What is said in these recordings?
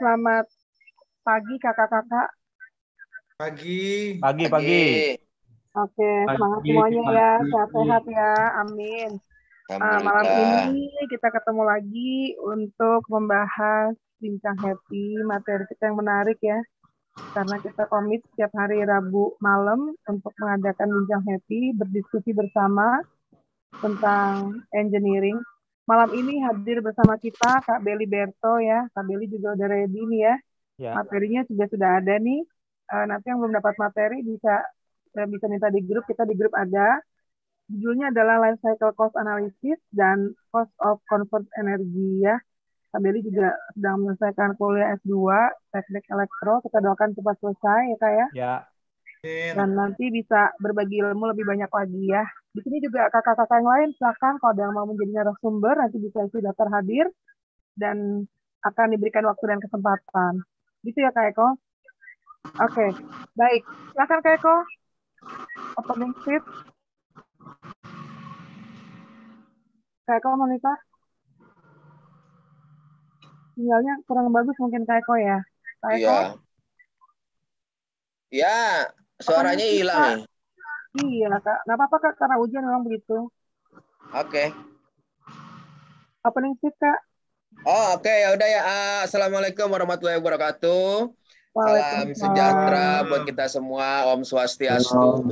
Selamat pagi kakak-kakak. Pagi. Pagi, pagi. Oke, semangat semuanya ya. pagi. ya, sehat-sehat ya. Amin. Uh, malam ini kita ketemu lagi untuk membahas bincang happy, materi kita yang menarik ya. Karena kita komit setiap hari Rabu malam untuk mengadakan bincang happy, berdiskusi bersama tentang engineering, malam ini hadir bersama kita Kak Beli Berto ya. Kak Beli juga udah ready nih ya. ya. Materinya juga sudah ada nih. Uh, nanti yang belum dapat materi bisa uh, bisa minta di grup. Kita di grup ada. Judulnya adalah Life Cycle Cost Analysis dan Cost of Convert Energy ya. Kak Beli juga sedang menyelesaikan kuliah S2 Teknik Elektro. Kita doakan cepat selesai ya Kak ya. Ya. Dan nanti bisa berbagi ilmu lebih banyak lagi ya. Di sini juga kakak-kakak yang lain silahkan kalau ada yang mau menjadi narasumber nanti bisa isi daftar hadir dan akan diberikan waktu dan kesempatan. Gitu ya Kak Eko? Oke, okay. baik. Silahkan Kak Eko. Opening sheet. Kak Eko Monika? Sinyalnya kurang bagus mungkin Kak Eko ya? Kak iya. Eko? Iya. Ya, suaranya hilang. Iya, Kak. Nah apa-apa, Kak, karena hujan memang begitu. Oke. Okay. Apa nih Kak? Oh, oke. Okay. Ya ya. Ah, Assalamualaikum warahmatullahi wabarakatuh. Salam sejahtera buat kita semua. Om Swastiastu.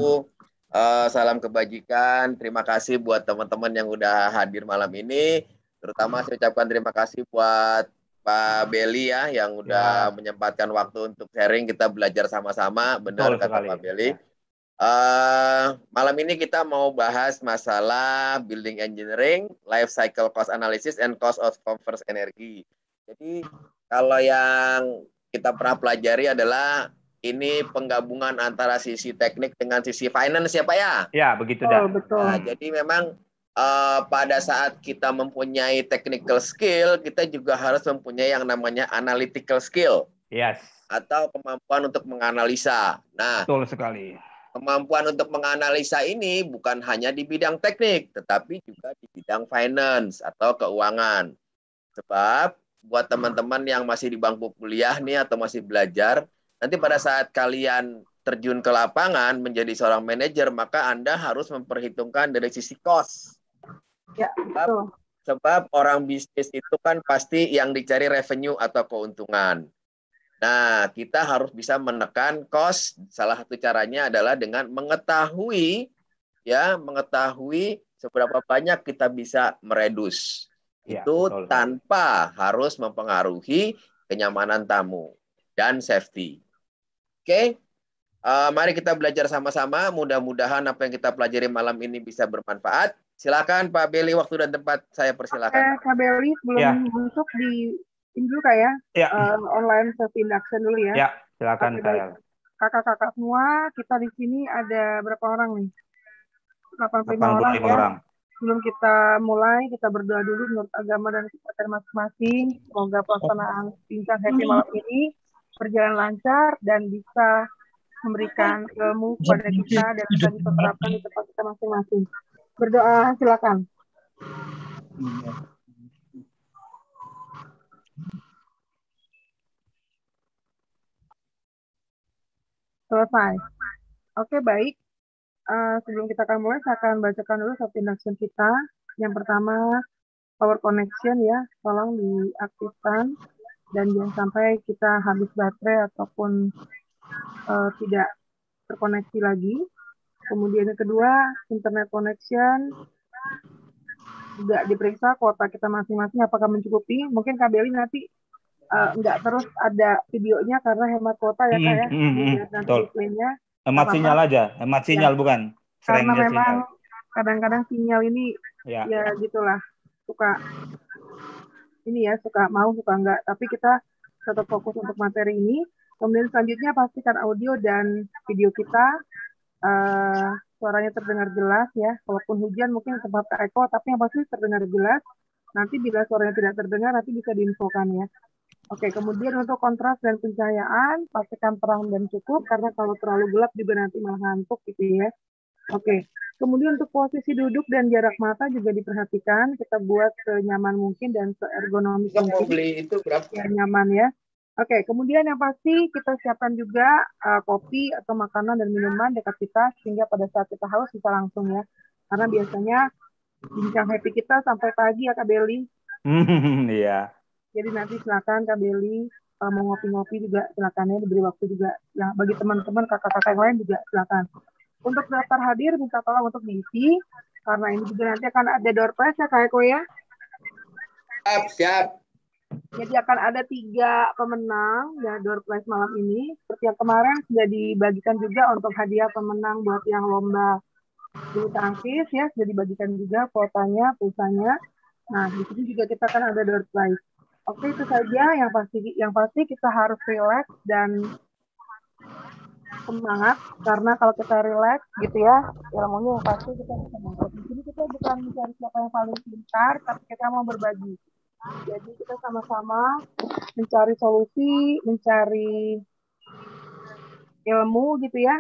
Uh, salam kebajikan. Terima kasih buat teman-teman yang udah hadir malam ini. Terutama saya ucapkan terima kasih buat Pak Beli ya yang udah ya. menyempatkan waktu untuk sharing kita belajar sama-sama. Benar Betul kata sekali. Pak Beli. Ya. Uh, malam ini kita mau bahas masalah building engineering, life cycle cost analysis, and cost of converse energy. Jadi kalau yang kita pernah pelajari adalah ini penggabungan antara sisi teknik dengan sisi finance ya Pak ya? Ya, begitu dah. Oh, betul. Nah, jadi memang uh, pada saat kita mempunyai technical skill, kita juga harus mempunyai yang namanya analytical skill. Yes. Atau kemampuan untuk menganalisa. Nah, betul sekali Kemampuan untuk menganalisa ini bukan hanya di bidang teknik, tetapi juga di bidang finance atau keuangan. Sebab buat teman-teman yang masih di bangku kuliah nih atau masih belajar, nanti pada saat kalian terjun ke lapangan menjadi seorang manajer, maka Anda harus memperhitungkan dari sisi cost. Ya, Sebab, sebab orang bisnis itu kan pasti yang dicari revenue atau keuntungan. Nah, kita harus bisa menekan cost. Salah satu caranya adalah dengan mengetahui ya, mengetahui seberapa banyak kita bisa meredus. Ya, itu betul. tanpa harus mempengaruhi kenyamanan tamu dan safety. Oke. Okay? Uh, eh, mari kita belajar sama-sama. Mudah-mudahan apa yang kita pelajari malam ini bisa bermanfaat. Silakan Pak Beli waktu dan tempat saya persilakan. Oke, Pak Beli belum ya. masuk di ini dulu kak ya. uh, online self induction dulu ya. Ya, silakan saya. Kakak-kakak semua, kita di sini ada berapa orang nih? 85, 85 orang. Ya. orang. Sebelum kita mulai, kita berdoa dulu menurut agama dan kita masing-masing. Semoga pelaksanaan oh. bincang happy malam ini berjalan lancar dan bisa memberikan ilmu kepada kita dan bisa diterapkan di tempat kita masing-masing. Berdoa, silakan. Iya. Selesai. Oke, baik. Uh, sebelum kita akan mulai, saya akan bacakan dulu soft induction kita. Yang pertama, power connection ya. Tolong diaktifkan dan jangan sampai kita habis baterai ataupun uh, tidak terkoneksi lagi. Kemudian yang kedua, internet connection Tidak diperiksa kuota kita masing-masing apakah mencukupi. Mungkin Kak Beli nanti uh, nggak terus ada videonya karena hemat kuota ya saya hmm, ya. Mm, mm, Betul. Hemat sinyal aja, hemat iya. sinyal ya. bukan. Karena memang kadang-kadang sinyal ini ya, ya gitulah suka ini ya suka mau suka enggak tapi kita tetap fokus untuk materi ini kemudian selanjutnya pastikan audio dan video kita uh, suaranya terdengar jelas ya walaupun hujan mungkin sebab echo tapi yang pasti terdengar jelas nanti bila suaranya tidak terdengar nanti bisa diinfokan ya Oke, kemudian untuk kontras dan pencahayaan, pastikan terang dan cukup karena kalau terlalu gelap juga nanti malah ngantuk gitu ya. Oke, kemudian untuk posisi duduk dan jarak mata juga diperhatikan. Kita buat senyaman mungkin dan seergonomis mungkin. mau beli itu berapa? Ya, nyaman ya. Oke, kemudian yang pasti kita siapkan juga uh, kopi atau makanan dan minuman dekat kita sehingga pada saat kita haus bisa langsung ya. Karena biasanya bincang happy kita sampai pagi ya Kak Beli. Hmm, iya. Jadi nanti silakan Kak Beli uh, mau ngopi-ngopi juga silakan ya diberi waktu juga. nah, bagi teman-teman kakak-kakak yang lain juga silakan. Untuk daftar hadir minta tolong untuk diisi karena ini juga nanti akan ada door prize ya Kak Eko ya. Siap, siap. Jadi akan ada tiga pemenang ya door prize malam ini. Seperti yang kemarin sudah dibagikan juga untuk hadiah pemenang buat yang lomba bulu tangkis ya sudah dibagikan juga kuotanya, pulsanya. Nah, di sini juga kita akan ada door prize. Oke itu saja yang pasti yang pasti kita harus relax dan semangat karena kalau kita relax gitu ya ilmunya yang pasti kita bisa mengerti. Jadi kita bukan mencari siapa yang paling pintar tapi kita mau berbagi. Jadi kita sama-sama mencari solusi, mencari ilmu gitu ya.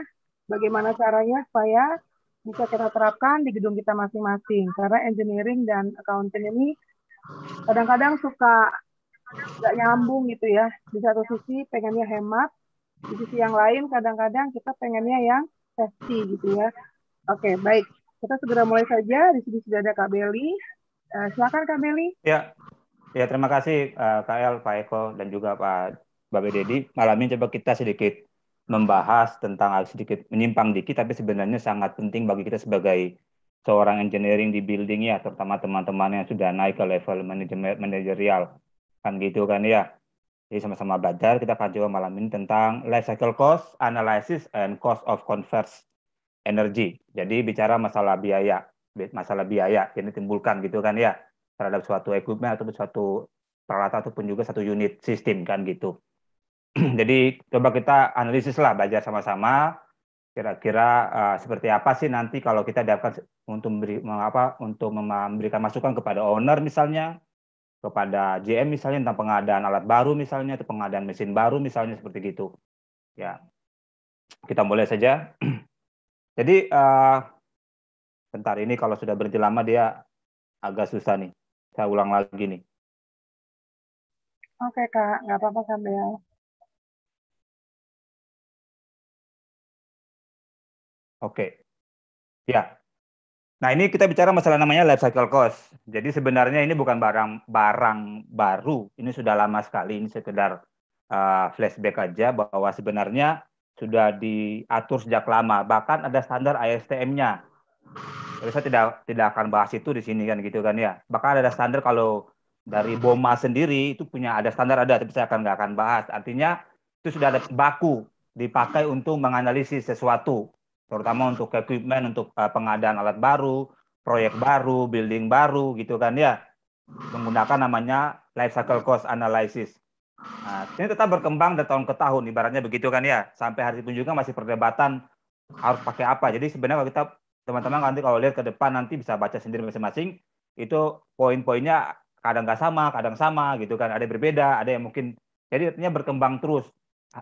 Bagaimana caranya supaya bisa kita terapkan di gedung kita masing-masing. Karena engineering dan accounting ini kadang-kadang suka nggak nyambung gitu ya. Di satu sisi pengennya hemat, di sisi yang lain kadang-kadang kita pengennya yang safety gitu ya. Oke, okay, baik. Kita segera mulai saja. Di sini sudah ada Kak Beli. Uh, silakan Kak Beli. Ya. Ya, terima kasih uh, Kak El, Pak Eko dan juga Pak Babe Dedi. Malam ini coba kita sedikit membahas tentang eh, sedikit menyimpang dikit tapi sebenarnya sangat penting bagi kita sebagai seorang engineering di building ya, terutama teman-teman yang sudah naik ke level manajerial kan gitu kan ya jadi sama-sama belajar kita akan coba malam ini tentang life cycle cost analysis and cost of converse energy jadi bicara masalah biaya masalah biaya yang ditimbulkan gitu kan ya terhadap suatu equipment atau suatu peralatan ataupun juga satu unit sistem kan gitu jadi coba kita analisis lah belajar sama-sama kira-kira uh, seperti apa sih nanti kalau kita dapat untuk memberi apa untuk memberikan masukan kepada owner misalnya kepada GM misalnya tentang pengadaan alat baru misalnya atau pengadaan mesin baru misalnya seperti itu. Ya. Kita mulai saja. Jadi uh, bentar ini kalau sudah berhenti lama dia agak susah nih. Saya ulang lagi nih. Oke kak, nggak apa-apa sambil. Oke. Ya, Nah, ini kita bicara masalah namanya life cycle cost. Jadi sebenarnya ini bukan barang barang baru, ini sudah lama sekali, ini sekedar uh, flashback aja bahwa sebenarnya sudah diatur sejak lama, bahkan ada standar ASTM-nya. Jadi saya tidak tidak akan bahas itu di sini kan gitu kan ya. Bahkan ada standar kalau dari BOMA sendiri itu punya ada standar ada, tapi saya akan nggak akan bahas. Artinya itu sudah ada baku dipakai untuk menganalisis sesuatu terutama untuk equipment untuk uh, pengadaan alat baru, proyek baru, building baru gitu kan ya. Menggunakan namanya life cycle cost analysis. Nah, ini tetap berkembang dari tahun ke tahun ibaratnya begitu kan ya. Sampai hari pun juga masih perdebatan harus pakai apa. Jadi sebenarnya kalau kita teman-teman nanti kalau lihat ke depan nanti bisa baca sendiri masing-masing itu poin-poinnya kadang nggak sama, kadang sama gitu kan. Ada yang berbeda, ada yang mungkin jadi artinya berkembang terus.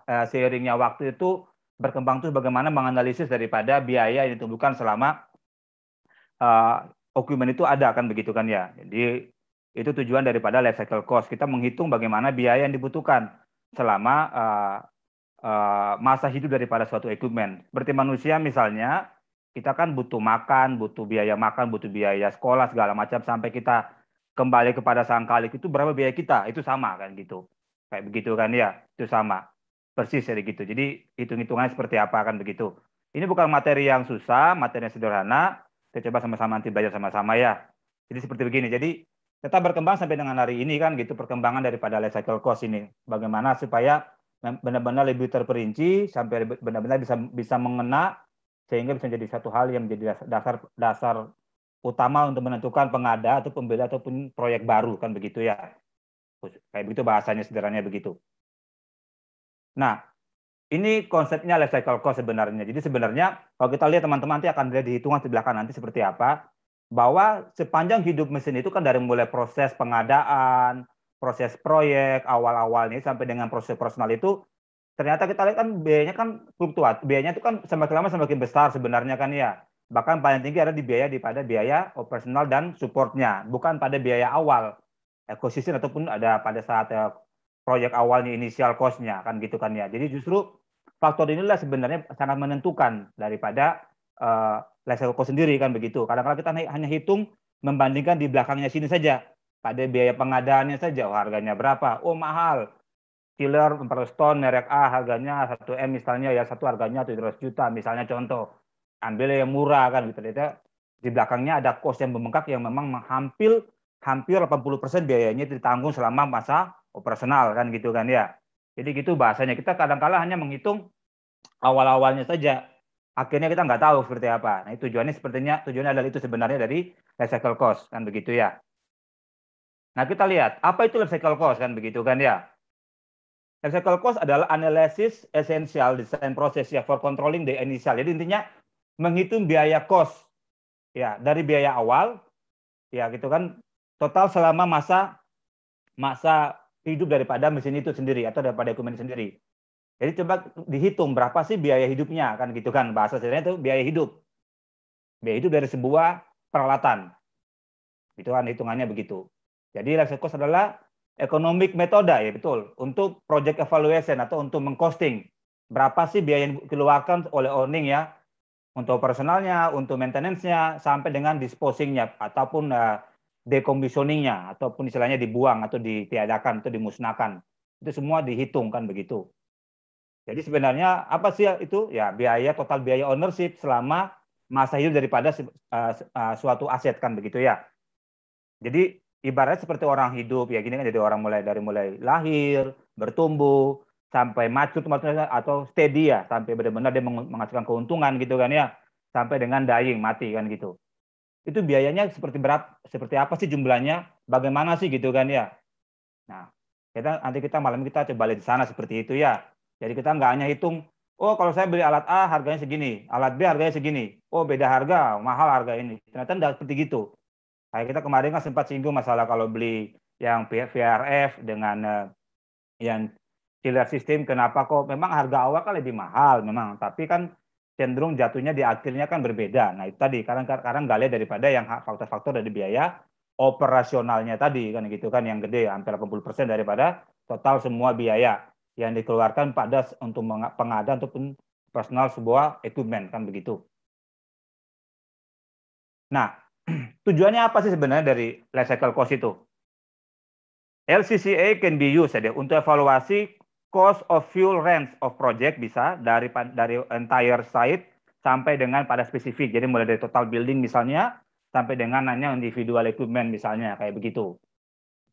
Eh, seiringnya waktu itu berkembang itu bagaimana menganalisis daripada biaya yang ditumbuhkan selama uh, itu ada kan begitu kan ya. Jadi itu tujuan daripada life cycle cost. Kita menghitung bagaimana biaya yang dibutuhkan selama uh, uh, masa hidup daripada suatu equipment. Seperti manusia misalnya, kita kan butuh makan, butuh biaya makan, butuh biaya sekolah segala macam sampai kita kembali kepada sang itu berapa biaya kita? Itu sama kan gitu. Kayak begitu kan ya, itu sama persis dari gitu. Jadi hitung-hitungannya seperti apa kan begitu. Ini bukan materi yang susah, materi sederhana. Kita coba sama-sama nanti belajar sama-sama ya. Jadi seperti begini. Jadi tetap berkembang sampai dengan hari ini kan gitu perkembangan daripada life cycle cost ini. Bagaimana supaya benar-benar lebih terperinci sampai benar-benar bisa bisa mengena sehingga bisa menjadi satu hal yang menjadi dasar dasar utama untuk menentukan pengada atau pembeli ataupun proyek baru kan begitu ya. Kayak begitu bahasanya sederhananya begitu. Nah, ini konsepnya life cycle cost sebenarnya. Jadi sebenarnya kalau kita lihat teman-teman nanti akan ada dihitungan hitungan di belakang nanti seperti apa, bahwa sepanjang hidup mesin itu kan dari mulai proses pengadaan, proses proyek awal awal ini sampai dengan proses personal itu ternyata kita lihat kan biayanya kan fluktuat. Biayanya itu kan semakin lama semakin besar sebenarnya kan ya. Bahkan paling tinggi ada di biaya pada biaya operasional dan supportnya, bukan pada biaya awal ekosistem ataupun ada pada saat eh, proyek awalnya inisial cost-nya kan gitu kan ya. Jadi justru faktor inilah sebenarnya sangat menentukan daripada uh, life cycle cost sendiri kan begitu. Kadang-kadang kita hanya hitung membandingkan di belakangnya sini saja. Pada biaya pengadaannya saja, oh, harganya berapa? Oh mahal. Killer 400 ton merek A harganya 1M misalnya ya satu harganya 700 juta misalnya contoh. Ambil yang murah kan gitu. Ternyata di belakangnya ada cost yang membengkak yang memang hampir hampir 80% biayanya ditanggung selama masa operasional kan gitu kan ya. Jadi gitu bahasanya. Kita kadang-kala hanya menghitung awal-awalnya saja. Akhirnya kita nggak tahu seperti apa. Nah, itu tujuannya sepertinya tujuannya adalah itu sebenarnya dari life cycle cost kan begitu ya. Nah, kita lihat apa itu life cycle cost kan begitu kan ya. Life cycle cost adalah analisis essential design process ya for controlling the initial. Jadi intinya menghitung biaya cost ya dari biaya awal ya gitu kan total selama masa masa hidup daripada mesin itu sendiri atau daripada dokumen sendiri. Jadi coba dihitung berapa sih biaya hidupnya kan gitu kan bahasa sederhana itu biaya hidup. Biaya hidup dari sebuah peralatan. Itu kan hitungannya begitu. Jadi life cost adalah economic metode ya betul untuk project evaluation atau untuk mengcosting berapa sih biaya yang dikeluarkan oleh owning ya untuk personalnya, untuk maintenance-nya sampai dengan disposing-nya ataupun uh, dekomisioningnya ataupun istilahnya dibuang atau ditiadakan atau dimusnahkan itu semua dihitung kan begitu. Jadi sebenarnya apa sih itu ya biaya total biaya ownership selama masa hidup daripada uh, uh, suatu aset kan begitu ya. Jadi ibaratnya seperti orang hidup ya gini kan jadi orang mulai dari mulai lahir, bertumbuh sampai macut atau steady ya sampai benar-benar dia menghasilkan keuntungan gitu kan ya sampai dengan dying mati kan gitu itu biayanya seperti berat seperti apa sih jumlahnya bagaimana sih gitu kan ya nah kita nanti kita malam kita coba lihat di sana seperti itu ya jadi kita nggak hanya hitung oh kalau saya beli alat A harganya segini alat B harganya segini oh beda harga mahal harga ini ternyata nggak seperti gitu kayak kita kemarin kan sempat singgung masalah kalau beli yang VRF dengan eh, yang chiller system kenapa kok memang harga awal kan lebih mahal memang tapi kan cenderung jatuhnya di akhirnya kan berbeda. Nah itu tadi kadang-kadang nggak daripada yang faktor-faktor dari biaya operasionalnya tadi kan gitu kan yang gede hampir 80 persen daripada total semua biaya yang dikeluarkan pada untuk pengadaan ataupun personal sebuah equipment kan begitu. Nah tujuannya apa sih sebenarnya dari life cycle cost itu? LCCA can be used ya, untuk evaluasi cost of fuel range of project bisa dari dari entire site sampai dengan pada spesifik. Jadi mulai dari total building misalnya sampai dengan hanya individual equipment misalnya kayak begitu.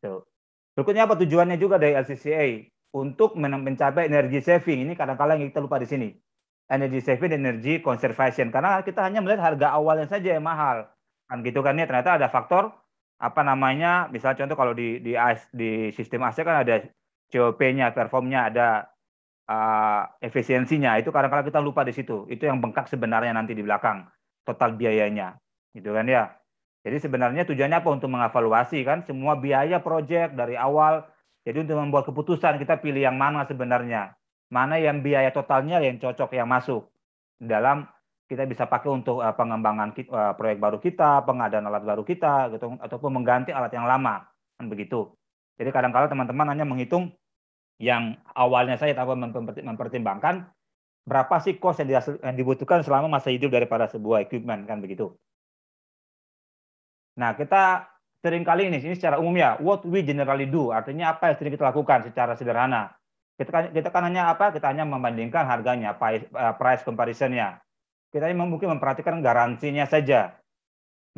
So. Gitu. Berikutnya apa tujuannya juga dari LCCA untuk mencapai energy saving ini kadang kadang yang kita lupa di sini. Energy saving dan energy conservation karena kita hanya melihat harga awalnya saja yang mahal. Kan gitu kan ya ternyata ada faktor apa namanya misalnya contoh kalau di di di sistem AC kan ada COP-nya, performnya, ada uh, efisiensinya. Itu kadang-kadang kita lupa di situ. Itu yang bengkak sebenarnya nanti di belakang total biayanya, gitu kan ya. Jadi sebenarnya tujuannya apa untuk mengevaluasi kan semua biaya proyek dari awal. Jadi untuk membuat keputusan kita pilih yang mana sebenarnya, mana yang biaya totalnya yang cocok yang masuk dalam kita bisa pakai untuk uh, pengembangan uh, proyek baru kita, pengadaan alat baru kita, gitu, ataupun mengganti alat yang lama, kan begitu. Jadi kadang kadang teman-teman hanya menghitung yang awalnya saya tanpa mempertimbangkan berapa sih cost yang, yang dibutuhkan selama masa hidup daripada sebuah equipment kan begitu. Nah kita sering kali ini, ini secara umum ya, what we generally do, artinya apa yang sering kita lakukan secara sederhana. Kita kan, kita kan hanya apa? Kita hanya membandingkan harganya, price, eh, price comparisonnya. Kita hanya mungkin memperhatikan garansinya saja.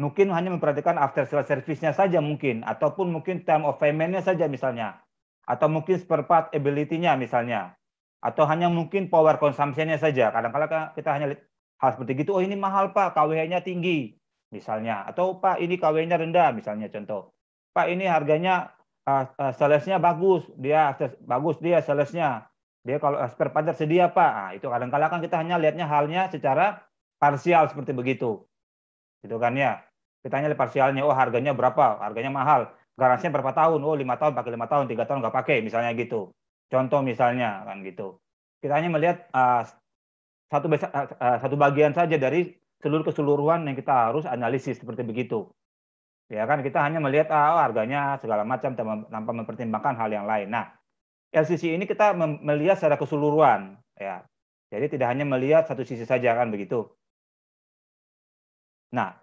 Mungkin hanya memperhatikan after sales service-nya saja mungkin, ataupun mungkin time of payment-nya saja misalnya atau mungkin spare part ability-nya misalnya atau hanya mungkin power consumption-nya saja. kadang kadang kita hanya lihat hal seperti gitu, oh ini mahal Pak, KWH-nya tinggi misalnya atau Pak ini KWH-nya rendah misalnya contoh. Pak ini harganya uh, uh, salesnya bagus, dia akses, bagus dia salesnya. Dia kalau uh, spare part tersedia Pak. Nah, itu kadang kadang kan kita hanya lihatnya halnya secara parsial seperti begitu. Gitu kan ya. Kita hanya lihat parsialnya, oh harganya berapa? Harganya mahal garansinya berapa tahun? Oh, lima tahun pakai lima tahun, tiga tahun nggak pakai, misalnya gitu. Contoh misalnya kan gitu. Kita hanya melihat uh, satu uh, satu bagian saja dari seluruh keseluruhan yang kita harus analisis seperti begitu. Ya kan kita hanya melihat ah, oh, harganya segala macam tanpa mempertimbangkan hal yang lain. Nah, LCC ini kita melihat secara keseluruhan ya. Jadi tidak hanya melihat satu sisi saja kan begitu. Nah,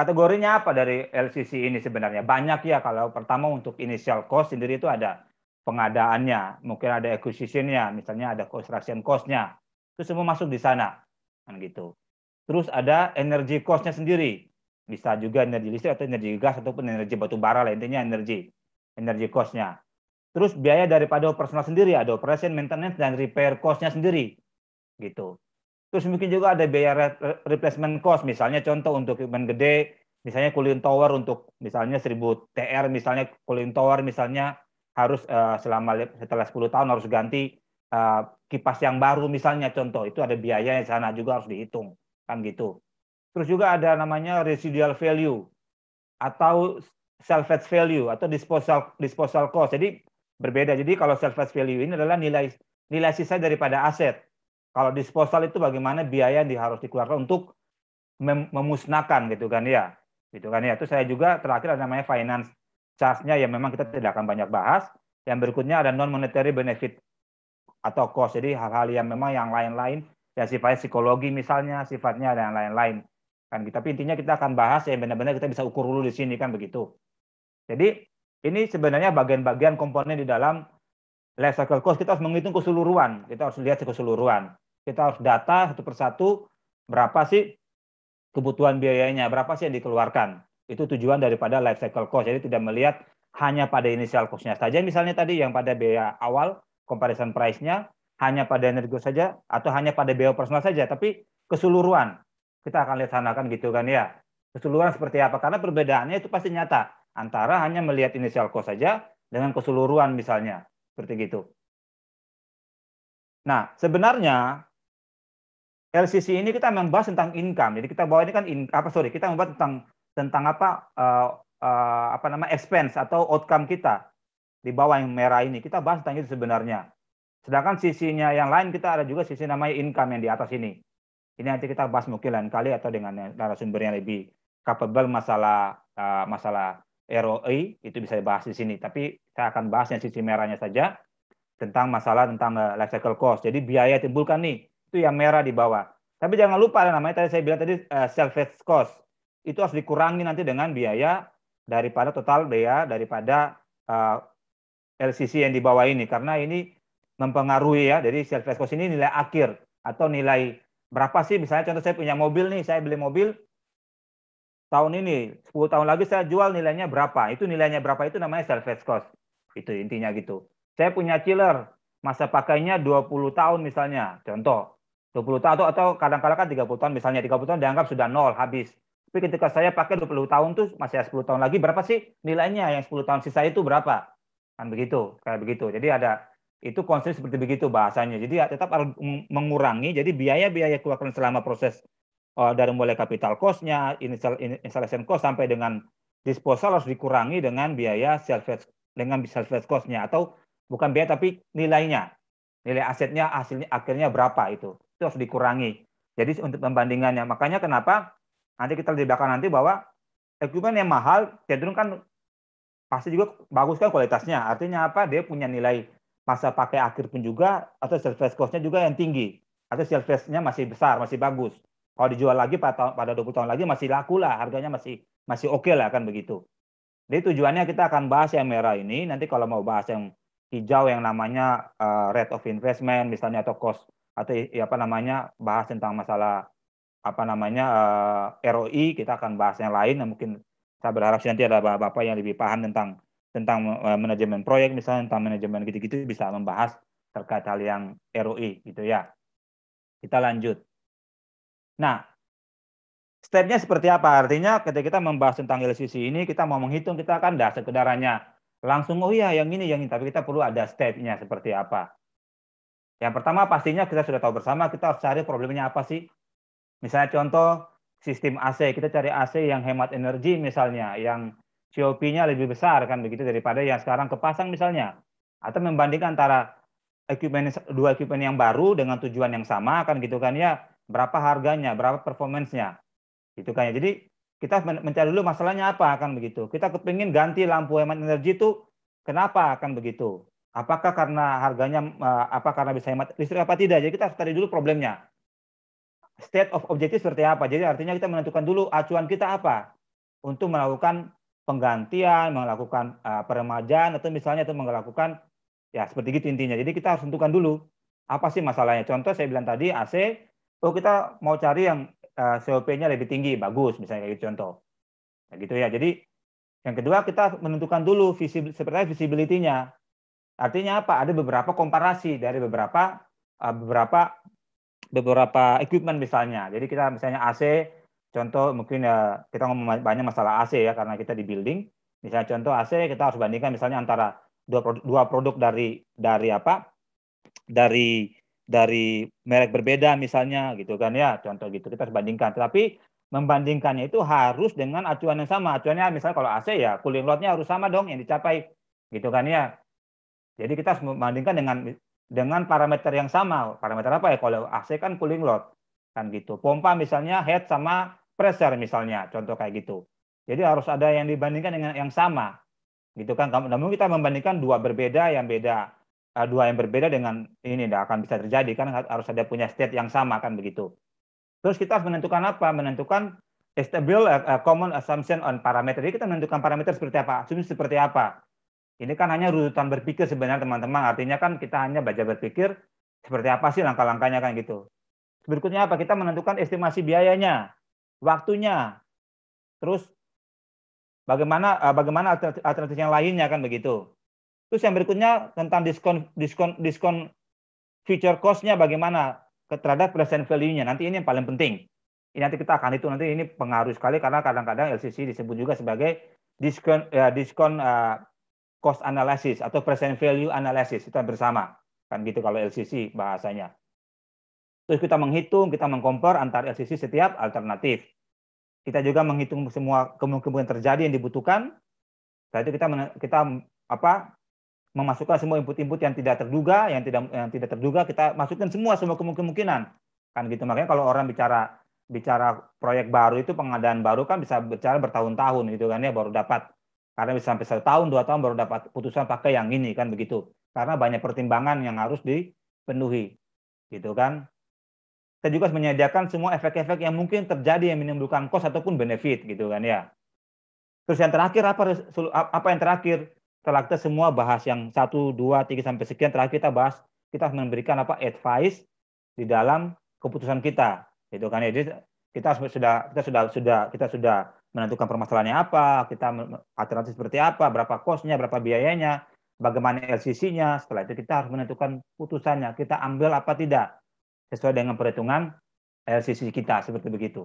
Kategorinya apa dari LCC ini sebenarnya? Banyak ya kalau pertama untuk initial cost sendiri itu ada pengadaannya, mungkin ada acquisition-nya, misalnya ada construction cost-nya. Itu semua masuk di sana. Kan gitu. Terus ada energy cost-nya sendiri. Bisa juga energi listrik atau energi gas ataupun energi batu bara lah intinya energi. Energi cost-nya. Terus biaya daripada operasional sendiri ada operation, maintenance dan repair cost-nya sendiri. Gitu. Terus mungkin juga ada biaya replacement cost, misalnya contoh untuk equipment gede, misalnya cooling tower untuk misalnya 1000 TR, misalnya cooling tower misalnya harus uh, selama setelah 10 tahun harus ganti uh, kipas yang baru misalnya contoh, itu ada biaya di sana juga harus dihitung, kan gitu. Terus juga ada namanya residual value atau salvage value atau disposal disposal cost. Jadi berbeda. Jadi kalau salvage value ini adalah nilai nilai sisa daripada aset kalau disposal itu bagaimana biaya yang harus dikeluarkan untuk memusnahkan gitu kan ya gitu kan ya itu saya juga terakhir ada namanya finance charge-nya yang memang kita tidak akan banyak bahas yang berikutnya ada non monetary benefit atau cost jadi hal-hal yang memang yang lain-lain yang sifatnya psikologi misalnya sifatnya ada yang lain-lain kan gitu. tapi intinya kita akan bahas yang benar-benar kita bisa ukur dulu di sini kan begitu jadi ini sebenarnya bagian-bagian komponen di dalam life cycle cost kita harus menghitung keseluruhan, kita harus lihat keseluruhan. Kita harus data satu persatu berapa sih kebutuhan biayanya, berapa sih yang dikeluarkan. Itu tujuan daripada life cycle cost. Jadi tidak melihat hanya pada inisial cost-nya saja misalnya tadi yang pada biaya awal comparison price-nya hanya pada energi saja atau hanya pada biaya personal saja tapi keseluruhan kita akan lihat sana kan gitu kan ya keseluruhan seperti apa karena perbedaannya itu pasti nyata antara hanya melihat inisial cost saja dengan keseluruhan misalnya seperti gitu. Nah, sebenarnya LCC ini kita membahas tentang income. Jadi kita bawa ini kan in, apa sorry kita membahas tentang tentang apa uh, uh, apa nama expense atau outcome kita di bawah yang merah ini kita bahas tentang itu sebenarnya. Sedangkan sisinya yang lain kita ada juga sisi namanya income yang di atas ini. Ini nanti kita bahas mungkin lain kali atau dengan narasumber yang lebih capable masalah uh, masalah ROI e itu bisa dibahas di sini. Tapi saya akan bahas yang sisi merahnya saja tentang masalah tentang eh, life cycle cost. Jadi biaya timbulkan nih itu yang merah di bawah. Tapi jangan lupa ada namanya tadi saya bilang tadi eh, salvage cost itu harus dikurangi nanti dengan biaya daripada total biaya daripada eh, LCC yang di bawah ini karena ini mempengaruhi ya. Jadi service cost ini nilai akhir atau nilai berapa sih misalnya contoh saya punya mobil nih, saya beli mobil tahun ini 10 tahun lagi saya jual nilainya berapa itu nilainya berapa itu namanya service cost itu intinya gitu saya punya chiller masa pakainya 20 tahun misalnya contoh 20 tahun atau kadang-kadang kan 30 tahun misalnya 30 tahun dianggap sudah nol habis tapi ketika saya pakai 20 tahun tuh masih 10 tahun lagi berapa sih nilainya yang 10 tahun sisa itu berapa kan begitu kayak begitu jadi ada itu konsep seperti begitu bahasanya jadi ya tetap harus mengurangi jadi biaya-biaya keluaran selama proses Eh, dari mulai capital cost-nya, installation cost sampai dengan disposal harus dikurangi dengan biaya service dengan service cost-nya atau bukan biaya tapi nilainya. Nilai asetnya hasilnya akhirnya berapa itu. Itu harus dikurangi. Jadi untuk pembandingannya, makanya kenapa nanti kita di belakang nanti bahwa equipment yang mahal cenderung kan pasti juga bagus kan kualitasnya. Artinya apa? Dia punya nilai masa pakai akhir pun juga atau service cost-nya juga yang tinggi atau service-nya masih besar, masih bagus. Kalau dijual lagi pada, pada 20 tahun lagi masih laku lah, harganya masih masih oke okay lah kan begitu. Jadi tujuannya kita akan bahas yang merah ini, nanti kalau mau bahas yang hijau yang namanya uh, rate of investment misalnya atau cost atau ya, apa namanya bahas tentang masalah apa namanya uh, eh, ROI kita akan bahas yang lain nah, mungkin saya berharap nanti ada bapak-bapak yang lebih paham tentang tentang eh, manajemen proyek misalnya tentang manajemen gitu-gitu bisa membahas terkait hal yang ROI gitu ya kita lanjut Nah, stepnya seperti apa? Artinya ketika kita membahas tentang LCC ini, kita mau menghitung, kita akan dah sekedarannya langsung, oh iya yang ini, yang ini. Tapi kita perlu ada stepnya seperti apa. Yang pertama pastinya kita sudah tahu bersama, kita harus cari problemnya apa sih. Misalnya contoh sistem AC, kita cari AC yang hemat energi misalnya, yang COP-nya lebih besar kan begitu daripada yang sekarang kepasang misalnya. Atau membandingkan antara equipment dua equipment yang baru dengan tujuan yang sama kan gitu kan ya berapa harganya, berapa performancenya, gitu kan ya. Jadi kita mencari dulu masalahnya apa akan begitu. Kita kepingin ganti lampu hemat energi itu kenapa akan begitu. Apakah karena harganya eh, apa karena bisa hemat listrik apa tidak? Jadi kita harus cari dulu problemnya. State of objective seperti apa? Jadi artinya kita menentukan dulu acuan kita apa untuk melakukan penggantian, melakukan uh, peremajaan atau misalnya atau melakukan ya seperti gitu intinya. Jadi kita harus tentukan dulu apa sih masalahnya. Contoh saya bilang tadi AC oh kita mau cari yang eh, COP-nya lebih tinggi, bagus misalnya kayak gitu, contoh. Nah, gitu ya. Jadi yang kedua kita menentukan dulu visibil, seperti visibility-nya. Artinya apa? Ada beberapa komparasi dari beberapa eh, beberapa beberapa equipment misalnya. Jadi kita misalnya AC contoh mungkin ya kita ngomong banyak masalah AC ya karena kita di building. Misalnya contoh AC kita harus bandingkan misalnya antara dua produk, dua produk dari dari apa? dari dari merek berbeda misalnya gitu kan ya contoh gitu kita harus bandingkan tapi membandingkannya itu harus dengan acuan yang sama acuannya misalnya kalau AC ya cooling loadnya harus sama dong yang dicapai gitu kan ya jadi kita harus membandingkan dengan dengan parameter yang sama parameter apa ya kalau AC kan cooling load kan gitu pompa misalnya head sama pressure misalnya contoh kayak gitu jadi harus ada yang dibandingkan dengan yang sama gitu kan namun kita membandingkan dua berbeda yang beda Eh, dua yang berbeda dengan ini tidak akan bisa terjadi kan harus ada punya state yang sama kan begitu. Terus kita harus menentukan apa? Menentukan stable uh, common assumption on parameter. Jadi kita menentukan parameter seperti apa, asumsi seperti apa. Ini kan hanya rutan berpikir sebenarnya teman-teman. Artinya kan kita hanya baca berpikir seperti apa sih langkah-langkahnya kan gitu. Berikutnya apa? Kita menentukan estimasi biayanya, waktunya, terus bagaimana bagaimana alternatif yang lainnya kan begitu. Terus yang berikutnya tentang diskon diskon diskon future cost-nya bagaimana terhadap present value-nya. Nanti ini yang paling penting. Ini nanti kita akan itu nanti ini pengaruh sekali karena kadang-kadang LCC disebut juga sebagai diskon ya, diskon uh, cost analysis atau present value analysis itu bersama kan gitu kalau LCC bahasanya. Terus kita menghitung, kita mengkompar antar LCC setiap alternatif. Kita juga menghitung semua kemungkinan terjadi yang dibutuhkan. Setelah itu kita kita apa memasukkan semua input-input yang tidak terduga, yang tidak yang tidak terduga kita masukkan semua semua kemungkinan kan gitu makanya kalau orang bicara bicara proyek baru itu pengadaan baru kan bisa bicara bertahun-tahun gitu kan ya baru dapat karena bisa sampai satu tahun dua tahun baru dapat putusan pakai yang ini kan begitu karena banyak pertimbangan yang harus dipenuhi gitu kan kita juga menyediakan semua efek-efek yang mungkin terjadi yang menimbulkan kos ataupun benefit gitu kan ya terus yang terakhir apa apa yang terakhir setelah kita semua bahas yang satu, dua, tiga sampai sekian terakhir kita bahas, kita harus memberikan apa advice di dalam keputusan kita, itu kan? Ya. Jadi kita sudah kita sudah sudah kita sudah menentukan permasalahannya apa, kita alternatif seperti apa, berapa kosnya, berapa biayanya, bagaimana LCC-nya. Setelah itu kita harus menentukan putusannya, kita ambil apa tidak sesuai dengan perhitungan LCC kita seperti begitu,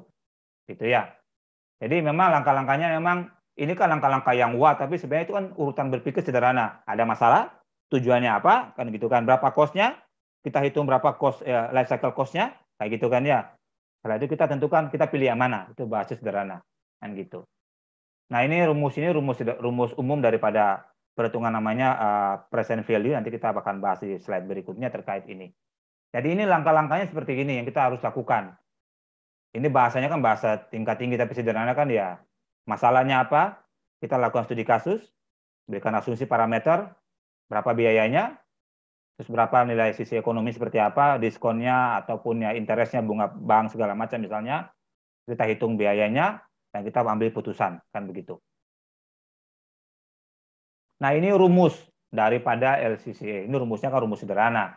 gitu ya. Jadi memang langkah-langkahnya memang ini kan langkah-langkah yang wah, tapi sebenarnya itu kan urutan berpikir sederhana. Ada masalah, tujuannya apa, kan gitu kan. Berapa costnya, kita hitung berapa cost, ya, life cycle costnya, kayak gitu kan ya. Setelah itu kita tentukan, kita pilih yang mana. Itu basis sederhana, kan gitu. Nah ini rumus ini rumus rumus umum daripada perhitungan namanya uh, present value. Nanti kita akan bahas di slide berikutnya terkait ini. Jadi ini langkah-langkahnya seperti ini yang kita harus lakukan. Ini bahasanya kan bahasa tingkat tinggi tapi sederhana kan ya Masalahnya apa? Kita lakukan studi kasus, berikan asumsi parameter, berapa biayanya, terus berapa nilai sisi ekonomi seperti apa, diskonnya ataupun ya interestnya bunga bank segala macam misalnya, kita hitung biayanya dan kita ambil putusan kan begitu. Nah ini rumus daripada LCCA. Ini rumusnya kan rumus sederhana.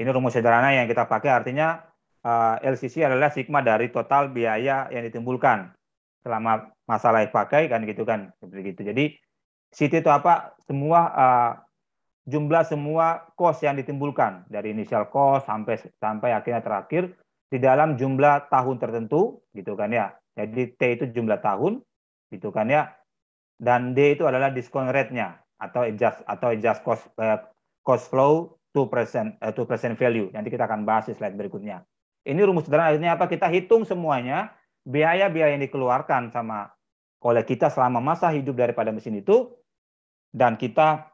Ini rumus sederhana yang kita pakai artinya eh, LCC adalah sigma dari total biaya yang ditimbulkan selama masa layak pakai kan gitu kan seperti itu. Jadi CT itu apa? Semua uh, jumlah semua cost yang ditimbulkan dari initial cost sampai sampai akhirnya terakhir di dalam jumlah tahun tertentu gitu kan ya. Jadi T itu jumlah tahun gitu kan ya. Dan D itu adalah diskon rate-nya atau adjust atau adjust cost uh, cost flow to present uh, to value. Nanti kita akan bahas di slide berikutnya. Ini rumus sederhana akhirnya apa? Kita hitung semuanya biaya-biaya yang dikeluarkan sama oleh kita selama masa hidup daripada mesin itu dan kita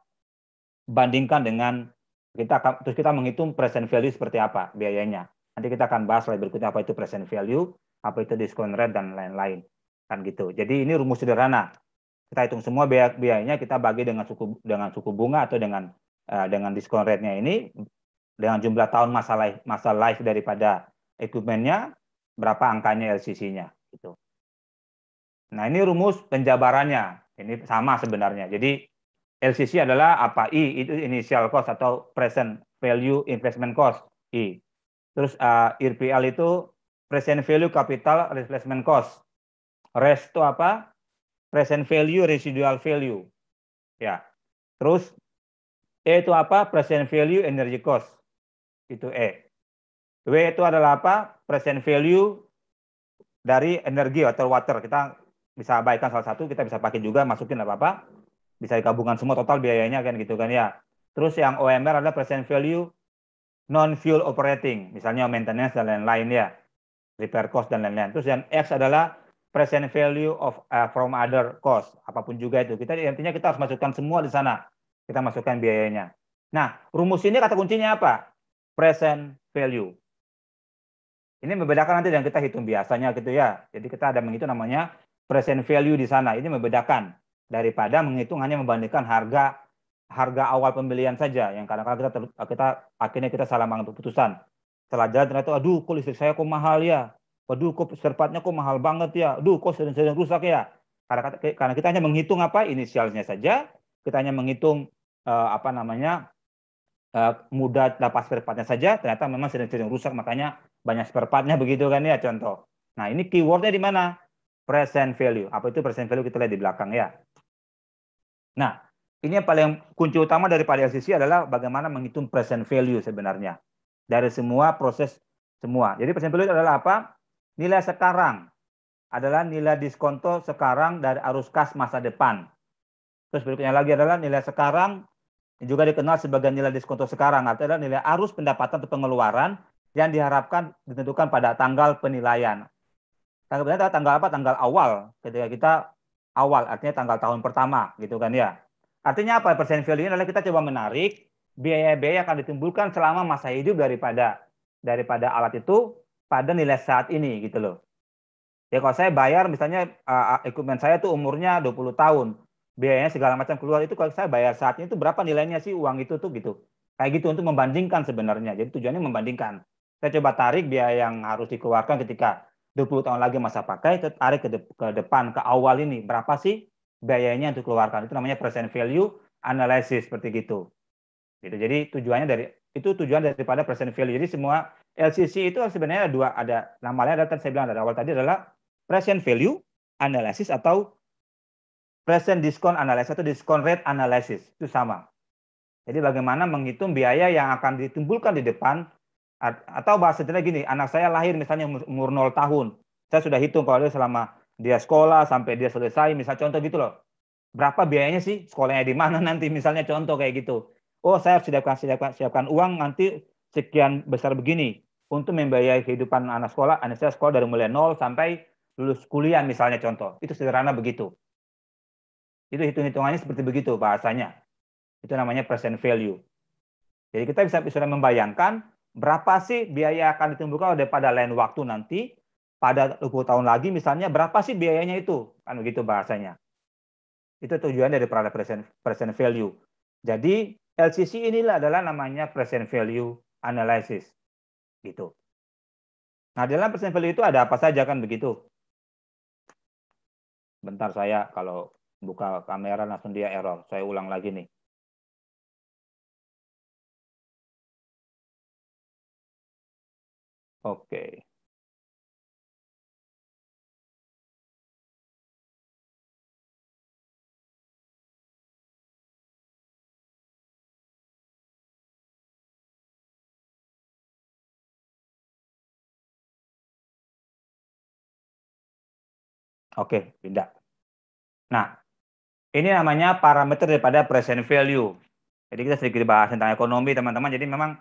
bandingkan dengan kita akan, terus kita menghitung present value seperti apa biayanya. Nanti kita akan bahas lebih berikutnya apa itu present value, apa itu discount rate dan lain-lain kan gitu. Jadi ini rumus sederhana. Kita hitung semua biaya biayanya kita bagi dengan suku dengan suku bunga atau dengan uh, dengan discount rate-nya ini dengan jumlah tahun masa life, masa life daripada equipmentnya berapa angkanya LCC-nya gitu. Nah, ini rumus penjabarannya. Ini sama sebenarnya. Jadi LCC adalah apa? I itu initial cost atau present value investment cost, I. Terus uh, eh, IRPL itu present value capital replacement cost. Rest itu apa? Present value residual value. Ya. Terus E itu apa? Present value energy cost. Itu E. W itu adalah apa? present value dari energi atau water. Kita bisa abaikan salah satu, kita bisa pakai juga, masukin apa-apa. Bisa digabungkan semua total biayanya kan gitu kan ya. Terus yang OMR adalah present value non-fuel operating, misalnya maintenance dan lain-lain ya, repair cost dan lain-lain. Terus yang X adalah present value of uh, from other cost, apapun juga itu. Kita intinya kita harus masukkan semua di sana. Kita masukkan biayanya. Nah, rumus ini kata kuncinya apa? Present value. Ini membedakan nanti dengan kita hitung biasanya gitu ya. Jadi kita ada menghitung namanya present value di sana. Ini membedakan daripada menghitung hanya membandingkan harga harga awal pembelian saja yang kadang-kadang kita kita akhirnya kita salah mengambil keputusan. Setelah jalan ternyata aduh kok listrik saya kok mahal ya. Waduh kok serpatnya kok mahal banget ya. Aduh kok sering-sering rusak ya. Karena, karena kita hanya menghitung apa inisialnya saja, kita hanya menghitung uh, apa namanya uh, mudah dapat spare saja ternyata memang sering-sering rusak makanya banyak spare partnya begitu kan ya contoh. Nah ini keywordnya di mana? Present value. Apa itu present value kita lihat di belakang ya. Nah ini yang paling kunci utama dari daripada LCC adalah bagaimana menghitung present value sebenarnya dari semua proses semua. Jadi present value adalah apa? Nilai sekarang adalah nilai diskonto sekarang dari arus kas masa depan. Terus berikutnya lagi adalah nilai sekarang juga dikenal sebagai nilai diskonto sekarang, artinya adalah nilai arus pendapatan atau pengeluaran yang diharapkan ditentukan pada tanggal penilaian. Tanggal penilaian tanggal apa? Tanggal awal. Ketika kita awal, artinya tanggal tahun pertama, gitu kan ya. Artinya apa? Persen value ini adalah kita coba menarik biaya-biaya akan ditimbulkan selama masa hidup daripada daripada alat itu pada nilai saat ini gitu loh. Ya kalau saya bayar misalnya uh, equipment saya itu umurnya 20 tahun, biayanya segala macam keluar itu kalau saya bayar saat itu berapa nilainya sih uang itu tuh gitu. Kayak gitu untuk membandingkan sebenarnya. Jadi tujuannya membandingkan. Kita coba tarik biaya yang harus dikeluarkan ketika 20 tahun lagi masa pakai, kita tarik ke, de ke depan, ke awal ini. Berapa sih biayanya untuk keluarkan? Itu namanya present value analysis, seperti gitu. gitu. Jadi tujuannya dari itu tujuan daripada present value. Jadi semua LCC itu sebenarnya ada dua, ada namanya ada saya bilang dari awal tadi adalah present value analysis atau present discount analysis atau discount rate analysis. Itu sama. Jadi bagaimana menghitung biaya yang akan ditimbulkan di depan atau bahasa cerita gini, anak saya lahir misalnya umur 0 tahun. Saya sudah hitung kalau dia selama dia sekolah sampai dia selesai, misal contoh gitu loh. Berapa biayanya sih? Sekolahnya di mana nanti misalnya contoh kayak gitu. Oh, saya siapkan siapkan siapkan uang nanti sekian besar begini untuk membayar kehidupan anak sekolah, anak saya sekolah dari mulai nol sampai lulus kuliah misalnya contoh. Itu sederhana begitu. Itu hitung-hitungannya seperti begitu bahasanya. Itu namanya present value. Jadi kita bisa sudah membayangkan berapa sih biaya akan ditimbulkan pada lain waktu nanti, pada 20 tahun lagi misalnya, berapa sih biayanya itu? Kan begitu bahasanya. Itu tujuan dari product present, present value. Jadi LCC inilah adalah namanya present value analysis. Gitu. Nah, dalam present value itu ada apa saja kan begitu? Bentar saya kalau buka kamera langsung dia error. Saya ulang lagi nih. Oke. Oke, okay, pindah. Nah, ini namanya parameter daripada present value. Jadi kita sedikit bahas tentang ekonomi, teman-teman. Jadi memang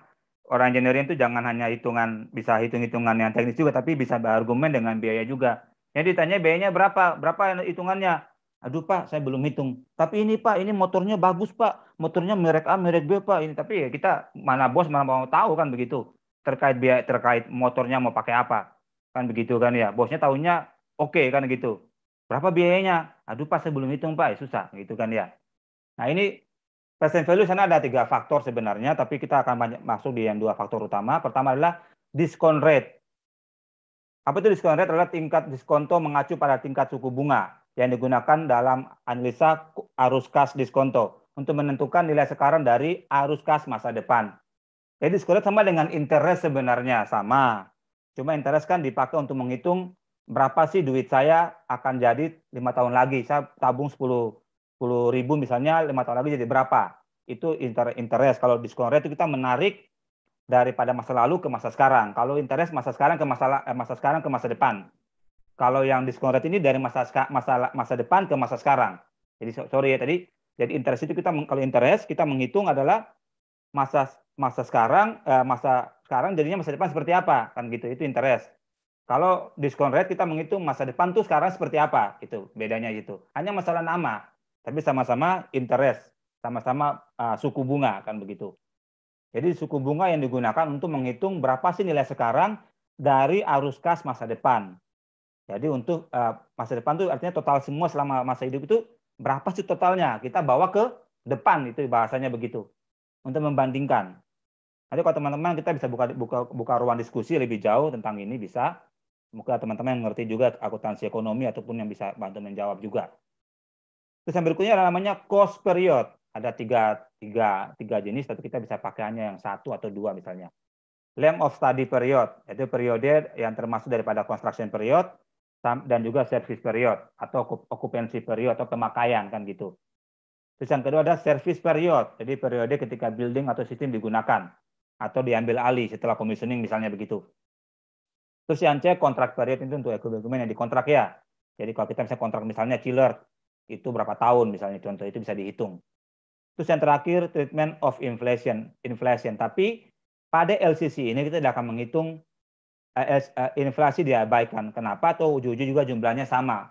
orang engineering itu jangan hanya hitungan bisa hitung-hitungan yang teknis juga tapi bisa berargumen dengan biaya juga. Yang ditanya biayanya berapa? Berapa hitungannya? Aduh Pak, saya belum hitung. Tapi ini Pak, ini motornya bagus Pak. Motornya merek A, merek B Pak. Ini tapi ya kita mana bos mana mau tahu kan begitu. Terkait biaya terkait motornya mau pakai apa. Kan begitu kan ya. Bosnya tahunya oke okay, kan gitu. Berapa biayanya? Aduh Pak, saya belum hitung Pak. Ya, susah gitu kan ya. Nah, ini Present value sana ada tiga faktor sebenarnya, tapi kita akan banyak masuk di yang dua faktor utama. Pertama adalah discount rate. Apa itu discount rate? Adalah tingkat diskonto mengacu pada tingkat suku bunga yang digunakan dalam analisa arus kas diskonto untuk menentukan nilai sekarang dari arus kas masa depan. Jadi discount rate sama dengan interest sebenarnya, sama. Cuma interest kan dipakai untuk menghitung berapa sih duit saya akan jadi lima tahun lagi. Saya tabung 10 10 ribu misalnya lima tahun lebih jadi berapa itu inter interest kalau diskon rate itu kita menarik daripada masa lalu ke masa sekarang kalau interest masa sekarang ke masa eh, masa sekarang ke masa depan kalau yang diskon rate ini dari masa masa masa depan ke masa sekarang jadi sorry ya tadi jadi interest itu kita kalau interest kita menghitung adalah masa masa sekarang eh, masa sekarang jadinya masa depan seperti apa kan gitu itu interest kalau diskon rate kita menghitung masa depan tuh sekarang seperti apa itu bedanya gitu hanya masalah nama tapi sama-sama interest, sama-sama uh, suku bunga kan begitu. Jadi suku bunga yang digunakan untuk menghitung berapa sih nilai sekarang dari arus kas masa depan. Jadi untuk uh, masa depan itu artinya total semua selama masa hidup itu berapa sih totalnya? Kita bawa ke depan itu bahasanya begitu untuk membandingkan. Nanti kalau teman-teman kita bisa buka, buka buka ruang diskusi lebih jauh tentang ini bisa. Semoga teman-teman yang mengerti juga akuntansi ekonomi ataupun yang bisa bantu menjawab juga. Terus yang berikutnya adalah namanya cost period. Ada tiga, tiga, tiga jenis, tapi kita bisa pakai hanya yang satu atau dua misalnya. Length of study period, yaitu periode yang termasuk daripada construction period, dan juga service period, atau occupancy period, atau pemakaian, kan gitu. Terus yang kedua ada service period, jadi periode ketika building atau sistem digunakan, atau diambil alih setelah commissioning misalnya begitu. Terus yang C, contract period itu untuk equipment yang dikontrak ya. Jadi kalau kita misalnya kontrak misalnya chiller, itu berapa tahun misalnya contoh itu bisa dihitung. Terus yang terakhir treatment of inflation, inflation. Tapi pada LCC ini kita tidak akan menghitung eh, eh, inflasi diabaikan. Kenapa? Atau ujung-ujung juga jumlahnya sama.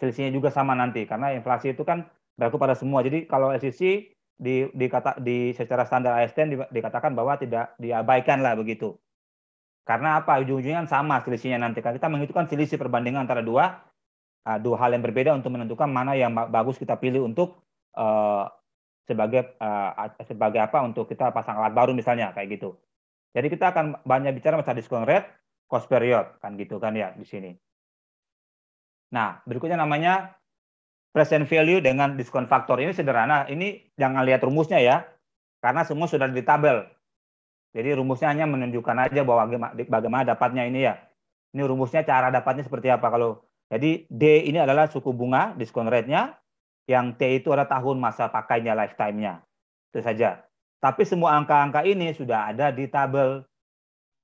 Selisihnya juga sama nanti karena inflasi itu kan berlaku pada semua. Jadi kalau LCC di, di, kata, di secara standar ASN dikatakan bahwa tidak diabaikan lah begitu. Karena apa? Ujung-ujungnya kan sama selisihnya nanti. Karena kita menghitungkan selisih perbandingan antara dua uh, dua hal yang berbeda untuk menentukan mana yang bagus kita pilih untuk uh, sebagai uh, sebagai apa untuk kita pasang alat baru misalnya kayak gitu. Jadi kita akan banyak bicara masalah diskon rate, cost period kan gitu kan ya di sini. Nah, berikutnya namanya present value dengan diskon faktor. Ini sederhana, ini jangan lihat rumusnya ya. Karena semua sudah di tabel. Jadi rumusnya hanya menunjukkan aja bahwa bagaimana dapatnya ini ya. Ini rumusnya cara dapatnya seperti apa kalau jadi D ini adalah suku bunga diskon rate-nya, yang T itu adalah tahun masa pakainya, lifetime-nya. Itu saja. Tapi semua angka-angka ini sudah ada di tabel.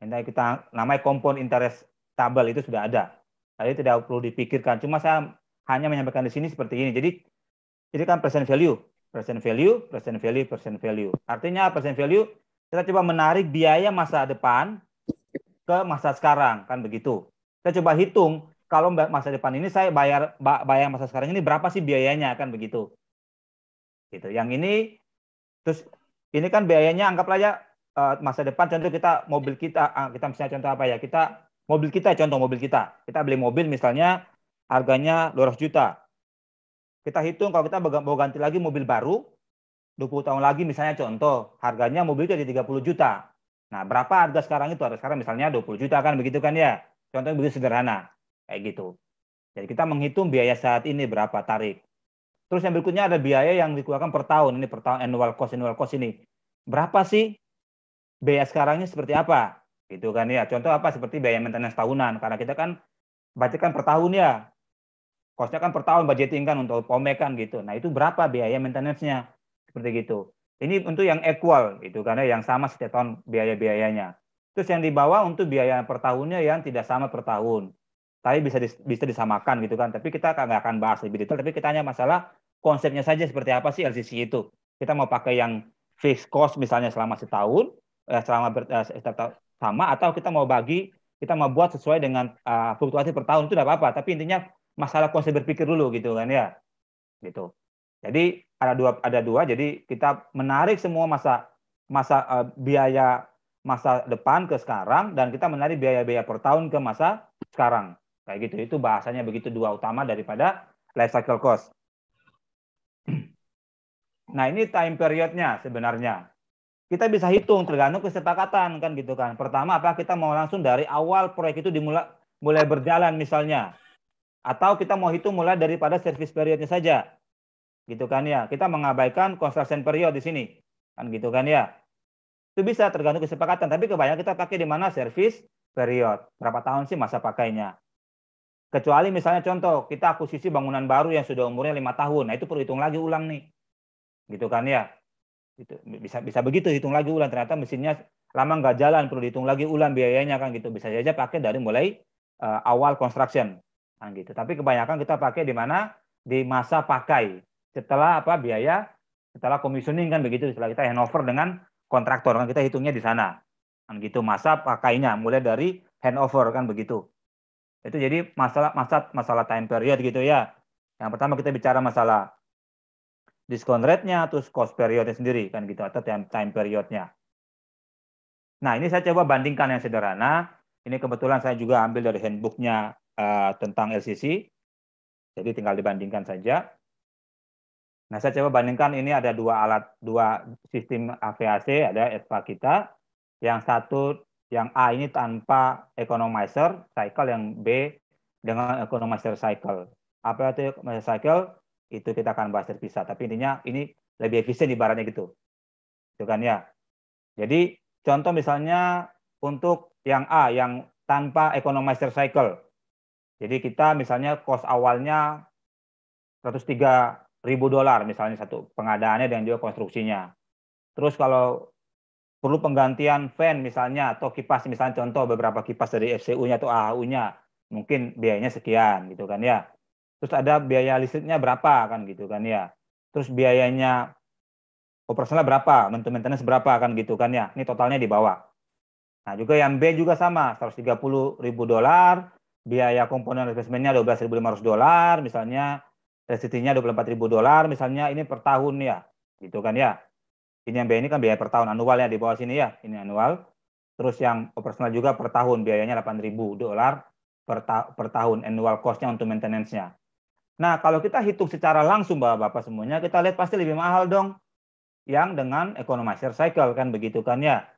Yang kita namai kompon interest tabel itu sudah ada. Jadi tidak perlu dipikirkan. Cuma saya hanya menyampaikan di sini seperti ini. Jadi ini kan present value, present value, present value, present value. Artinya present value kita coba menarik biaya masa depan ke masa sekarang kan begitu. Kita coba hitung kalau masa depan ini saya bayar bayar masa sekarang ini berapa sih biayanya kan begitu. Gitu. Yang ini terus ini kan biayanya anggaplah eh, ya masa depan contoh kita mobil kita ah, kita misalnya contoh apa ya kita mobil kita contoh mobil kita kita beli mobil misalnya harganya 200 juta kita hitung kalau kita mau ganti lagi mobil baru 20 tahun lagi misalnya contoh harganya mobil jadi 30 juta nah berapa harga sekarang itu harga sekarang misalnya 20 juta kan begitu kan ya contoh begitu sederhana Kayak gitu. Jadi kita menghitung biaya saat ini berapa tarik. Terus yang berikutnya ada biaya yang dikeluarkan per tahun. Ini per tahun annual cost, annual cost ini. Berapa sih biaya sekarangnya seperti apa? Gitu kan ya. Contoh apa? Seperti biaya maintenance tahunan. Karena kita kan budget kan per tahun ya. Costnya kan per tahun budgeting kan untuk pomekan gitu. Nah itu berapa biaya maintenance-nya? Seperti gitu. Ini untuk yang equal itu karena ya. yang sama setiap tahun biaya-biayanya. Terus yang di bawah untuk biaya per tahunnya yang tidak sama per tahun tapi bisa dis, bisa disamakan gitu kan. Tapi kita nggak akan bahas lebih detail, tapi kita hanya masalah konsepnya saja seperti apa sih LCC itu. Kita mau pakai yang fixed cost misalnya selama setahun, eh, selama ber, eh, setahun, sama atau kita mau bagi, kita mau buat sesuai dengan uh, fluktuasi per tahun itu tidak apa-apa. Tapi intinya masalah konsep berpikir dulu gitu kan ya, gitu. Jadi ada dua ada dua. Jadi kita menarik semua masa masa uh, biaya masa depan ke sekarang dan kita menarik biaya-biaya per tahun ke masa sekarang Kayak gitu. Itu bahasanya begitu dua utama daripada life cycle cost. Nah, ini time periodnya sebenarnya. Kita bisa hitung tergantung kesepakatan kan gitu kan. Pertama apa kita mau langsung dari awal proyek itu dimulai mulai berjalan misalnya. Atau kita mau hitung mulai daripada service periodnya saja. Gitu kan ya. Kita mengabaikan construction period di sini. Kan gitu kan ya. Itu bisa tergantung kesepakatan, tapi kebanyakan kita pakai di mana service period. Berapa tahun sih masa pakainya? Kecuali misalnya contoh kita akuisisi bangunan baru yang sudah umurnya lima tahun, nah itu perlu hitung lagi ulang nih, gitu kan ya? Itu bisa bisa begitu hitung lagi ulang ternyata mesinnya lama nggak jalan perlu dihitung lagi ulang biayanya kan gitu bisa saja pakai dari mulai uh, awal construction kan gitu. Tapi kebanyakan kita pakai di mana di masa pakai setelah apa biaya setelah commissioning kan begitu setelah kita handover dengan kontraktor kan kita hitungnya di sana kan gitu masa pakainya mulai dari handover kan begitu itu jadi masalah masa masalah time period gitu ya. Yang pertama kita bicara masalah diskon rate-nya, terus cost periodnya sendiri kan gitu atau time, time periodnya. Nah ini saya coba bandingkan yang sederhana. Ini kebetulan saya juga ambil dari handbooknya uh, tentang LCC. Jadi tinggal dibandingkan saja. Nah, saya coba bandingkan ini ada dua alat, dua sistem AVAC, ada ESPA kita. Yang satu yang A ini tanpa economizer cycle, yang B dengan economizer cycle. Apa itu economizer cycle? Itu kita akan bahas terpisah. Tapi intinya ini lebih efisien ibaratnya gitu. Itu kan ya. Jadi contoh misalnya untuk yang A, yang tanpa economizer cycle. Jadi kita misalnya cost awalnya 103 ribu dolar misalnya satu pengadaannya dan juga konstruksinya. Terus kalau perlu penggantian fan misalnya atau kipas misalnya contoh beberapa kipas dari FCU-nya atau AHU-nya mungkin biayanya sekian gitu kan ya. Terus ada biaya listriknya berapa kan gitu kan ya. Terus biayanya operasional berapa, maintenance berapa kan gitu kan ya. Ini totalnya di bawah. Nah juga yang B juga sama 130.000 dolar, biaya komponen replacement-nya 12.500 dolar misalnya, resitinya 24.000 dolar misalnya ini per tahun ya gitu kan ya. Ini yang biaya ini kan biaya per tahun annual ya di bawah sini ya, ini annual. Terus yang operasional juga per tahun biayanya 8.000 dolar per, ta per tahun annual cost-nya untuk maintenance-nya. Nah, kalau kita hitung secara langsung Bapak-bapak semuanya, kita lihat pasti lebih mahal dong yang dengan economizer cycle kan begitu kan ya.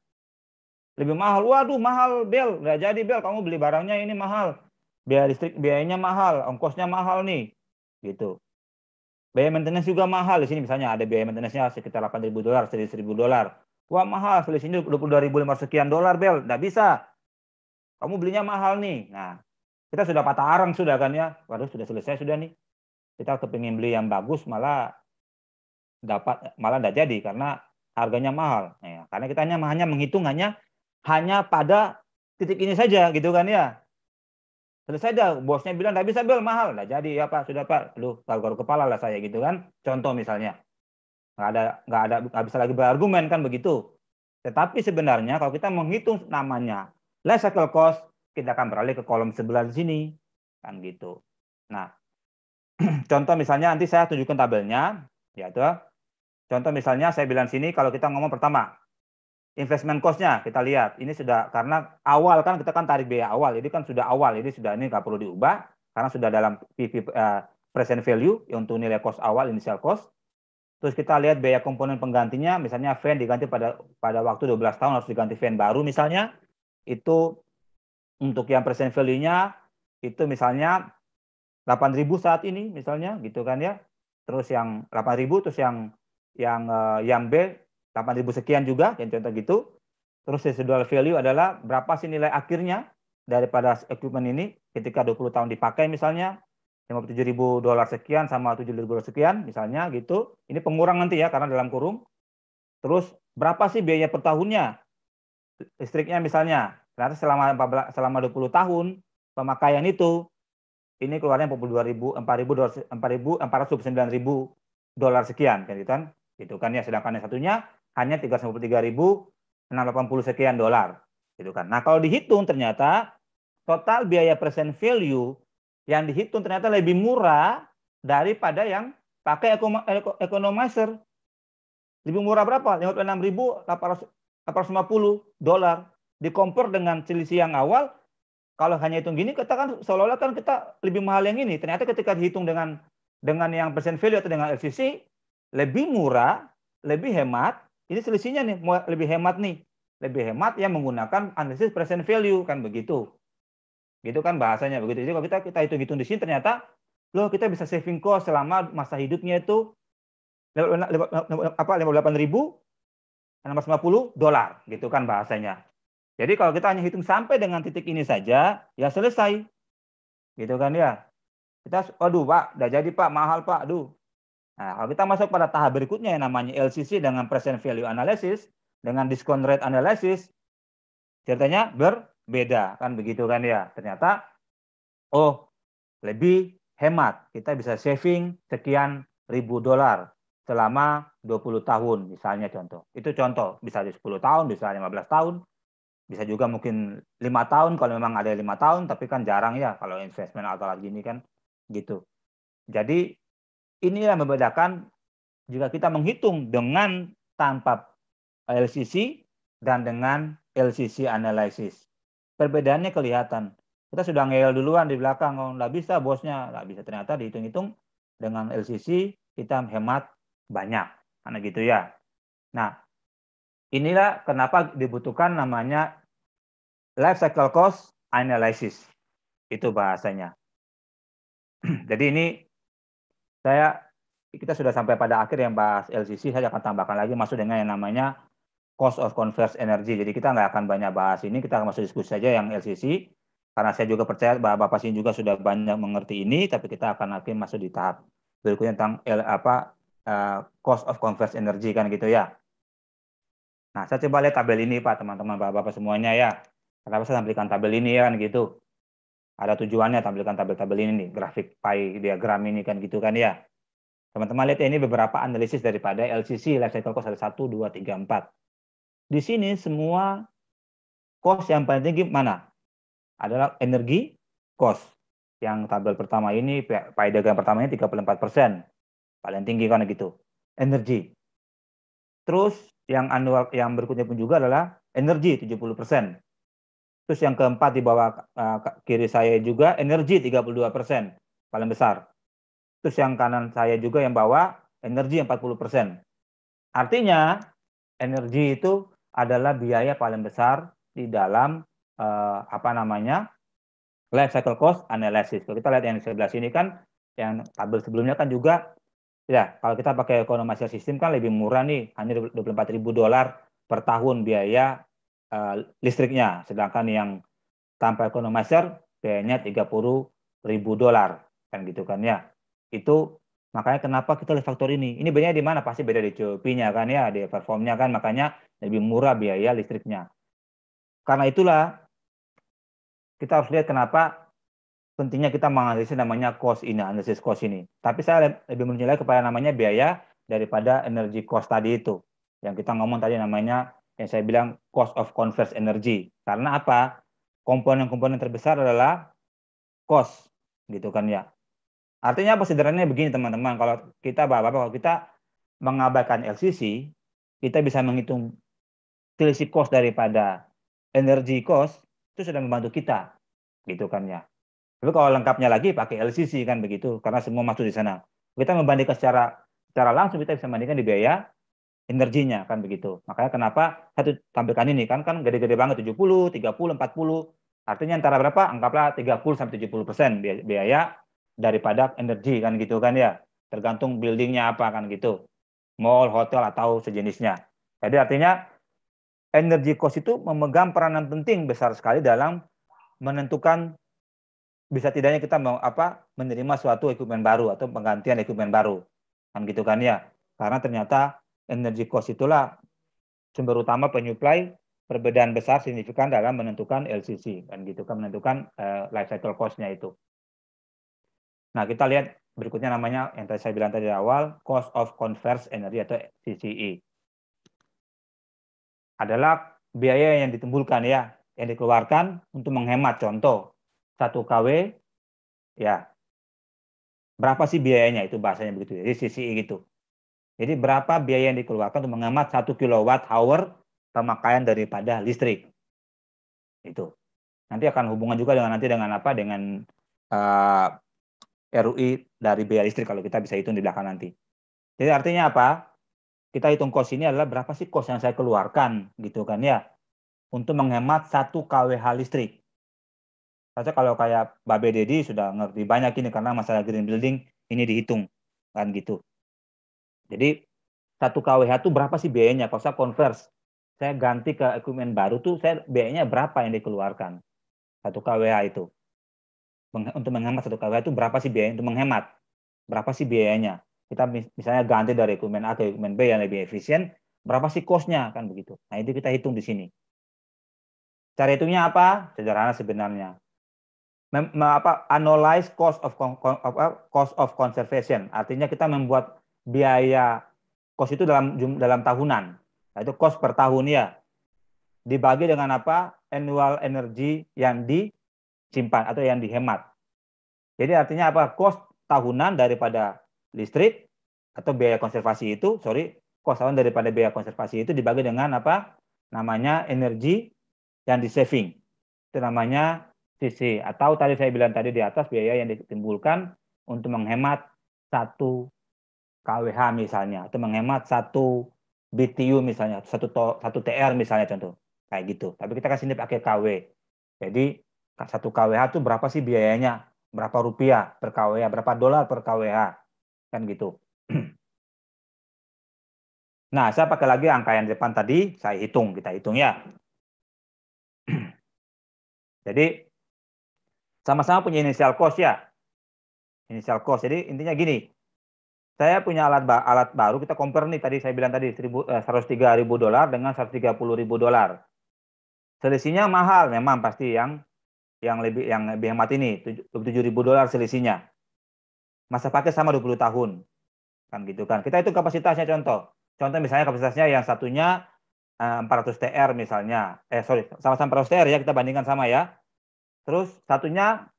Lebih mahal. Waduh, mahal Bel. Nggak jadi Bel, kamu beli barangnya ini mahal. Biaya listrik biayanya mahal, ongkosnya mahal nih. Gitu. Biaya maintenance juga mahal di sini misalnya ada biaya maintenance-nya sekitar 8.000 dolar, 1.000 dolar. Wah mahal, selisihnya 22.500 sekian dolar, Bel. Nggak bisa. Kamu belinya mahal nih. Nah, kita sudah patah arang sudah kan ya. Waduh, sudah selesai sudah nih. Kita kepingin beli yang bagus malah dapat malah tidak jadi karena harganya mahal. Nah, ya, karena kita hanya hanya menghitung hanya hanya pada titik ini saja gitu kan ya selesai dah bosnya bilang, tidak bisa bel, mahal. Nah, jadi ya Pak, sudah Pak. Aduh, garuk-garuk kepala lah saya gitu kan. Contoh misalnya. Nggak ada, nggak ada, nggak bisa lagi berargumen kan begitu. Tetapi sebenarnya kalau kita menghitung namanya less cycle cost, kita akan beralih ke kolom sebelah sini. Kan gitu. Nah, contoh misalnya nanti saya tunjukkan tabelnya. Yaitu, contoh misalnya saya bilang sini kalau kita ngomong pertama investment cost-nya kita lihat. Ini sudah karena awal kan kita kan tarik biaya awal. ini kan sudah awal. ini sudah ini nggak perlu diubah karena sudah dalam PV uh, eh, present value untuk nilai cost awal initial cost. Terus kita lihat biaya komponen penggantinya misalnya fan diganti pada pada waktu 12 tahun harus diganti fan baru misalnya. Itu untuk yang present value-nya itu misalnya 8.000 saat ini misalnya gitu kan ya. Terus yang 8.000 terus yang yang uh, yang B 8.000 sekian juga, yang contoh gitu. Terus residual value adalah berapa sih nilai akhirnya daripada equipment ini ketika 20 tahun dipakai misalnya 57.000 dolar sekian sama 7.000 dolar sekian misalnya gitu. Ini pengurang nanti ya karena dalam kurung. Terus berapa sih biaya per tahunnya? Listriknya misalnya. Ternyata selama 14, selama 20 tahun pemakaian itu ini keluarnya 42.000 4.000 4.000 dolar sekian kan gitu kan. Gitu kan ya sedangkan yang satunya hanya 353.680 sekian dolar gitu kan. Nah, kalau dihitung ternyata total biaya present value yang dihitung ternyata lebih murah daripada yang pakai economizer. Lebih murah berapa? 56.850 dolar. Dikompor dengan selisih yang awal, kalau hanya hitung gini, kita kan seolah-olah kan kita lebih mahal yang ini. Ternyata ketika dihitung dengan dengan yang present value atau dengan LCC, lebih murah, lebih hemat, ini selisihnya nih, mau lebih hemat nih. Lebih hemat yang menggunakan analisis present value kan begitu. Gitu kan bahasanya begitu. Jadi kalau kita kita hitung-hitung di sini ternyata loh kita bisa saving cost selama masa hidupnya itu apa lima ribu puluh dolar gitu kan bahasanya. Jadi kalau kita hanya hitung sampai dengan titik ini saja ya selesai. Gitu kan ya. Kita aduh Pak, udah jadi Pak, mahal Pak. Aduh, Nah, kalau kita masuk pada tahap berikutnya yang namanya LCC dengan present value analysis, dengan discount rate analysis, ceritanya berbeda, kan begitu kan ya. Ternyata, oh lebih hemat, kita bisa saving sekian ribu dolar selama 20 tahun misalnya contoh. Itu contoh, bisa di 10 tahun, bisa 15 tahun, bisa juga mungkin lima tahun kalau memang ada lima tahun, tapi kan jarang ya kalau investment atau lagi ini kan gitu. Jadi Inilah membedakan jika kita menghitung dengan tanpa LCC dan dengan LCC analysis. Perbedaannya kelihatan. Kita sudah ngeyel duluan di belakang, oh, nggak bisa bosnya, nggak bisa. Ternyata dihitung-hitung dengan LCC kita hemat banyak. Karena gitu ya. Nah, inilah kenapa dibutuhkan namanya life cycle cost analysis. Itu bahasanya. Jadi ini saya kita sudah sampai pada akhir yang bahas LCC, saya akan tambahkan lagi masuk dengan yang namanya cost of converse energy. Jadi kita nggak akan banyak bahas ini, kita akan masuk diskusi saja yang LCC, karena saya juga percaya bahwa Bapak sini juga sudah banyak mengerti ini, tapi kita akan akhir masuk di tahap berikutnya tentang L, apa uh, cost of converse energy kan gitu ya. Nah, saya coba lihat tabel ini Pak, teman-teman, Bapak-Bapak semuanya ya. Kenapa saya tampilkan tabel ini ya kan gitu ada tujuannya tampilkan tabel-tabel ini nih, grafik pie diagram ini kan gitu kan ya. Teman-teman lihat ya, ini beberapa analisis daripada LCC life cycle cost ada 1 2 3 4. Di sini semua cost yang paling tinggi mana? Adalah energi cost. Yang tabel pertama ini pie diagram pertamanya 34%. Paling tinggi kan gitu. Energi. Terus yang annual yang berikutnya pun juga adalah energi persen. Terus yang keempat di bawah uh, kiri saya juga energi 32 persen paling besar. Terus yang kanan saya juga yang bawah energi 40 persen. Artinya energi itu adalah biaya paling besar di dalam uh, apa namanya life cycle cost analysis. Kalau kita lihat yang di sebelah sini kan yang tabel sebelumnya kan juga ya kalau kita pakai ekonomi sistem kan lebih murah nih hanya ribu dolar per tahun biaya Eh, listriknya. Sedangkan yang tanpa economizer biayanya 30 ribu dolar kan gitu kan ya. Itu makanya kenapa kita lihat faktor ini. Ini bedanya di mana? Pasti beda di COP-nya kan ya, di performnya kan. Makanya lebih murah biaya listriknya. Karena itulah kita harus lihat kenapa pentingnya kita menganalisis namanya cost ini, analisis cost ini. Tapi saya lebih menilai kepada namanya biaya daripada energi cost tadi itu. Yang kita ngomong tadi namanya yang saya bilang cost of converse energy. Karena apa? Komponen-komponen terbesar adalah cost, gitu kan ya. Artinya apa sederhananya begini teman-teman, kalau kita bapak-bapak kalau kita mengabaikan LCC, kita bisa menghitung selisih cost daripada energy cost itu sudah membantu kita, gitu kan ya. Tapi kalau lengkapnya lagi pakai LCC kan begitu, karena semua masuk di sana. Kita membandingkan secara secara langsung kita bisa bandingkan di biaya energinya kan begitu. Makanya kenapa satu tampilkan ini kan kan gede-gede banget 70, 30, 40. Artinya antara berapa? Anggaplah 30 sampai 70 persen biaya daripada energi kan gitu kan ya. Tergantung buildingnya apa kan gitu. Mall, hotel atau sejenisnya. Jadi artinya energi cost itu memegang peranan penting besar sekali dalam menentukan bisa tidaknya kita mau apa menerima suatu equipment baru atau penggantian equipment baru kan gitu kan ya karena ternyata energi cost itulah sumber utama penyuplai perbedaan besar signifikan dalam menentukan LCC dan gitu kan menentukan uh, life cycle cost-nya itu. Nah, kita lihat berikutnya namanya yang tadi saya bilang tadi awal cost of converse energy atau CCE. Adalah biaya yang ditimbulkan ya, yang dikeluarkan untuk menghemat contoh 1 kW ya. Berapa sih biayanya itu bahasanya begitu. ya CCE gitu. Jadi berapa biaya yang dikeluarkan untuk menghemat 1 kilowatt hour pemakaian daripada listrik. Itu. Nanti akan hubungan juga dengan nanti dengan apa dengan uh, eh, RUI dari biaya listrik kalau kita bisa hitung di belakang nanti. Jadi artinya apa? Kita hitung kos ini adalah berapa sih kos yang saya keluarkan gitu kan ya untuk menghemat 1 kWh listrik. Saja kalau kayak Babe Dedi sudah ngerti banyak ini karena masalah green building ini dihitung kan gitu. Jadi satu KWH itu berapa sih biayanya? Kalau saya konvers, saya ganti ke equipment baru tuh saya biayanya berapa yang dikeluarkan satu KWH itu? Untuk menghemat satu KWH itu berapa sih biaya untuk menghemat? Berapa sih biayanya? Kita misalnya ganti dari equipment A ke equipment B yang lebih efisien, berapa sih cost kan begitu. Nah, itu kita hitung di sini. Cara hitungnya apa? Sederhana sebenarnya. Mem, apa analyze cost of, of cost of conservation. Artinya kita membuat biaya kos itu dalam dalam tahunan. Nah, itu kos per tahun ya. Dibagi dengan apa? Annual energy yang disimpan atau yang dihemat. Jadi artinya apa? Kos tahunan daripada listrik atau biaya konservasi itu, sorry, kos tahunan daripada biaya konservasi itu dibagi dengan apa? Namanya energi yang di saving. Itu namanya CC atau tadi saya bilang tadi di atas biaya yang ditimbulkan untuk menghemat satu KWH misalnya atau menghemat satu BTU misalnya satu to, satu TR misalnya contoh kayak gitu tapi kita kasih ini pakai KW jadi satu KWH itu berapa sih biayanya berapa rupiah per KWH berapa dolar per KWH kan gitu nah saya pakai lagi angka yang depan tadi saya hitung kita hitung ya jadi sama-sama punya inisial cost ya. Inisial cost. Jadi intinya gini, saya punya alat ba alat baru kita compare nih tadi saya bilang tadi eh, ribu dolar dengan ribu dolar. Selisihnya mahal memang pasti yang yang lebih yang lebih hemat ini ribu dolar selisihnya. Masa pakai sama 20 tahun. Kan gitu kan. Kita itu kapasitasnya contoh. Contoh misalnya kapasitasnya yang satunya 400 eh, TR misalnya. Eh sorry, sama-sama 400 TR ya kita bandingkan sama ya. Terus satunya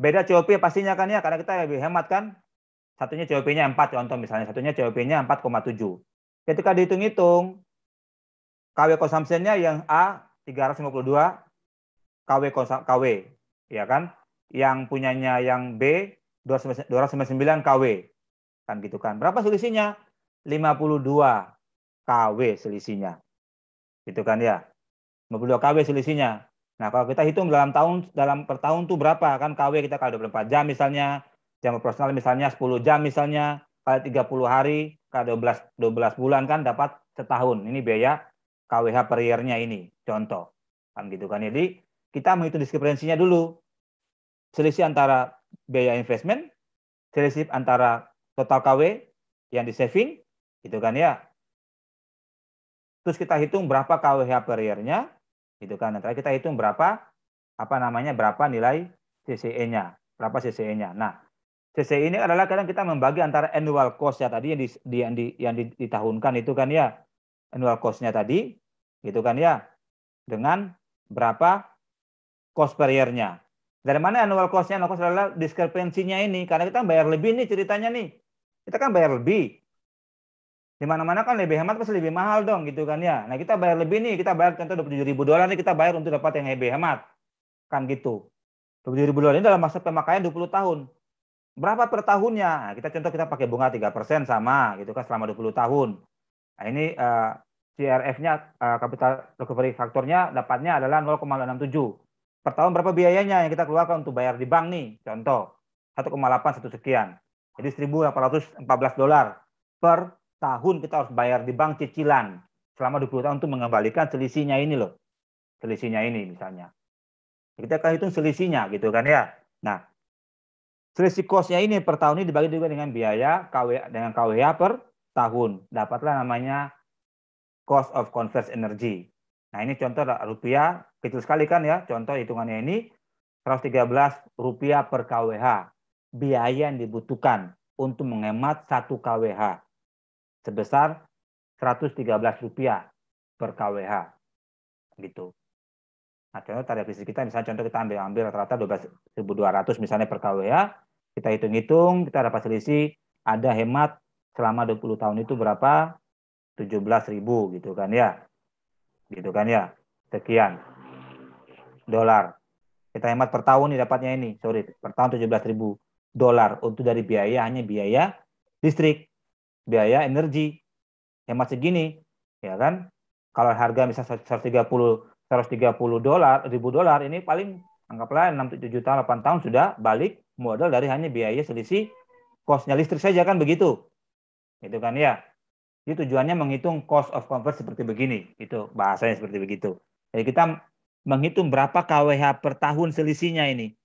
beda COP pastinya kan ya karena kita lebih hemat kan satunya COP-nya 4 contoh misalnya, satunya COP-nya 4,7. Ketika dihitung-hitung, KW consumption-nya yang A 352 KW KW, ya kan? Yang punyanya yang B 299 KW. Kan gitu kan. Berapa selisihnya? 52 KW selisihnya. Gitu kan ya. 52 KW selisihnya. Nah, kalau kita hitung dalam tahun dalam per tahun tuh berapa kan KW kita kalau 24 jam misalnya jam operasional misalnya 10 jam misalnya kali 30 hari kali 12 12 bulan kan dapat setahun. Ini biaya KWH per year-nya ini contoh. Kan gitu kan. Jadi kita menghitung diskrepensinya dulu. Selisih antara biaya investment, selisih antara total KW yang di saving gitu kan ya. Terus kita hitung berapa KWH per year-nya gitu kan. Nanti kita hitung berapa apa namanya berapa nilai CCE-nya, berapa CCE-nya. Nah, CC ini adalah kadang kita membagi antara annual cost ya tadi yang di, yang di, yang ditahunkan itu kan ya annual cost-nya tadi gitu kan ya dengan berapa cost per year-nya. Dari mana annual cost-nya? Annual cost adalah diskrepensinya ini karena kita bayar lebih nih ceritanya nih. Kita kan bayar lebih. Di mana-mana kan lebih hemat pasti lebih mahal dong gitu kan ya. Nah, kita bayar lebih nih, kita bayar contoh 27 ribu dolar nih kita bayar untuk dapat yang lebih hemat. Kan gitu. 27 ribu dolar ini dalam masa pemakaian 20 tahun berapa per tahunnya? Nah, kita contoh kita pakai bunga 3% sama gitu kan selama 20 tahun. Nah, ini uh, eh, CRF-nya uh, eh, capital recovery faktornya dapatnya adalah 0,67. Per tahun berapa biayanya yang kita keluarkan untuk bayar di bank nih? Contoh 1,8 satu sekian. Jadi 1.814 dolar per tahun kita harus bayar di bank cicilan selama 20 tahun untuk mengembalikan selisihnya ini loh. Selisihnya ini misalnya. Kita akan hitung selisihnya gitu kan ya. Nah, Selisih kosnya ini per tahun ini dibagi juga dengan biaya KW dengan KWH per tahun. Dapatlah namanya cost of converse energy. Nah, ini contoh rupiah kecil sekali kan ya. Contoh hitungannya ini 113 rupiah per KWH. Biaya yang dibutuhkan untuk menghemat 1 KWH sebesar 113 rupiah per KWH. Gitu. Nah, contoh tarif listrik kita misalnya contoh kita ambil ambil rata-rata 12.200 misalnya per kWh, kita hitung-hitung, kita dapat selisih ada hemat selama 20 tahun itu berapa? 17.000 gitu kan ya. Gitu kan ya. Sekian dolar. Kita hemat per tahun ini dapatnya ini. Sorry, per tahun 17.000 dolar untuk dari biaya hanya biaya listrik, biaya energi. Hemat segini, ya kan? Kalau harga misalnya 130 130 dolar, ribu dolar ini paling anggaplah 6 7 tahun 8 tahun sudah balik modal dari hanya biaya selisih kosnya listrik saja kan begitu. itu kan ya. Jadi tujuannya menghitung cost of convert seperti begini, itu bahasanya seperti begitu. Jadi kita menghitung berapa KWH per tahun selisihnya ini.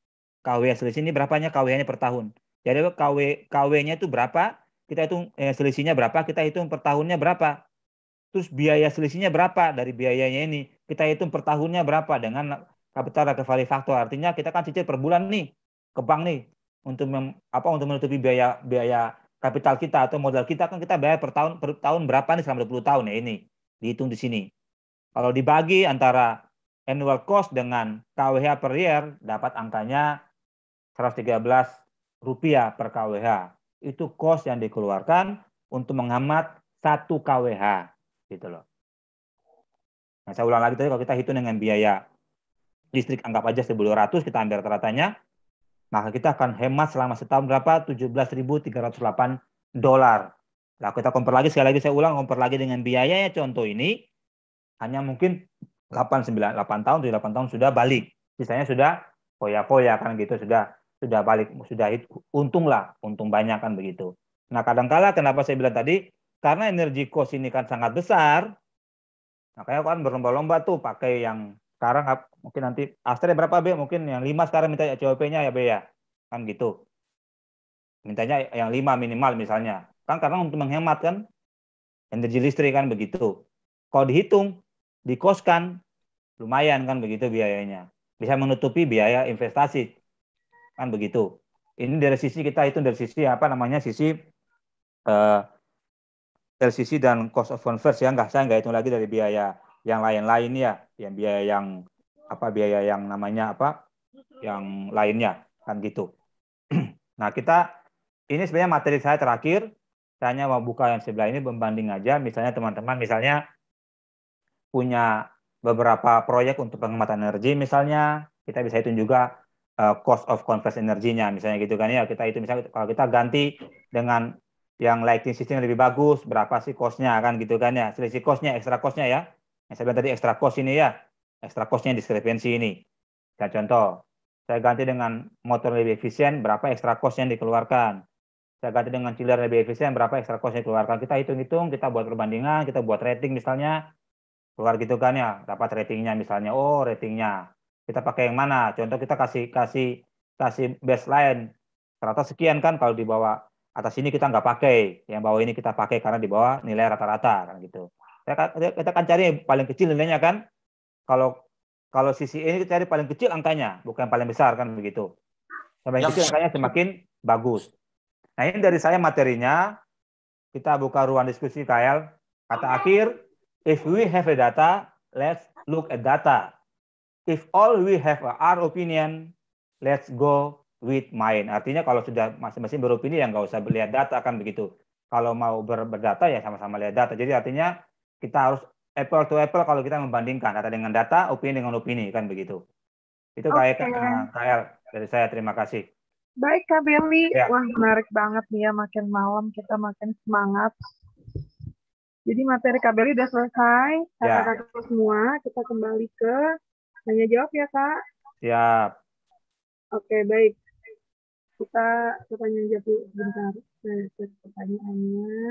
KWH selisih ini berapanya KWH-nya per tahun. Jadi KW KW-nya itu berapa, kita hitung eh, selisihnya berapa, kita hitung per tahunnya berapa. Terus biaya selisihnya berapa dari biayanya ini, kita hitung per tahunnya berapa dengan capital recovery factor. Artinya kita kan cicil per bulan nih ke bank nih untuk mem, apa untuk menutupi biaya biaya kapital kita atau modal kita kan kita bayar per tahun per tahun berapa nih selama 20 tahun ya ini dihitung di sini. Kalau dibagi antara annual cost dengan KWH per year dapat angkanya 113 rupiah per KWH. Itu cost yang dikeluarkan untuk menghemat satu KWH gitu loh. Nah, saya ulang lagi tadi kalau kita hitung dengan biaya listrik anggap aja 1200 kita ambil rata-ratanya maka kita akan hemat selama setahun berapa? 17.308 dolar. Nah, kita kompar lagi sekali lagi saya ulang kompar lagi dengan biayanya contoh ini hanya mungkin 8 9 8 tahun 7 8 tahun sudah balik. Sisanya sudah poya-poya kan gitu sudah sudah balik sudah untung lah, untung banyak kan begitu. Nah, kadangkala kenapa saya bilang tadi karena energi cost ini kan sangat besar, makanya kan berlomba-lomba tuh pakai yang sekarang mungkin nanti Astra berapa B mungkin yang lima sekarang minta COP-nya ya B ya kan gitu mintanya yang lima minimal misalnya kan karena untuk menghemat kan energi listrik kan begitu kalau dihitung dikoskan lumayan kan begitu biayanya bisa menutupi biaya investasi kan begitu ini dari sisi kita hitung dari sisi apa namanya sisi eh, dari dan cost of converse ya enggak saya nggak hitung lagi dari biaya yang lain-lain ya, yang biaya yang apa biaya yang namanya apa, yang lainnya kan gitu. nah kita ini sebenarnya materi saya terakhir, saya hanya mau buka yang sebelah ini membanding aja. Misalnya teman-teman misalnya punya beberapa proyek untuk penghematan energi misalnya kita bisa hitung juga uh, cost of converse energinya misalnya gitu kan ya kita itu misalnya kalau kita ganti dengan yang lighting system lebih bagus berapa sih costnya kan gitu kan ya selisih costnya ekstra costnya ya yang saya bilang tadi ekstra cost ini ya, ekstra costnya diskrepensi ini. Saya contoh, saya ganti dengan motor lebih efisien, berapa ekstra cost yang dikeluarkan. Saya ganti dengan chiller lebih efisien, berapa ekstra cost yang dikeluarkan. Kita hitung-hitung, kita buat perbandingan, kita buat rating misalnya, keluar gitu kan ya, dapat ratingnya misalnya, oh ratingnya. Kita pakai yang mana? Contoh kita kasih kasih kasih baseline rata sekian kan kalau di bawah atas ini kita nggak pakai, yang bawah ini kita pakai karena di bawah nilai rata-rata kan gitu. Ya kan? Kita akan cari yang paling kecil nilainya kan. Kalau kalau sisi ini kita cari paling kecil angkanya, bukan paling besar kan begitu. Semakin kecil angkanya semakin bagus. Nah ini dari saya materinya. Kita buka ruang diskusi KL. Kata akhir, if we have a data, let's look at data. If all we have are opinion, let's go with mine. Artinya kalau sudah masing-masing beropini ya nggak usah lihat data kan begitu. Kalau mau berdata ya sama-sama lihat data. Jadi artinya kita harus apple to apple kalau kita membandingkan data dengan data, opini dengan opini kan begitu. Itu kayak okay. KL dari saya. Terima kasih. Baik Kak Billy, ya. wah menarik banget nih ya makin malam kita makin semangat. Jadi materi Kak Billy udah selesai, Saya kakak ya. semua, kita kembali ke tanya jawab ya Kak. Siap. Oke baik, kita pertanyaan jawab bentar. Saya nah, cek pertanyaannya.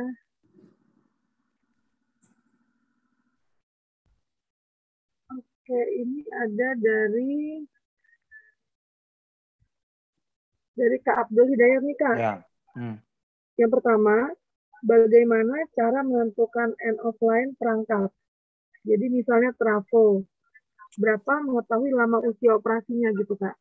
Oke, ini ada dari dari Kak Abdul Hidayat nih Kak. Ya. Hmm. Yang pertama, bagaimana cara menentukan end of line perangkat? Jadi misalnya trafo, berapa mengetahui lama usia operasinya gitu Kak?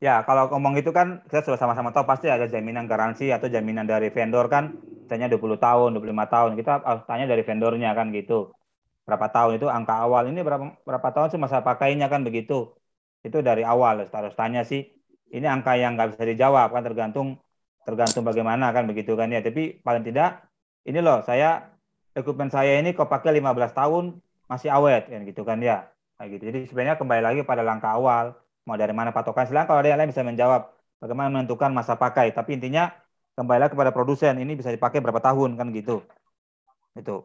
Ya, kalau ngomong itu kan kita sudah sama-sama tahu pasti ada jaminan garansi atau jaminan dari vendor kan, misalnya 20 tahun, 25 tahun. Kita harus tanya dari vendornya kan gitu berapa tahun itu angka awal ini berapa berapa tahun sih masa pakainya kan begitu itu dari awal harus tanya sih ini angka yang nggak bisa dijawab kan tergantung tergantung bagaimana kan begitu kan ya tapi paling tidak ini loh saya equipment saya ini kok pakai 15 tahun masih awet kan gitu kan ya nah, gitu jadi sebenarnya kembali lagi pada langkah awal mau dari mana patokan silakan kalau ada yang lain bisa menjawab bagaimana menentukan masa pakai tapi intinya kembali lagi kepada produsen ini bisa dipakai berapa tahun kan gitu itu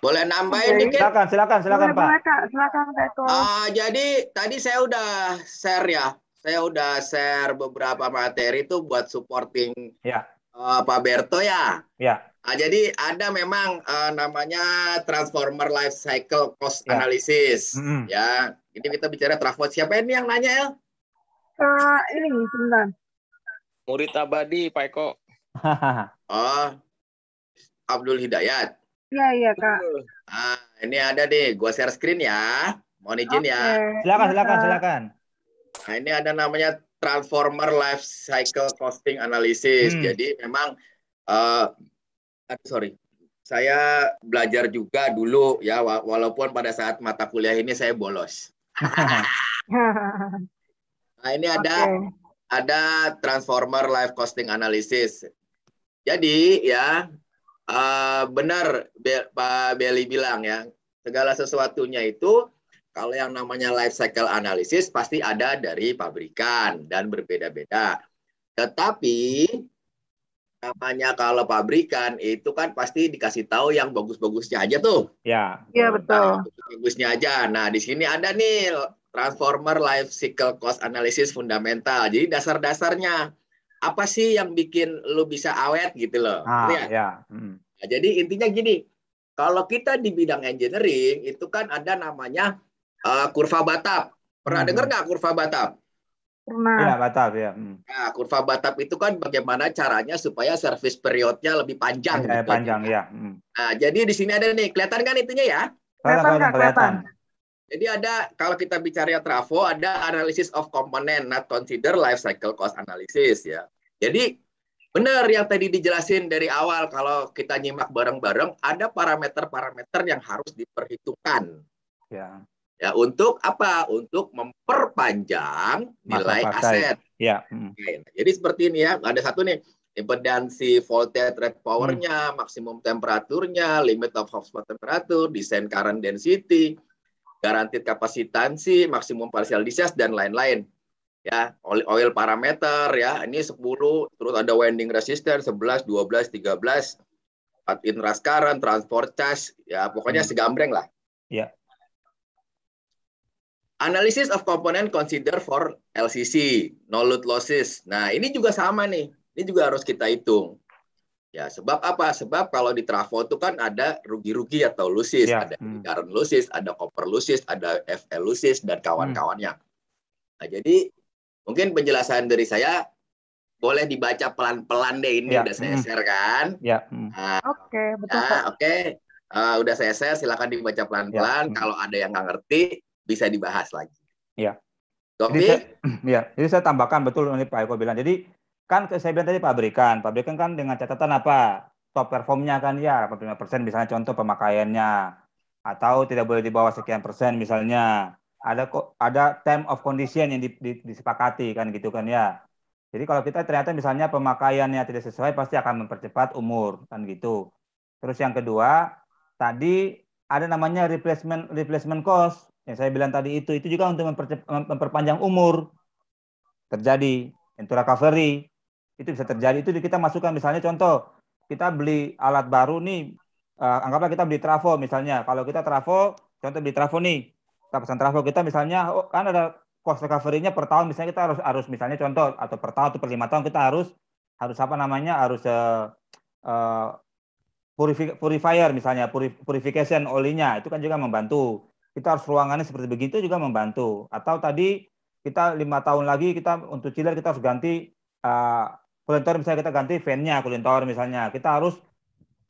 boleh nambahin okay. dikit? Silakan, silakan, silakan boleh, Pak. Boleh, Kak. Silakan Kak. Uh, jadi tadi saya udah share ya. Saya udah share beberapa materi itu buat supporting ya. uh, Pak Berto ya. Ya. Uh, jadi ada memang uh, namanya transformer life cycle cost ya. analysis -hmm. ya. Ini kita bicara transformer. Siapa ini yang nanya El? Uh, ini sebentar. Murid abadi Pak Eko. oh, Abdul Hidayat. Iya, iya, Kak. Ah, ini ada deh, gua share screen ya. Mohon izin okay. ya. Silakan, silakan, iya, silakan. Nah, ini ada namanya Transformer Life Cycle Costing Analysis. Hmm. Jadi memang uh, sorry, saya belajar juga dulu ya walaupun pada saat mata kuliah ini saya bolos. nah, ini ada okay. ada Transformer Life Costing Analysis. Jadi ya Eh, benar Be Pak Beli bilang ya, segala sesuatunya itu kalau yang namanya life cycle analysis pasti ada dari pabrikan dan berbeda-beda. Tetapi namanya kalau pabrikan itu kan pasti dikasih tahu yang bagus-bagusnya aja tuh. Ya. Iya betul. Nah, bagusnya aja. Nah, di sini ada nih transformer life cycle cost analysis fundamental. Jadi dasar-dasarnya apa sih yang bikin lu bisa awet gitu loh. Ah, ya. ya. Hmm. Nah, jadi intinya gini, kalau kita di bidang engineering itu kan ada namanya uh, kurva batap. Pernah hmm. dengar nggak kurva batap? Pernah. Ya, batap ya. Hmm. Nah, kurva batap itu kan bagaimana caranya supaya service periodnya lebih panjang. Lebih gitu. panjang ya. Hmm. Nah, jadi di sini ada nih, kelihatan kan intinya ya? Kelihatan, kelihatan. kelihatan. Jadi ada kalau kita bicara trafo ada analysis of component not consider life cycle cost analysis ya. Jadi benar yang tadi dijelasin dari awal kalau kita nyimak bareng-bareng ada parameter-parameter yang harus diperhitungkan. Ya. Ya untuk apa? Untuk memperpanjang nilai aset. Ya. Hmm. nah, jadi seperti ini ya, ada satu nih impedansi, voltage, rate powernya, hmm. maksimum temperaturnya, limit of Hotspot temperature, desain current density, guaranteed kapasitansi, maksimum partial discharge dan lain-lain. Ya, oil, parameter ya. Ini 10, terus ada winding resistor 11, 12, 13, interest current, transport charge, ya pokoknya hmm. segambreng lah. Ya. Yeah. Analysis of component consider for LCC, no load losses. Nah, ini juga sama nih. Ini juga harus kita hitung. Ya, sebab apa? Sebab kalau di trafo itu kan ada rugi-rugi atau lusis, ya. ada hmm. current lusis, ada copper lusis, ada FL lusis dan kawan-kawannya. Hmm. Nah, jadi mungkin penjelasan dari saya boleh dibaca pelan-pelan deh ini ya. udah saya hmm. share kan? Ya. Hmm. Nah, oke, betul. Ya, oke. Okay. Uh, eh, udah saya share silakan dibaca pelan-pelan. Ya. Hmm. Kalau ada yang nggak ngerti bisa dibahas lagi. Iya. Jadi saya, ya, jadi saya tambahkan betul ini Pak Eko bilang. Jadi kan saya bilang tadi pabrikan, pabrikan kan dengan catatan apa? Top performnya kan ya 45 persen misalnya contoh pemakaiannya atau tidak boleh di bawah sekian persen misalnya. Ada ada time of condition yang disepakati kan gitu kan ya. Jadi kalau kita ternyata misalnya pemakaiannya tidak sesuai pasti akan mempercepat umur kan gitu. Terus yang kedua tadi ada namanya replacement replacement cost yang saya bilang tadi itu itu juga untuk memperpanjang umur terjadi entura recovery itu bisa terjadi. Itu kita masukkan misalnya contoh kita beli alat baru nih uh, anggaplah kita beli trafo misalnya. Kalau kita trafo contoh beli trafo nih. Kita pesan trafo kita misalnya oh, kan ada cost recovery-nya per tahun misalnya kita harus harus misalnya contoh atau per tahun atau per lima tahun kita harus harus apa namanya harus uh, uh, purifier misalnya purification olinya itu kan juga membantu kita harus ruangannya seperti begitu juga membantu atau tadi kita lima tahun lagi kita untuk chiller kita harus ganti kulentor misalnya kita ganti fan-nya kulentor misalnya kita harus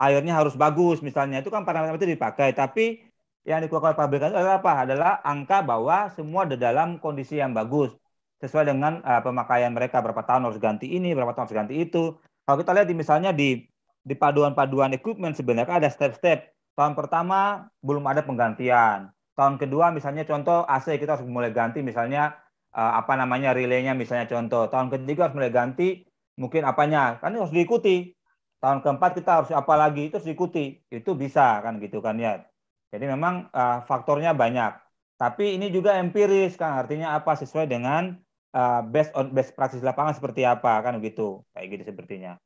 airnya harus bagus misalnya itu kan parameter itu dipakai tapi yang dikeluarkan pabrikan itu adalah apa adalah angka bahwa semua di dalam kondisi yang bagus sesuai dengan uh, pemakaian mereka berapa tahun harus ganti ini berapa tahun harus ganti itu kalau kita lihat di misalnya di di paduan-paduan equipment sebenarnya ada step-step tahun pertama belum ada penggantian tahun kedua misalnya contoh AC kita harus mulai ganti misalnya eh, apa namanya relaynya misalnya contoh tahun ketiga harus mulai ganti mungkin apanya kan harus diikuti tahun keempat kita harus apa lagi itu diikuti itu bisa kan gitu kan ya jadi memang uh, faktornya banyak tapi ini juga empiris kan artinya apa sesuai dengan uh, eh, best on best praksis lapangan seperti apa kan gitu kayak gitu sepertinya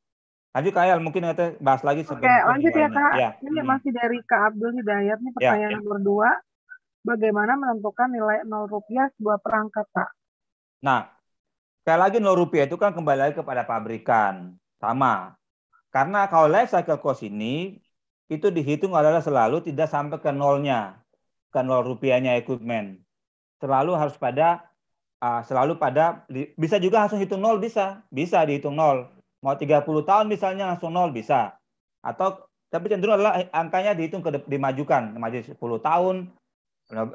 lanjut kak mungkin kita bahas lagi oke lanjut ya kak ya. ini hmm. masih dari kak Abdul Hidayat nih ya, pertanyaan ya, ya. nomor dua bagaimana menentukan nilai nol rupiah sebuah perangkat kak nah Sekali lagi nol rupiah itu kan kembali lagi kepada pabrikan. Sama. Karena kalau life cycle cost ini, itu dihitung adalah selalu tidak sampai ke nolnya, ke nol rupiahnya equipment. Selalu harus pada, uh, selalu pada, bisa juga langsung hitung nol, bisa. Bisa dihitung nol. Mau 30 tahun misalnya langsung nol, bisa. Atau tapi cenderung adalah angkanya dihitung ke dimajukan maju 10 tahun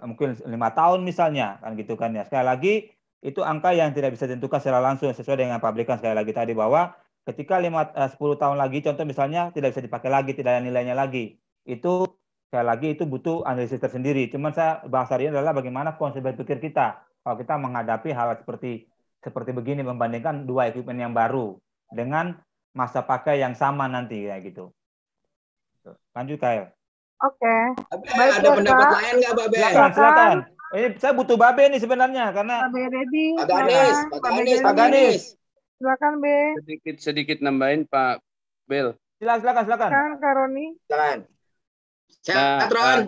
mungkin lima tahun misalnya kan gitu kan ya sekali lagi itu angka yang tidak bisa ditentukan secara langsung sesuai dengan pabrikan sekali lagi tadi bahwa ketika 5 10 eh, tahun lagi contoh misalnya tidak bisa dipakai lagi tidak ada nilainya lagi itu sekali lagi itu butuh analisis tersendiri cuman saya bahas hari ini adalah bagaimana konsep berpikir kita kalau kita menghadapi hal seperti seperti begini membandingkan dua equipment yang baru dengan masa pakai yang sama nanti ya gitu lanjut Kyle oke okay. ada pendapat lain nggak Mbak Ben silakan, silakan. Ini eh, saya butuh Babe nih sebenarnya karena Babe ready. Pak Ganis, Pak Ganis, Pak Ganis. Silakan Be. Sedikit sedikit nambahin Pak Bel. Silakan, silakan, silakan. Silakan Karoni. Silakan. Silakan. Nah, eh,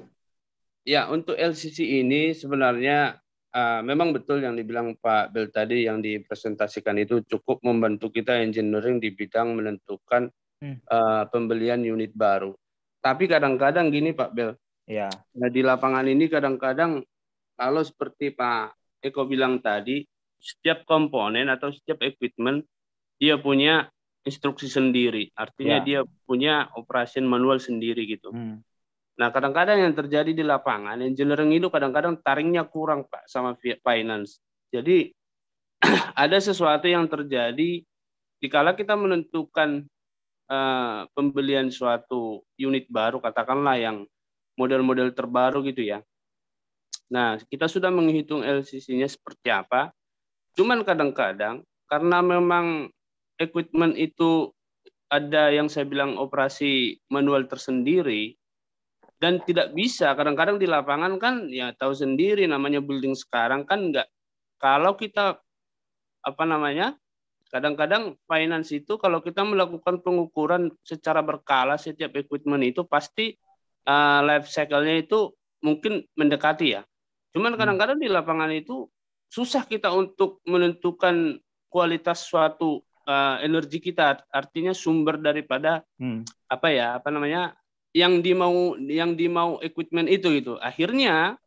ya, untuk LCC ini sebenarnya uh, memang betul yang dibilang Pak Bel tadi yang dipresentasikan itu cukup membantu kita engineering di bidang menentukan uh, pembelian unit baru. Tapi kadang-kadang gini Pak Bel. Ya. Nah, di lapangan ini kadang-kadang kalau seperti Pak Eko bilang tadi, setiap komponen atau setiap equipment dia punya instruksi sendiri. Artinya ya. dia punya operasi manual sendiri gitu. Hmm. Nah, kadang-kadang yang terjadi di lapangan, engineering itu kadang-kadang taringnya kurang Pak sama finance. Jadi ada sesuatu yang terjadi dikala kita menentukan uh, pembelian suatu unit baru katakanlah yang model-model terbaru gitu ya. Nah, kita sudah menghitung LCC-nya seperti apa. Cuman kadang-kadang karena memang equipment itu ada yang saya bilang operasi manual tersendiri dan tidak bisa kadang-kadang di lapangan kan ya tahu sendiri namanya building sekarang kan enggak kalau kita apa namanya kadang-kadang finance itu kalau kita melakukan pengukuran secara berkala setiap equipment itu pasti uh, life cycle-nya itu mungkin mendekati ya Cuman hmm. kadang-kadang di lapangan itu susah kita untuk menentukan kualitas suatu uh, energi kita artinya sumber daripada hmm. apa ya apa namanya yang di mau yang di mau equipment itu gitu akhirnya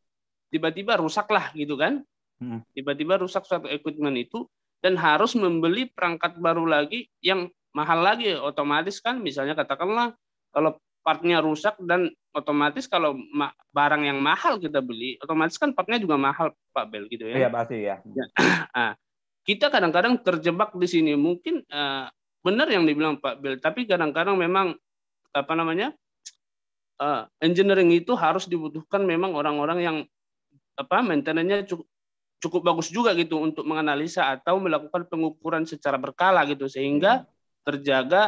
tiba-tiba rusaklah gitu kan hmm. tiba-tiba rusak suatu equipment itu dan harus membeli perangkat baru lagi yang mahal lagi otomatis kan misalnya katakanlah kalau partnya rusak dan otomatis kalau barang yang mahal kita beli, otomatis kan partnya juga mahal Pak Bel gitu ya. Iya pasti ya. ya. Ah, kita kadang-kadang terjebak di sini mungkin uh, benar yang dibilang Pak Bel, tapi kadang-kadang memang apa namanya uh, engineering itu harus dibutuhkan memang orang-orang yang apa maintenance-nya cukup cukup bagus juga gitu untuk menganalisa atau melakukan pengukuran secara berkala gitu sehingga iya. terjaga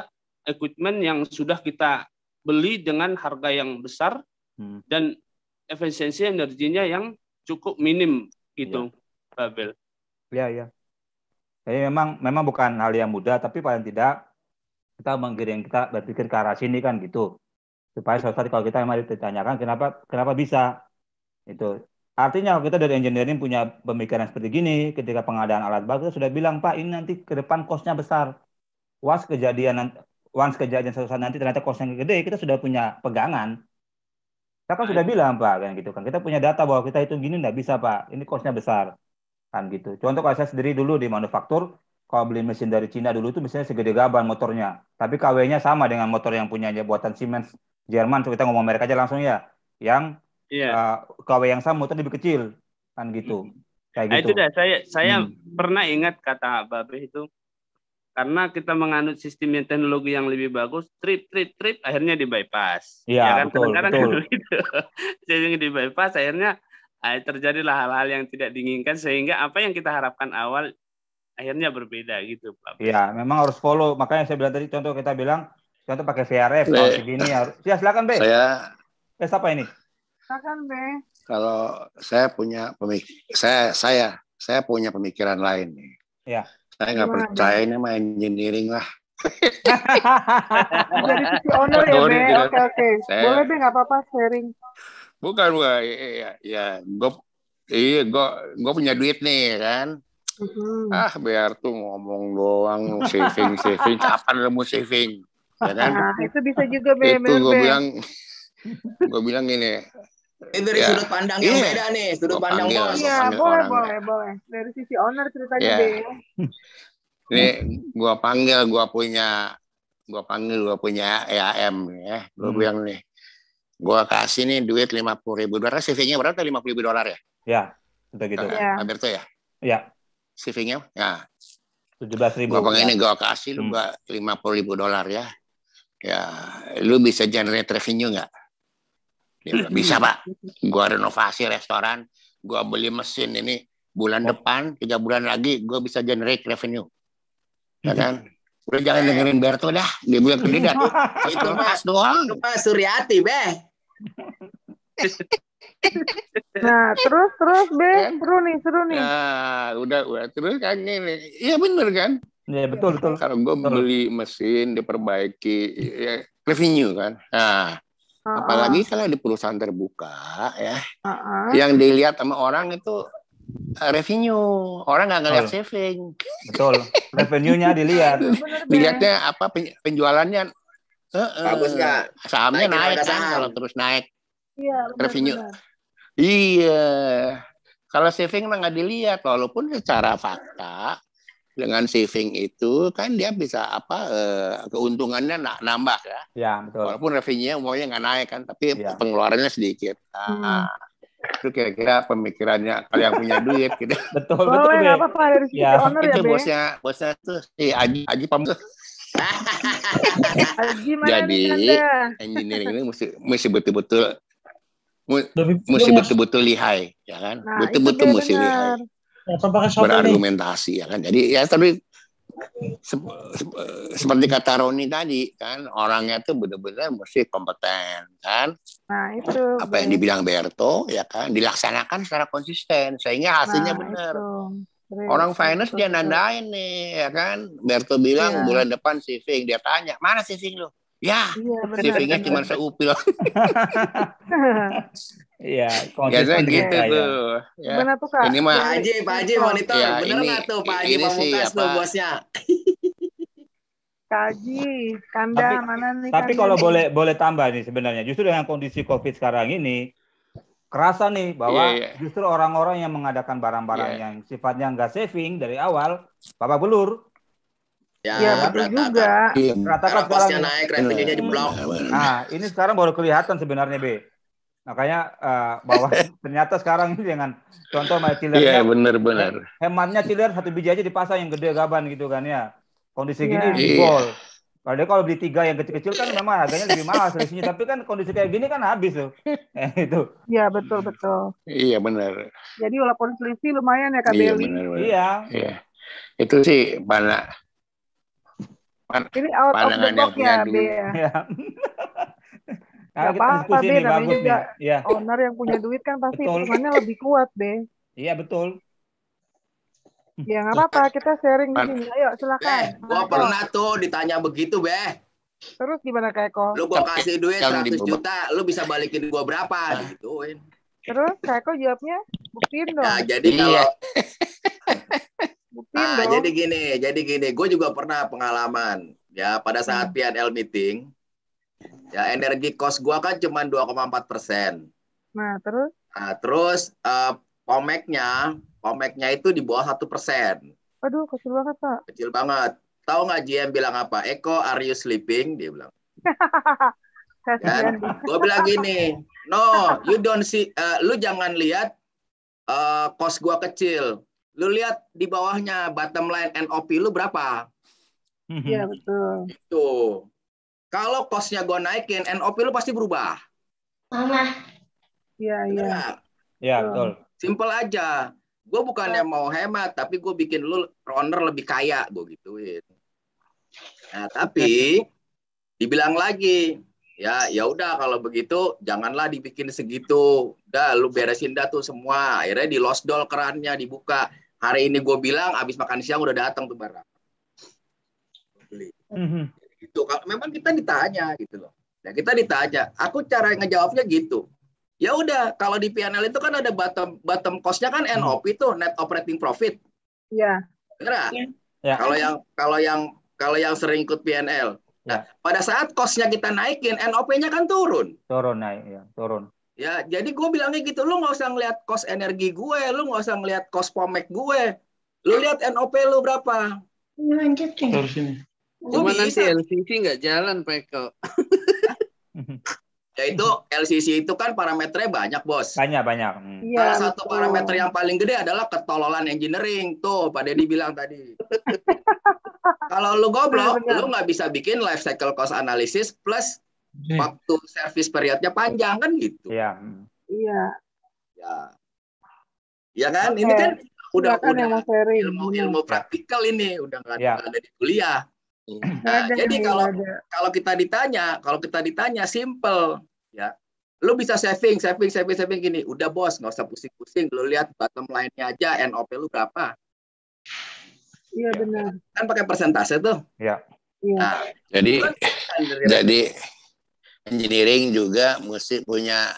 equipment yang sudah kita beli dengan harga yang besar hmm. dan efisiensi energinya yang cukup minim gitu, ya. Babel. Iya, iya. Jadi memang memang bukan hal yang mudah, tapi paling tidak kita menggiring kita berpikir ke arah sini kan gitu. Supaya suatu saat kalau kita memang ditanyakan kenapa kenapa bisa itu Artinya kalau kita dari engineering punya pemikiran seperti gini, ketika pengadaan alat baru sudah bilang Pak ini nanti ke depan kosnya besar. Was kejadian once kejadian suatu saat nanti ternyata kosnya gede, kita sudah punya pegangan. Kita kan sudah iya. bilang Pak, kan gitu kan. Kita punya data bahwa kita hitung gini nggak bisa Pak, ini kosnya besar. Kan gitu. Contoh kalau saya sendiri dulu di manufaktur, kalau beli mesin dari Cina dulu itu misalnya segede gaban motornya. Tapi KW-nya sama dengan motor yang punya buatan Siemens Jerman. So, kita ngomong mereka aja langsung ya. Yang yeah. Iya. uh, KW yang sama motor lebih kecil. Kan gitu. Mm-hmm. Kayak nah, gitu. itu dah saya saya hmm. pernah ingat kata Babe itu karena kita menganut sistem yang teknologi yang lebih bagus, trip trip trip akhirnya di bypass. Iya ya kan betul, kadang betul. gitu. Jadi di bypass akhirnya eh, terjadilah hal-hal yang tidak diinginkan sehingga apa yang kita harapkan awal akhirnya berbeda gitu Pak. Iya, memang harus follow. Makanya saya bilang tadi contoh kita bilang contoh pakai VRF kalau segini harus. Ya silakan Be. Saya Eh, apa ini? Silakan Be. Kalau saya punya pemikir saya saya saya punya pemikiran lain nih. Iya saya nggak percaya ini mah engineering lah. jadi sisi owner ya, Be. Oke, oke. Boleh, Be, nggak apa-apa sharing. Bukan, bukan. Ya, ya gue iya, gue, gue punya duit nih, ya kan. Mm-hmm. Ah, biar tuh ngomong doang, saving, saving. Kapan lu mau saving? Ya kan? Nah, itu bisa juga, Be. Itu gue bilang, gue bilang gini, Eh dari yeah. sudut pandang yeah. yang iya. beda nih, sudut gua oh, pandang bos. Iya, boleh, ya. boleh, boleh. Dari sisi owner ceritanya yeah. Iya. deh. Ini gua panggil, gua punya gua panggil, gua punya EAM ya. Gua hmm. bilang nih, gua kasih nih duit lima puluh ribu dolar. Kan CV-nya berapa? Lima puluh ribu dolar ya? Ya, udah gitu. Kan, ya. Hampir tuh ya. Ya. CV-nya, Ya, Tujuh belas ribu. Gua pengen ini ya. gua kasih lu hmm. lima puluh ribu dolar ya. Ya, lu bisa generate revenue nggak? Dia ya bisa pak, gue renovasi restoran, gue beli mesin ini bulan oh. depan, tiga bulan lagi gue bisa generate revenue. Ya iya. kan? Udah jangan dengerin Berto dah, dia bilang ke dia. Itu mas doang. Itu mas Suryati, beh. nah terus terus be ya. seru nih seru nih nah udah udah terus kan ini iya bener kan Iya betul betul. Kalau gue beli mesin diperbaiki ya, revenue kan. Nah uh Apalagi kalau di perusahaan terbuka ya, uh-uh. yang dilihat sama orang itu eh, revenue. Orang nggak ngeliat Betul. saving. Betul. Revenue-nya dilihat. Dilihatnya apa penjualannya uh-uh. bagus nggak? Sahamnya naik, naik kan kalau terus naik. Iya. Revenue. Iya. Kalau saving nggak dilihat, walaupun secara fakta dengan saving itu kan dia bisa apa eh, keuntungannya nak nambah ya. Ya, betul. Walaupun revenue-nya nggak naik kan, tapi ya. pengeluarannya sedikit. Nah, hmm. Itu kira-kira pemikirannya kalau yang punya duit gitu. Betul, betul. nggak apa-apa dari ya. owner ya, itu ya, Be. bosnya, bosnya tuh si Aji, Aji Pam. Jadi engineering ini mesti mesti betul-betul mesti betul-betul lihai, ya kan? Nah, betul-betul nah, mesti lihai Ya, berargumentasi ya kan. Jadi ya tapi se se seperti kata Roni tadi kan orangnya tuh benar-benar mesti kompeten kan. Nah, itu. Apa bener. yang dibilang Berto ya kan dilaksanakan secara konsisten sehingga hasilnya nah, benar. Orang finance itu. dia nandain nih ya kan. Berto bilang iya. bulan depan saving dia tanya, "Mana saving lu?" Ya, iya, CV-nya cuma seupil. Iya, biasanya gitu ya. tuh. Ya. Benar tuh Kak. Ini mah Pak Aji, Pak Aji monitor. Ya, Benar enggak tuh Pak Haji tes tuh bosnya? Kak Aji, Kanda tapi, mana nih? Tapi kanda? kalau boleh boleh tambah nih sebenarnya, justru dengan kondisi Covid sekarang ini kerasa nih bahwa yeah, yeah. justru orang-orang yang mengadakan barang-barang yeah. yang sifatnya nggak saving dari awal, bapak belur. Ya, ya betul juga. Rata-rata sekarang naik, revenue-nya di hmm. blok. Nah, ini sekarang baru kelihatan sebenarnya, Be Makanya uh, bahwa ternyata sekarang ini dengan contoh my killer Iya yeah, benar-benar. Eh, hematnya killer satu biji aja dipasang yang gede gaban gitu kan ya. Kondisi yeah. gini yeah. gol. Kalau kalau beli tiga yang kecil-kecil kan memang harganya lebih mahal selisihnya. Tapi kan kondisi kayak gini kan habis tuh. Eh, itu. Iya betul hmm. betul. Iya benar. Jadi walaupun selisih lumayan ya Kak iya, Beli. Iya. iya. Itu sih banyak Ini out of the box ya, Beli. Ya. Iya. Nah, Gak apa-apa deh, namanya juga Ya. owner yang punya duit kan pasti hitungannya lebih kuat deh. Iya betul. Ya nggak apa-apa, kita sharing di sini. Ayo silakan. Eh, gua pernah tuh ditanya begitu, Beh. Terus gimana Keko? Lu gua kasih duit 100 juta, lu bisa balikin gua berapa gituin. Terus Keko jawabnya buktiin nah, dong. Nah, jadi iya. kalau buktiin nah, dong. jadi gini, jadi gini, gue juga pernah pengalaman ya pada saat hmm. PNL meeting Ya, energi kos gua kan cuma 2,4 persen. Nah, terus? Nah, terus uh, pomeknya, pomeknya itu di bawah satu persen. Aduh, kecil banget, Pak. Kecil banget. Tahu nggak GM bilang apa? Eko, are you sleeping? Dia bilang. Dan kan? gue bilang gini, no, you don't see, uh, lu jangan lihat uh, eh, kos gua kecil. Lu lihat di bawahnya bottom line NOP lu berapa? Iya betul. Itu. Kalau kosnya gue naikin, NOP lu pasti berubah. Mama. Iya, iya, iya. Iya, betul. Simple aja. Gue bukannya mau hemat, tapi gue bikin lu owner lebih kaya, gue gituin. Nah, tapi dibilang lagi, ya ya udah kalau begitu janganlah dibikin segitu. Dah, lu beresin dah tuh semua. Akhirnya di lost doll kerannya dibuka. Hari ini gue bilang abis makan siang udah datang tuh barang. Beli. Mm -hmm gitu. Kalau memang kita ditanya gitu loh. Ya, kita ditanya. Aku cara ngejawabnya gitu. Ya udah, kalau di PNL itu kan ada bottom bottom cost-nya kan hmm. NOP itu net operating profit. Iya. Benar ya. ya. Kalau yang kalau yang kalau yang sering ikut PNL. Ya. Nah, pada saat cost-nya kita naikin, NOP-nya kan turun. Turun naik ya, ya, turun. Ya, jadi gue bilangnya gitu, lu nggak usah ngeliat kos energi gue, lu nggak usah ngeliat kos pomek gue, lu lihat NOP lu berapa. Lanjut Terus ini. Cuma bisa. nanti LCC nggak jalan, Peko. ya itu LCC itu kan parameternya banyak, Bos. Banyak, banyak. Hmm. Ya, Salah betul. satu parameter yang paling gede adalah ketololan engineering. Tuh, Pak Deddy bilang tadi. Kalau lu goblok, benar, benar. lu nggak bisa bikin life cycle cost analysis plus hmm. waktu service periodnya panjang kan gitu. Iya. Iya. Ya. Ya kan, okay. ini kan udah iya kan, udah udah ilmu ilmu praktikal ini udah nggak ya. ada di kuliah. Nah, jadi kalau kalau kita ditanya, kalau kita ditanya simple ya. Lu bisa saving, saving, saving, saving gini. Udah bos, nggak usah pusing-pusing. Lu lihat bottom line-nya aja NOP lu berapa. Iya ya, benar. Kan pakai persentase tuh. Iya. iya. Nah, jadi kan ya. jadi engineering juga mesti punya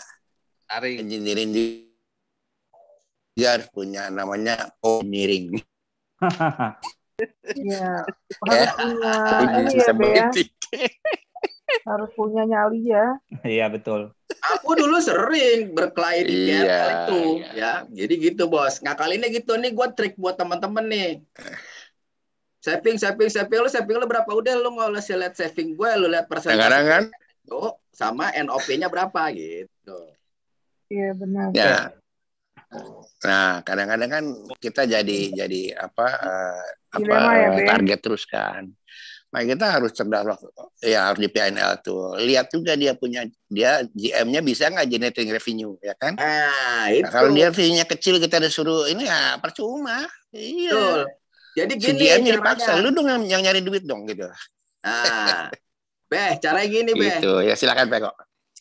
cari engineering juga harus punya namanya engineering. Iya. Ya, harus punya iya, ya, ya. Harus punya nyali ya. Iya betul. Aku dulu sering berkelahi di iya, itu iya. ya. Jadi gitu bos. nggak kali gitu. ini gitu nih gue trik buat teman-teman nih. Saving, saving, saving lo saving lo berapa udah lo nggak usah lihat saving gue, lo lihat persen. Sekarang kan? Tuh, sama NOP-nya berapa gitu. Iya benar. Ya. Nah, kadang-kadang kan kita jadi jadi apa uh, apa ya, target terus kan. Makanya nah, kita harus cerdas ya harus di PNL tuh. Lihat juga dia punya dia GM-nya bisa nggak generating revenue ya kan? Ah, itu. Nah, kalau dia fee-nya kecil kita disuruh ini ya percuma. Iya. Betul. Jadi gini si GM-nya dipaksa, lu dong yang nyari duit dong gitu. Ah. Beh, caranya gini, Beh. Gitu, ya silakan Pak kok.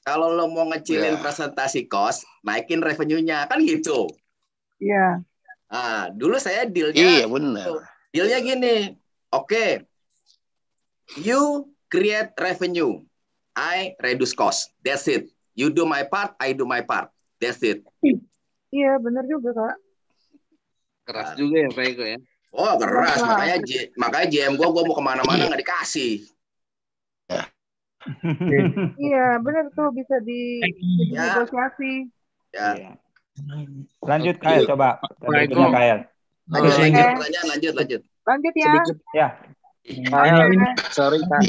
Kalau lo mau ngecilin yeah. presentasi cost, naikin revenue-nya. Kan gitu. Iya. Yeah. Nah, dulu saya dealnya. Iya, yeah, benar. Gitu. Dealnya gini. Oke. Okay. You create revenue. I reduce cost. That's it. You do my part, I do my part. That's it. Iya, benar juga, Kak. Keras nah. juga ya, Pak ya. Oh, keras. Makanya makanya JM gue, gue mau kemana-mana iya. nggak dikasih. Yeah. iya benar tuh bisa di ya. negosiasi ya. Iya. lanjut okay. coba lanjut Kail lanjut lanjut lanjut lanjut lanjut ya Sedikit. ya iya. Kyle, iya. sorry kak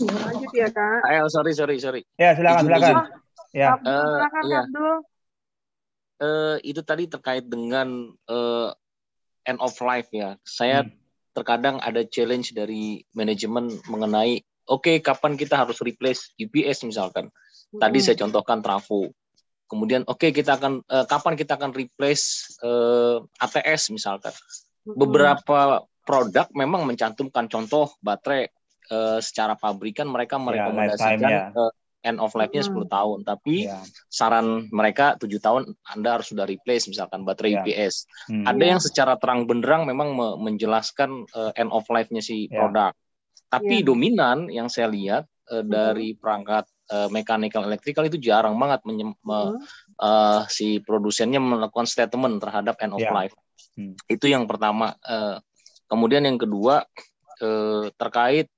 lanjut ya kak Kail sorry sorry sorry ya silakan silakan oh, ya uh, ya. Uh, itu tadi terkait dengan uh, end of life ya. Saya hmm. terkadang ada challenge dari manajemen mengenai oke okay, kapan kita harus replace UPS misalkan. Tadi saya contohkan trafo. Kemudian oke okay, kita akan uh, kapan kita akan replace uh, eh, ATS misalkan. Beberapa produk memang mencantumkan contoh baterai uh, secara pabrikan mereka ya, merekomendasikan yeah, ya. end of life-nya hmm. 10 tahun, tapi yeah. saran mereka 7 tahun Anda harus sudah replace misalkan baterai yeah. UPS. Hmm. Ada yang ya. secara terang benderang memang menjelaskan end of life-nya si yeah. produk. Tapi yeah. dominan yang saya lihat uh, dari perangkat uh, mechanical electrical itu jarang banget menyem, hmm uh, si produsennya melakukan statement terhadap end of yeah. life. Mm. Itu yang pertama. Uh, kemudian yang kedua uh, terkait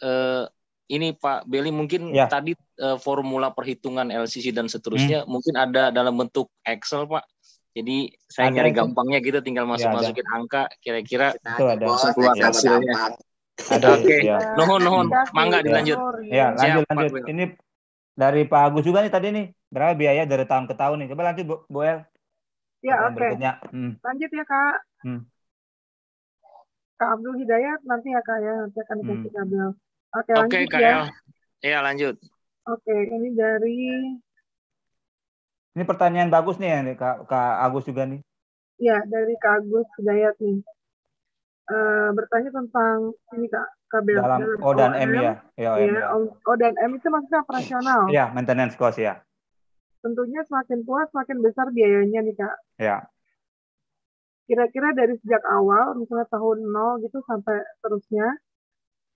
uh, ini Pak Beli mungkin yeah. tadi uh, formula perhitungan LCC dan seterusnya mm. mungkin ada dalam bentuk Excel Pak. Jadi saya ada nyari itu. gampangnya gitu tinggal iya, masuk-masukin ya, angka kira-kira itu ada. keluar hasilnya. Ada oke. Okay. Ya. Nuhun nuhun, mangga dilanjut. Ya, lanjut Siap, lanjut. Pak Ini dari Pak Agus juga nih tadi nih. Berapa biaya dari tahun ke tahun nih? Coba lanjut Bu Bu El Ya, oke. Okay. Hmm. Lanjut ya, Kak. Hmm. Kak Abdul Hidayat nanti ya, Kak ya. Nanti akan dikasih hmm. kabel. Oke, okay, lanjut Kak ya. Iya, lanjut. Oke, okay, ini dari ini pertanyaan bagus nih ya Kak, Kak Agus juga nih. Ya, dari Kak Agus Hidayat nih. Eh, bertanya tentang ini kak KBL dalam O dan M ya, ya, OM, iya, ya. O dan M itu maksudnya operasional. Ya maintenance cost ya. Tentunya semakin tua semakin besar biayanya nih kak. Ya. Kira-kira dari sejak awal misalnya tahun 0 gitu sampai terusnya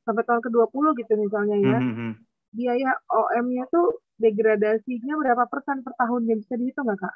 sampai tahun ke-20 gitu misalnya ya. Mm -hmm. Biaya OM-nya tuh degradasinya berapa persen per tahun yang bisa dihitung nggak kak?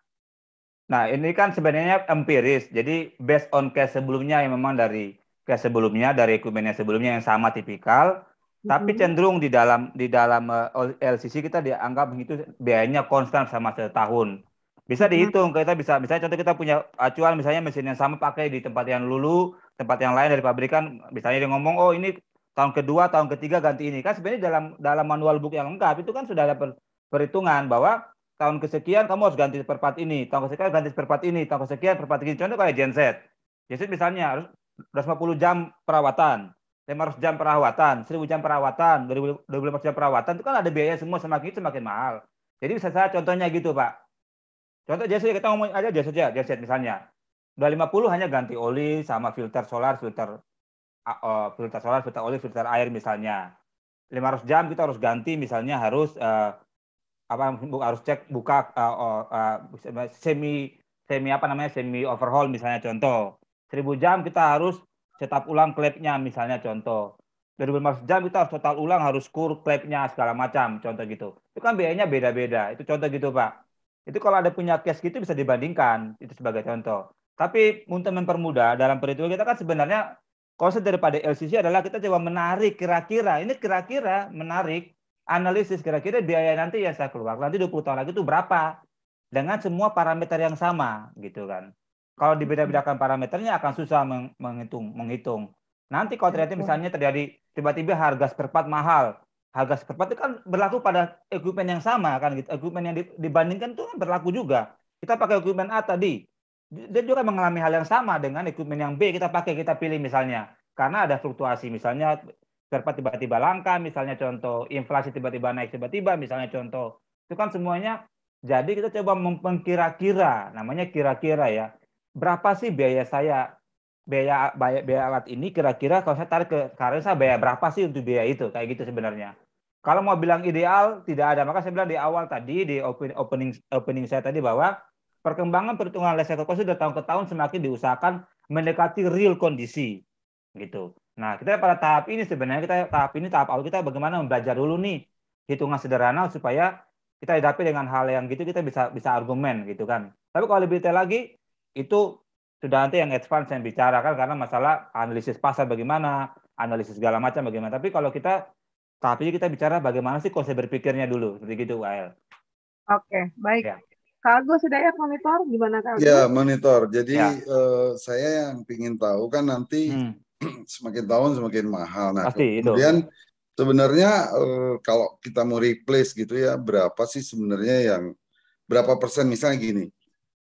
Nah ini kan sebenarnya empiris, jadi based on case sebelumnya yang memang dari kayak sebelumnya dari ekumen yang sebelumnya yang sama tipikal mm-hmm. tapi cenderung di dalam di dalam uh, eh, LCC kita dianggap begitu biayanya konstan sama setahun bisa mm-hmm. dihitung kita bisa misalnya contoh kita punya acuan misalnya mesin yang sama pakai di tempat yang lulu tempat yang lain dari pabrikan misalnya dia ngomong oh ini tahun kedua tahun ketiga ganti ini kan sebenarnya dalam dalam manual book yang lengkap itu kan sudah ada per, perhitungan bahwa tahun kesekian kamu harus ganti perpat ini tahun kesekian ganti perpat ini tahun kesekian perpat ini contoh kayak genset genset misalnya harus 250 jam perawatan, 500 jam perawatan, 1000 jam perawatan, 2500 jam perawatan itu kan ada biaya semua semakin itu semakin mahal. Jadi bisa saya contohnya gitu, Pak. Contoh jasa ya, kita ngomong aja jasa aja, ya, jasa misalnya. Udah 50 hanya ganti oli sama filter solar, filter uh, filter solar, filter oli, filter air misalnya. 500 jam kita harus ganti misalnya harus uh, apa harus cek buka uh, uh, semi semi apa namanya semi overhaul misalnya contoh 1000 jam kita harus cetak ulang klepnya misalnya contoh. 2500 jam kita harus total ulang, harus kur klepnya segala macam, contoh gitu. Itu kan biayanya beda-beda. Itu contoh gitu, Pak. Itu kalau ada punya case gitu bisa dibandingkan, itu sebagai contoh. Tapi untuk mempermudah dalam perhitungan kita kan sebenarnya konsep daripada LCC adalah kita coba menarik kira-kira, ini kira-kira menarik analisis kira-kira biaya nanti yang saya keluar nanti 20 tahun lagi itu berapa dengan semua parameter yang sama gitu kan kalau dibedakan bedakan parameternya akan susah menghitung menghitung nanti kalau ternyata misalnya terjadi tiba-tiba harga seperempat mahal harga seperempat itu kan berlaku pada equipment yang sama kan gitu equipment yang dibandingkan itu kan berlaku juga kita pakai equipment A tadi dia juga mengalami hal yang sama dengan equipment yang B kita pakai kita pilih misalnya karena ada fluktuasi misalnya seperempat tiba-tiba langka misalnya contoh inflasi tiba-tiba naik tiba-tiba misalnya contoh itu kan semuanya jadi kita coba mengkira-kira namanya kira-kira ya berapa sih biaya saya biaya biaya, biaya alat ini kira-kira kalau saya tarik ke karena saya biaya berapa sih untuk biaya itu kayak gitu sebenarnya kalau mau bilang ideal tidak ada maka saya bilang di awal tadi di opening opening opening saya tadi bahwa perkembangan perhitungan lifecycle cost sudah tahun ke tahun semakin diusahakan mendekati real kondisi gitu nah kita pada tahap ini sebenarnya kita tahap ini tahap awal kita bagaimana belajar dulu nih hitungan sederhana supaya kita hadapi dengan hal yang gitu kita bisa bisa argumen gitu kan tapi kalau lebih detail lagi itu sudah nanti yang advance yang bicarakan karena masalah analisis pasar bagaimana, analisis segala macam bagaimana. Tapi kalau kita tapi kita bicara bagaimana sih konsep berpikirnya dulu, seperti gitu, Wael. Oke, baik. Ya. Kak Agus sudah ya monitor gimana Kak Agus? Ya monitor. Jadi ya. Uh, saya yang ingin tahu kan nanti hmm. semakin tahun semakin mahal. Nah Pasti, kemudian itu. sebenarnya eh, kalau kita mau replace gitu ya berapa sih sebenarnya yang berapa persen misalnya gini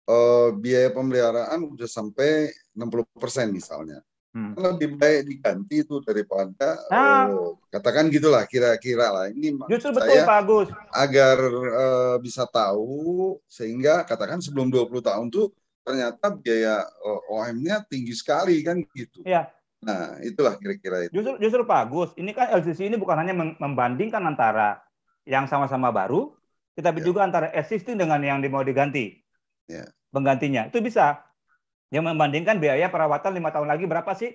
uh, biaya pemeliharaan udah sampai 60% misalnya. Hmm. Kan lebih baik diganti itu daripada nah. uh, katakan gitulah kira-kira lah ini Justru betul saya, Pak Agus. agar uh, bisa tahu sehingga katakan sebelum 20 tahun tuh ternyata biaya uh, OM-nya tinggi sekali kan gitu. Iya. Nah, itulah kira-kira itu. Justru justru Pak Agus, ini kan LCC ini bukan hanya membandingkan antara yang sama-sama baru, tetapi ya. juga antara existing dengan yang mau diganti. Ya penggantinya. Itu bisa. Yang membandingkan biaya perawatan lima tahun lagi berapa sih?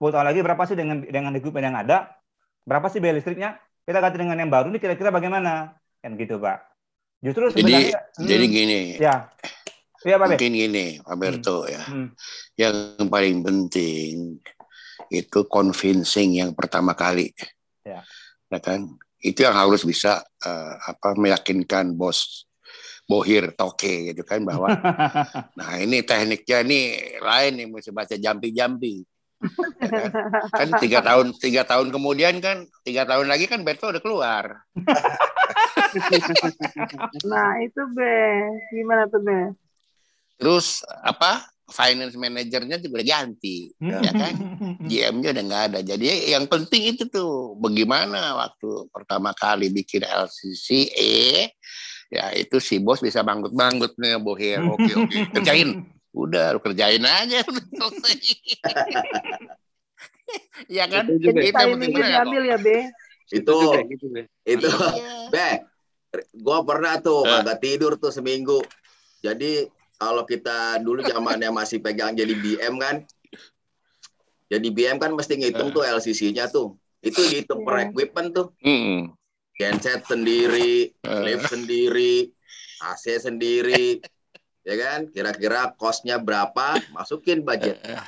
10 tahun lagi berapa sih dengan dengan equipment yang ada? Berapa sih biaya listriknya? Kita ganti dengan yang baru ini kira-kira bagaimana? Kan gitu, Pak. Justru jadi, hmm, jadi gini. Ya. Ya, Pak Mungkin gini, Pak hmm. Berto hmm. ya. Hmm. Yang paling penting itu convincing yang pertama kali. Ya. Nah, kan? Itu yang harus bisa uh, apa meyakinkan bos bohir toke gitu kan bahwa nah ini tekniknya ini lain nih mesti baca jampi-jampi ya kan? kan tiga tahun tiga tahun kemudian kan tiga tahun lagi kan Beto udah keluar nah itu be gimana tuh be terus apa finance manajernya juga udah ganti ya kan GM-nya udah nggak ada jadi yang penting itu tuh bagaimana waktu pertama kali bikin LCCE ya itu si bos bisa bangkut bangkut nih bohir oke oke kerjain udah lu kerjain aja ya kan itu kita ini diambil ya be itu itu, gitu, be, gitu, iya. gue pernah tuh nggak eh. tidur tuh seminggu jadi kalau kita dulu zamannya masih pegang jadi BM kan jadi BM kan mesti ngitung eh. tuh LCC-nya tuh itu dihitung per iya. equipment tuh genset sendiri, eh. lift sendiri, AC sendiri, ya kan? Kira-kira kosnya berapa? Masukin budget. Eh, eh.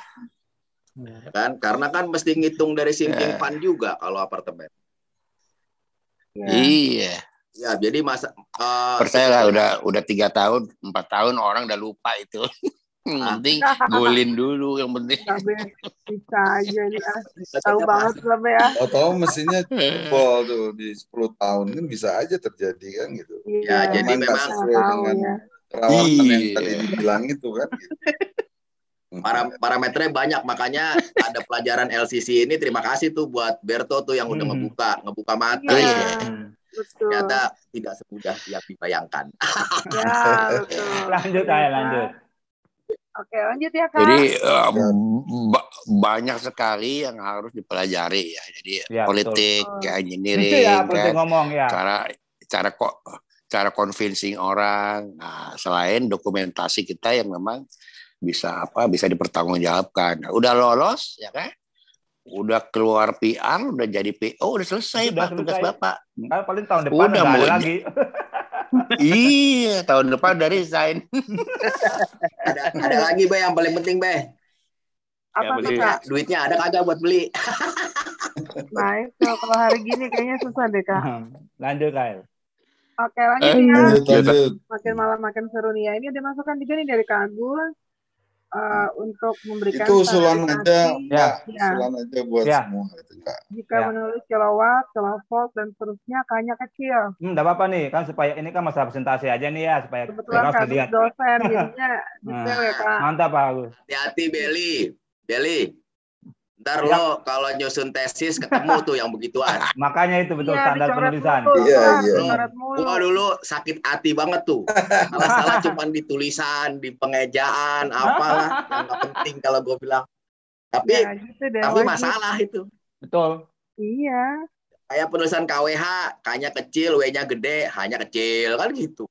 Nah. kan? Karena kan mesti ngitung dari sinking fund juga kalau apartemen. Ya. Iya. Ya, jadi masa uh, percaya lah udah udah tiga tahun, empat tahun orang udah lupa itu. nanti ah. penting golin dulu yang penting. bisa aja nih. Ya. Tahu banget lah ya. atau mesinnya jebol tuh di 10 tahun kan bisa aja terjadi kan gitu. Iya. Ya, jadi memang sesuai dengan perawatan ya. yang iya. tadi dibilang itu kan. Gitu. Para parameternya banyak makanya ada pelajaran LCC ini terima kasih tuh buat Berto tuh yang udah hmm. ngebuka ngebuka mata. Yeah. Ya. Iya. Betul. Ternyata tidak semudah yang dibayangkan. Ya, betul. lanjut aja lanjut. Oke, lanjut ya, Kak. Jadi uh, ba banyak sekali yang harus dipelajari ya. Jadi ya, politik, kayak oh. engineering, ya, kayak ngomong, ya. cara cara kok cara convincing orang. Nah, selain dokumentasi kita yang memang bisa apa bisa dipertanggungjawabkan. Nah, udah lolos ya kan? udah keluar PR, udah jadi PO, udah selesai udah Pak selesai. tugas Bapak. Nah, paling tahun depan udah, udah mau lagi. iya, tahun depan dari resign. ada, ada lagi, Be, yang paling penting, Be. Apa ya, tuh, Duitnya ada kagak buat beli? Baik, nah, kalau hari gini kayaknya susah deh, Kak. Hmm, lanjut, Kak. Oke, lanjut, eh, ya. lanjut. Makin malam makin seru nih ya. Ini ada masukan juga nih dari Kak Agus uh, untuk memberikan itu usulan aja ya. ya. usulan aja buat ya. semua itu kak jika ya. menulis kilowatt kilovolt dan seterusnya kayaknya kecil hmm, tidak apa-apa nih kan supaya ini kan masalah presentasi aja nih ya supaya kebetulan kan dosen jadinya ya, hmm. ya kak mantap pak Agus hati-hati Beli Beli Ntar iya. lo kalau nyusun tesis ketemu tuh yang begituan. Makanya itu betul ya, standar penulisan. Iya, iya. iya. Gua dulu sakit hati banget tuh. Salah-salah cuman di tulisan, di pengejaan, apa yang gak penting kalau gue bilang. Tapi ya, gitu deh, tapi oh, gitu. masalah itu. Betul. Iya. Kayak penulisan KWH, k kecil, W-nya gede, hanya kecil, kan gitu.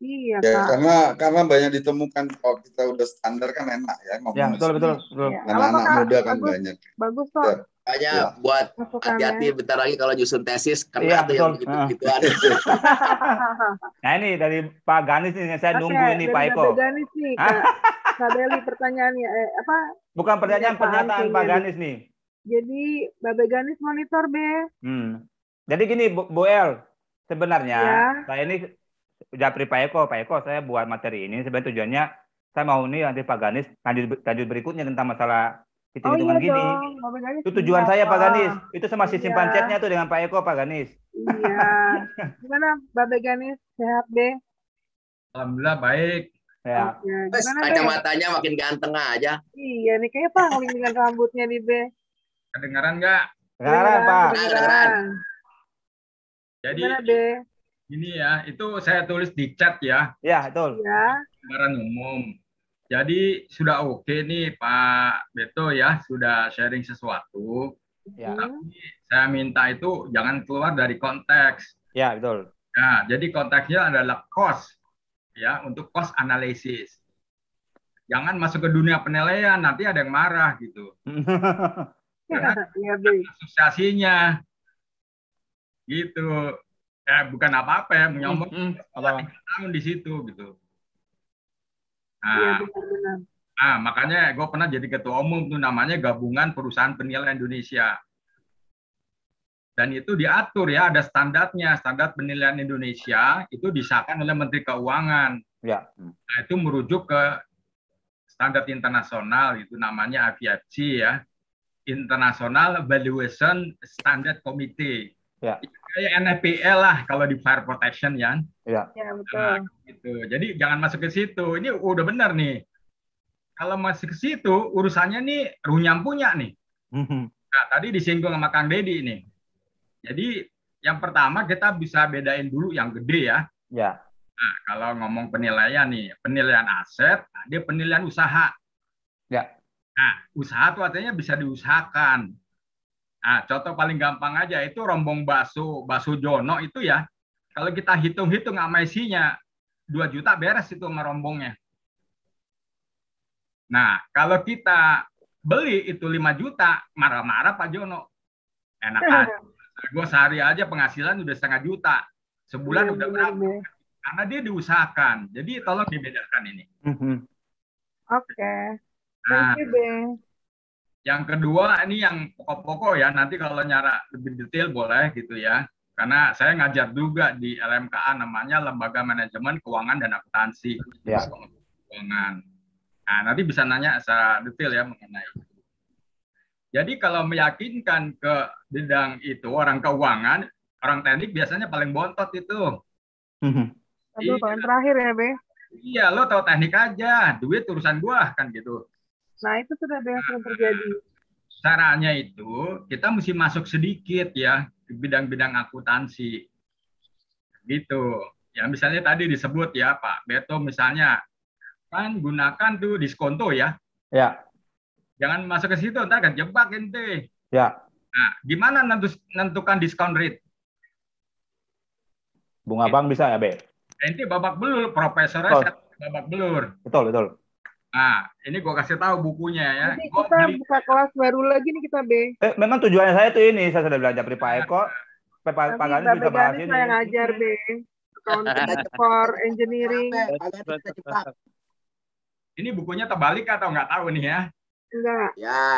Iya, ya, karena karena banyak ditemukan kalau kita udah standar kan enak ya ngomong. Ya, betul betul. betul. Ya. Anak-anak muda kan bagus, banyak. Bagus, kok. Hanya ya. buat hati-hati bentar lagi kalau nyusun tesis karena ya, itu yang gitu gitu ada. nah ini dari Pak Ganis nih saya nunggu ini Pak Eko. Pak Ganis nih, Kak, ah. Beli pertanyaannya eh, apa? Bukan pertanyaan pernyataan Pak Ganis nih. Jadi Babe Ganis monitor be. Hmm. Jadi gini Bu, Bu El, sebenarnya ya. saya ini Japri Pak Eko, Pak Eko saya buat materi ini sebenarnya tujuannya saya mau nih nanti Pak Ganis lanjut, lanjut berikutnya tentang masalah hitung-hitungan oh, iya gini. Dong. Itu tujuan iya, saya Pak iya. Ganis. Itu saya masih iya. simpan chatnya tuh dengan Pak Eko Pak Ganis. Iya. Gimana Bapak Ganis sehat deh? Alhamdulillah baik. Ya. Terus kacamatanya makin ganteng aja. Iya nih kayaknya Pak paling dengan rambutnya nih Be. Kedengaran nggak? Kedengaran Pak. Kedengaran. Jadi Gimana, Be? Ini ya, itu saya tulis di chat ya. Ya, betul. Ya. Barang umum. Jadi sudah oke nih Pak Beto ya, sudah sharing sesuatu. Ya. Tapi saya minta itu jangan keluar dari konteks. Ya, betul. Nah, jadi konteksnya adalah cost ya, untuk cost analysis. Jangan masuk ke dunia penilaian, nanti ada yang marah gitu. Karena ya, iya, asosiasinya. Gitu ya bukan apa-apa ya menyombong mm, hmm. tahun di situ gitu nah, ya, nah makanya gue pernah jadi ketua umum tuh namanya gabungan perusahaan penilaian Indonesia dan itu diatur ya ada standarnya standar penilaian Indonesia itu disahkan oleh Menteri Keuangan ya nah, itu merujuk ke standar internasional itu namanya IVFC ya International Valuation Standard Committee ya kayak NFPL lah kalau di fire protection ya. Iya. Ya, betul. Nah, gitu. Jadi jangan masuk ke situ. Ini udah benar nih. Kalau masuk ke situ urusannya nih runyam punya nih. Mhm. Nah, tadi disinggung sama Kang dedi ini. Jadi yang pertama kita bisa bedain dulu yang gede ya. Ya. Nah, kalau ngomong penilaian nih, penilaian aset, dia penilaian usaha. Ya. Nah, usaha itu artinya bisa diusahakan. Nah, contoh paling gampang aja itu rombong basu, basu jono itu ya. Kalau kita hitung-hitung sama isinya, 2 juta beres itu merombongnya. Nah, kalau kita beli itu 5 juta, marah-marah Pak Jono. Enak iya. aja. Gue sehari aja penghasilan udah setengah juta. Sebulan ya, udah berapa? Ya. Karena dia diusahakan. Jadi tolong dibedakan ini. Mm-hmm. Oke. Okay. Nah, you, yang kedua ini yang pokok-pokok ya nanti kalau nyara lebih detail boleh gitu ya. Karena saya ngajar juga di LMKA namanya Lembaga Manajemen Keuangan dan Akuntansi. Ya. Keuangan. Nah, nanti bisa nanya secara detail ya mengenai itu. Jadi kalau meyakinkan ke bidang itu orang keuangan, orang teknik biasanya paling bontot itu. Mhm. Aduh, paling iya. terakhir ya, Be. Iya, lo tahu teknik aja, duit urusan gua kan gitu. Nah, itu sudah banyak sering terjadi. Caranya itu kita mesti masuk sedikit ya ke bidang-bidang akuntansi. Gitu. Ya misalnya tadi disebut ya Pak Beto misalnya kan gunakan tuh diskonto ya. Ya. Jangan masuk ke situ kan jebak ente. Ya. Nah, gimana menentukan diskon rate? Bunga bank bisa ya, Be? Ente babak belur, profesornya babak belur. Betul, betul. Nah, ini gue kasih tahu bukunya ya. Jadi gua kita beli... buka kelas baru lagi nih kita B. Eh, memang tujuannya saya tuh ini, saya sudah belajar Pri Pak nah. Eko. Pak Gani bisa bahas ini. Saya ngajar B. Accounting for engineering. Ini bukunya terbalik atau nggak tahu nih ya? Enggak. Ya.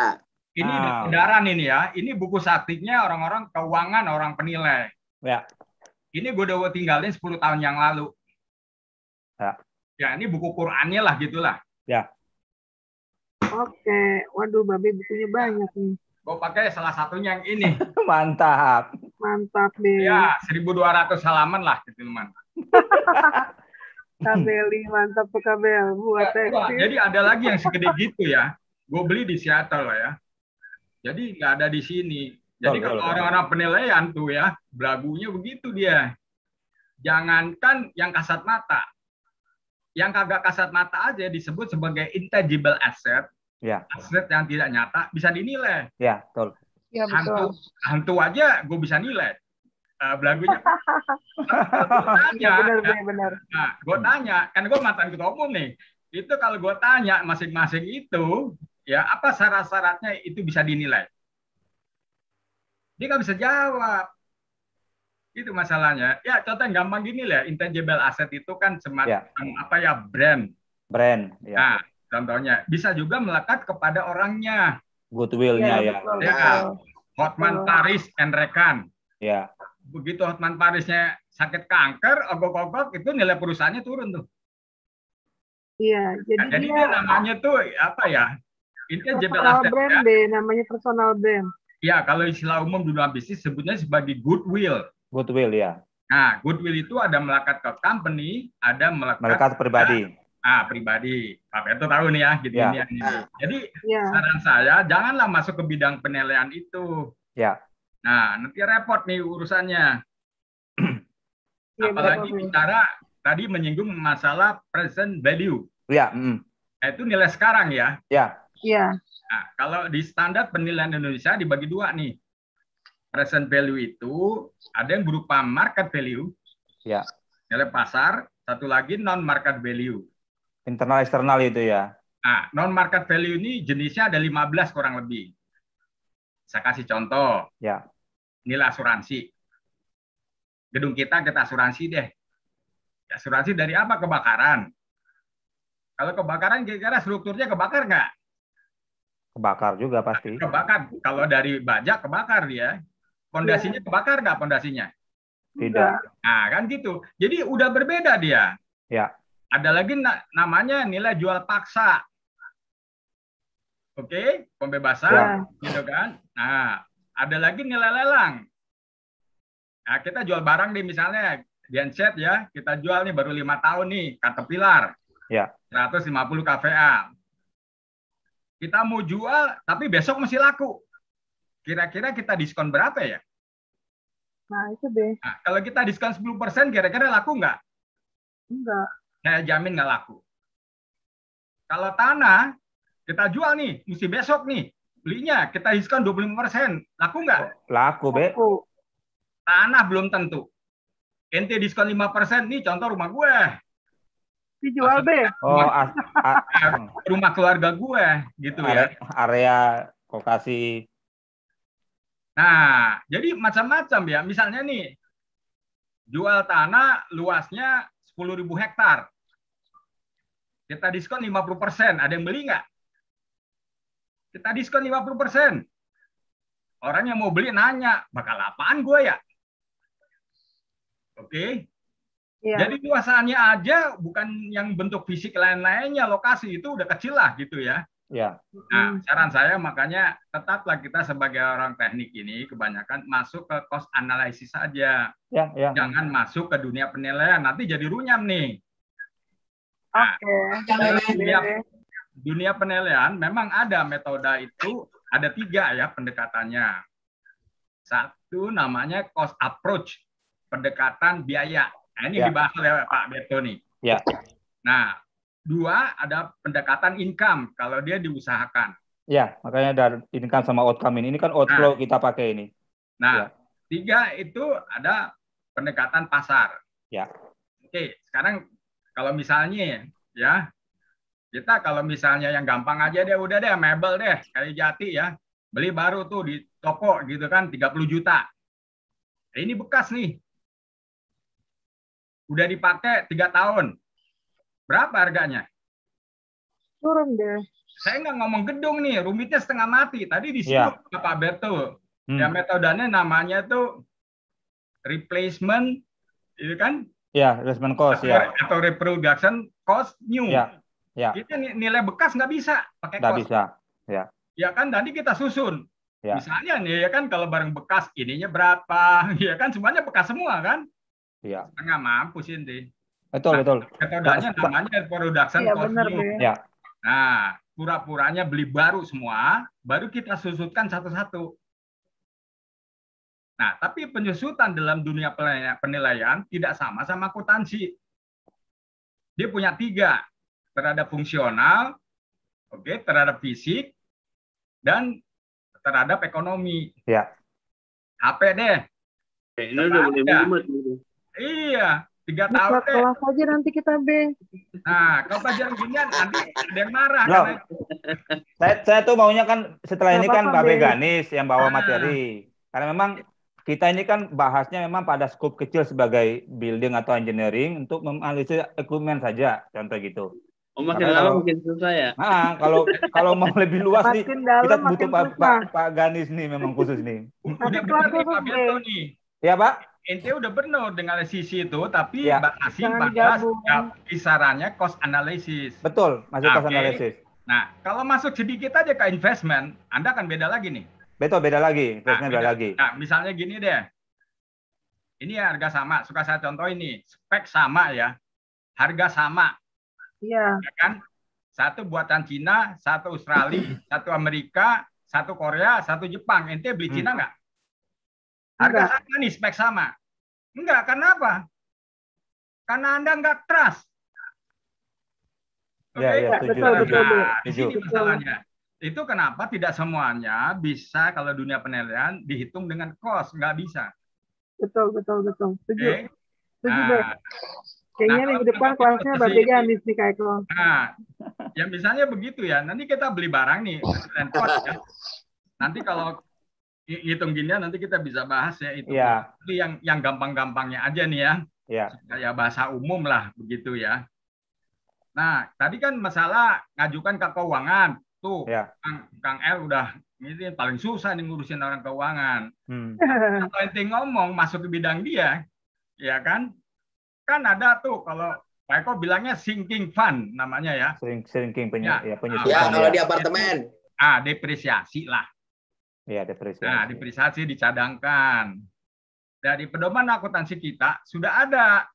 Ini oh. kendaraan ini ya. Ini buku satiknya orang-orang keuangan, orang penilai. Ya. Ini gue udah tinggalin 10 tahun yang lalu. Ya. Ya, ini buku Qurannya lah gitulah. Ya. Oke, waduh babi bukunya banyak nih. Gue pakai salah satunya yang ini. Mantap. Mantap nih. Ya, 1200 halaman lah gitu, teman. Kabeli, mantap tuh Kabel. Buat ya, wah, Jadi ada lagi yang segede gitu ya. Gue beli di Seattle lah ya. Jadi nggak ada di sini. Jadi oh, kalau orang-orang penilaian tuh ya, belagunya begitu dia. Jangankan yang kasat mata, yang kagak kasat mata aja disebut sebagai intangible asset, ya. aset yang tidak nyata bisa dinilai. Ya, betul. Ya, betul. Hantu, hantu aja gue bisa nilai. Uh, belagunya. benar, ya. Nah, gue hmm. tanya, kan gue mantan ketua umum nih. Itu kalau gue tanya masing-masing itu, ya apa syarat-syaratnya itu bisa dinilai? Dia nggak bisa jawab itu masalahnya ya contoh yang gampang gini lah intangible asset itu kan semacam ya. apa ya brand brand ya. nah contohnya bisa juga melekat kepada orangnya goodwillnya ya, ya. ya. Hotman Paris and Rekan ya begitu Hotman Parisnya sakit kanker ogok-ogok itu nilai perusahaannya turun tuh iya jadi, nah, jadi dia, namanya tuh apa ya intangible aset brand ya. deh namanya personal brand ya kalau istilah umum dunia bisnis sebutnya sebagai goodwill Goodwill ya. Nah, goodwill itu ada melekat ke company, ada melekat, melekat pribadi. ah, pribadi. Pak itu tahu nih ya, gitu ya. Ini, ya, ah. Jadi yeah. saran saya janganlah masuk ke bidang penilaian itu. Ya. Nah, nanti repot nih urusannya. Ya, Apalagi bicara tadi menyinggung masalah present value. Ya. Mm. Nah, itu nilai sekarang ya. Ya. Iya. Nah, kalau di standar penilaian Indonesia dibagi dua nih present value itu ada yang berupa market value, ya. nilai pasar, satu lagi non market value. Internal eksternal itu ya. Nah, non market value ini jenisnya ada 15 kurang lebih. Saya kasih contoh. Ya. Nilai asuransi. Gedung kita kita asuransi deh. Ya, asuransi dari apa? Kebakaran. Kalau kebakaran kira-kira strukturnya kebakar nggak? Kebakar juga pasti. Kebakar. Kalau dari baja kebakar dia. Pondasinya ya. kebakar nggak pondasinya? Tidak. Nah, kan gitu. Jadi udah berbeda dia. Ya. Ada lagi na namanya nilai jual paksa. Oke, okay? pembebasan, ya. gitu kan? Nah, ada lagi nilai lelang. Nah, kita jual barang nih misalnya genset ya, kita jual nih baru lima tahun nih, Caterpillar. Ya. 150 KVA. Kita mau jual, tapi besok masih laku. Kira-kira kita diskon berapa ya? Nah, itu deh. Nah, kalau kita diskon 10%, kira-kira laku nggak? Nggak. Saya nah, jamin nggak laku. Kalau tanah, kita jual nih, mesti besok nih. Belinya, kita diskon 25%. Laku nggak? Oh, laku, Be. Laku. Tanah belum tentu. Ente diskon 5%, nih contoh rumah gue. Dijual, Be. Oh, rumah, keluarga gue, gitu Are ya. Area lokasi Nah, jadi macam-macam ya. Misalnya nih, jual tanah luasnya 10.000 hektar. Kita diskon 50%. persen. Ada yang beli nggak? Kita diskon 50%. persen. Orang yang mau beli nanya, bakal apaan gue ya? Oke. Okay? Ya. Jadi luasannya aja bukan yang bentuk fisik lain-lainnya, lokasi itu udah kecil lah gitu ya. Ya. Nah, hmm. saran saya makanya tetaplah kita sebagai orang teknik ini kebanyakan masuk ke cost analysis saja. Ya, ya. Jangan masuk ke dunia penilaian, nanti jadi runyam nih. Nah, Oke. dunia, dunia penilaian memang ada metode itu, ada tiga ya pendekatannya. Satu namanya cost approach, pendekatan biaya. Nah, ini ya. dibahas oleh Pak Beto nih. Ya. Nah, Dua, ada pendekatan income kalau dia diusahakan. Ya, makanya ada income sama outcome ini. Ini kan outflow nah, kita pakai ini. Nah, ya. tiga itu ada pendekatan pasar. Ya. Oke, sekarang kalau misalnya ya kita kalau misalnya yang gampang aja deh udah deh mebel deh kayu jati ya beli baru tuh di toko gitu kan 30 juta ini bekas nih udah dipakai tiga tahun Berapa harganya? Turun deh. Saya nggak ngomong gedung nih, rumitnya setengah mati. Tadi ya. situ yeah. Pak Beto. Hmm. Ya metodenya namanya itu replacement, itu kan? Ya, yeah, replacement cost. ya. Yeah. atau reproduction cost new. Ya. Yeah. Yeah. Kita nilai bekas nggak bisa pakai nggak cost. bisa. Ya. Ya kan, nanti kita susun. Yeah. Misalnya nih ya kan kalau barang bekas ininya berapa, ya kan semuanya bekas semua kan? Iya. Nggak mampu sih Betul, betul. Metodenya nah, namanya production ya, cost ya. Nah, pura-puranya beli baru semua, baru kita susutkan satu-satu. Nah, tapi penyusutan dalam dunia penilaian tidak sama sama akuntansi. Dia punya tiga, terhadap fungsional, oke, okay, terhadap fisik, dan terhadap ekonomi. Ya. HP deh. ini udah mulai Iya, Tiga tahun kelas, deh. kelas aja nanti kita B. Nah, kalau pelajaran ginian nanti ada yang marah. Karena... Saya, saya tuh maunya kan setelah Gak ini kan Pak Ganis yang bawa nah. materi. Karena memang kita ini kan bahasnya memang pada skop kecil sebagai building atau engineering untuk menganalisis equipment saja, contoh gitu. Oh, makin Karena mungkin susah ya. Nah, kalau kalau mau lebih luas nih, dalam, kita butuh Pak, Pak, Pak Ganis nih memang khusus nih. nih. Ya, Pak ente udah benar dengan sisi itu, tapi ya. batasi batas kisarannya cost analysis. Betul, masuk okay. cost analysis. Nah, kalau masuk sedikit aja ke investment, Anda akan beda lagi nih. Betul, beda lagi. Nah, investment nah, beda, beda lagi. Nah, misalnya gini deh. Ini ya harga sama, suka saya contoh ini, spek sama ya. Harga sama. Iya. Ya kan? Satu buatan Cina, satu Australia, satu Amerika, satu Korea, satu Jepang. Ente beli hmm. Cina nggak? Harga harga nih spek sama. Enggak, karena apa? Karena Anda enggak trust. Ya, Oke, okay? ya, ya, tujuh, Nah, masalahnya. Itu kenapa tidak semuanya bisa kalau dunia penilaian dihitung dengan cost, enggak bisa. Betul, betul, betul. Tujuh. Okay. nah, Kayaknya nah, minggu depan kelasnya berbeda Anis nih kayak kelas. Nah, ya misalnya begitu ya. Nanti kita beli barang nih, cost, ya. Nanti kalau hitung ginian nanti kita bisa bahas ya itu. Ya. yang yang gampang-gampangnya aja nih ya. Ya. Kayak bahasa umum lah begitu ya. Nah, tadi kan masalah ngajukan ke keuangan. Tuh, ya. Kang, Kang L udah ini paling susah nih ngurusin orang keuangan. Hmm. Kalau ngomong masuk ke bidang dia, ya kan? Kan ada tuh kalau Pak Eko bilangnya sinking fund namanya ya. Sinking sinking ya. ya, ya, ya. kalau di apartemen. Ah, depresiasi lah. Iya, depresiasi. Nah, depresiasi dicadangkan. Dari pedoman akuntansi kita sudah ada.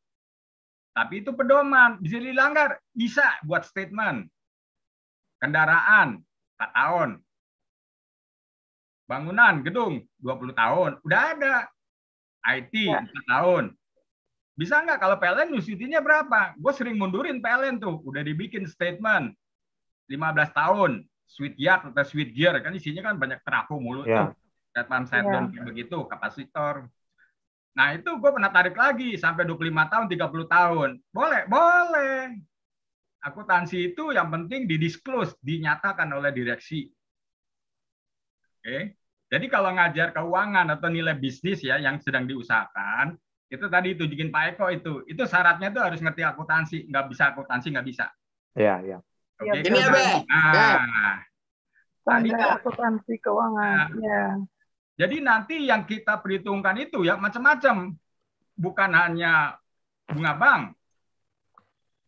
Tapi itu pedoman, bisa dilanggar, bisa buat statement. Kendaraan 4 tahun. Bangunan gedung 20 tahun, udah ada. IT ya. 4 tahun. Bisa nggak kalau PLN nyusutinnya berapa? Gue sering mundurin PLN tuh, udah dibikin statement 15 tahun sweet yard atau sweet gear kan isinya kan banyak trafo mulu yeah. tuh statement setdown yeah. begitu kapasitor nah itu gue pernah tarik lagi sampai 25 tahun 30 tahun boleh boleh akuntansi itu yang penting didisclose dinyatakan oleh direksi oke okay? jadi kalau ngajar keuangan atau nilai bisnis ya yang sedang diusahakan itu tadi bikin Pak Eko itu itu syaratnya itu harus ngerti akuntansi nggak bisa akuntansi nggak bisa ya yeah, ya yeah okay, ini apa? Nah, akuntansi keuangan. Nah, ya. Jadi nanti yang kita perhitungkan itu ya macam-macam, bukan hanya bunga bank,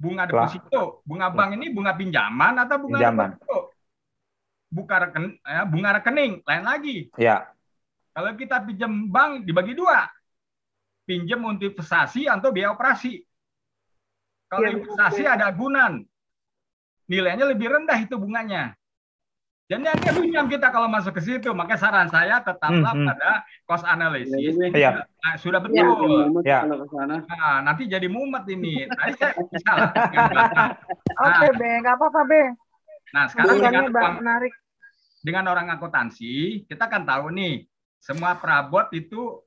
bunga deposito, bunga bank ini bunga pinjaman atau bunga pinjaman. buka reken, ya, bunga rekening, lain lagi. Ya. Kalau kita pinjam bank dibagi dua, pinjam untuk investasi atau biaya operasi. Kalau ya, investasi ya. ada agunan, nilainya lebih rendah itu bunganya. Dan nanti kedua kita kalau masuk ke situ. makanya saran saya tetaplah hmm, hmm. pada cost analysis. Ya, nah, sudah iya, betul. Ya, Nah, nanti jadi mumet ini. Tadi nah, saya salah. nah, Oke, B, Nggak apa-apa, B. Nah, sekarang dengan, dengan, menarik. dengan orang akuntansi, kita akan tahu nih, semua perabot itu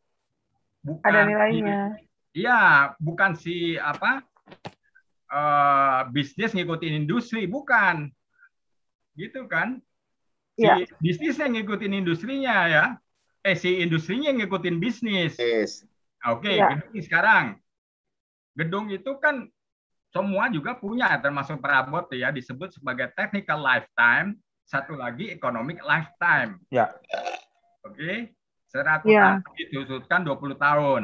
bukan... Ada nilainya. Iya, bukan si apa Eh, bisnis ngikutin industri, bukan. Gitu kan? Si iya. bisnis yang ngikutin industrinya ya. Eh si industrinya ngikutin bisnis. Yes. Oke, okay, iya. yeah. sekarang. Gedung itu kan semua juga punya termasuk perabot ya disebut sebagai technical lifetime, satu lagi economic lifetime. Ya. Oke. Okay? seratus yeah. tahun 20 tahun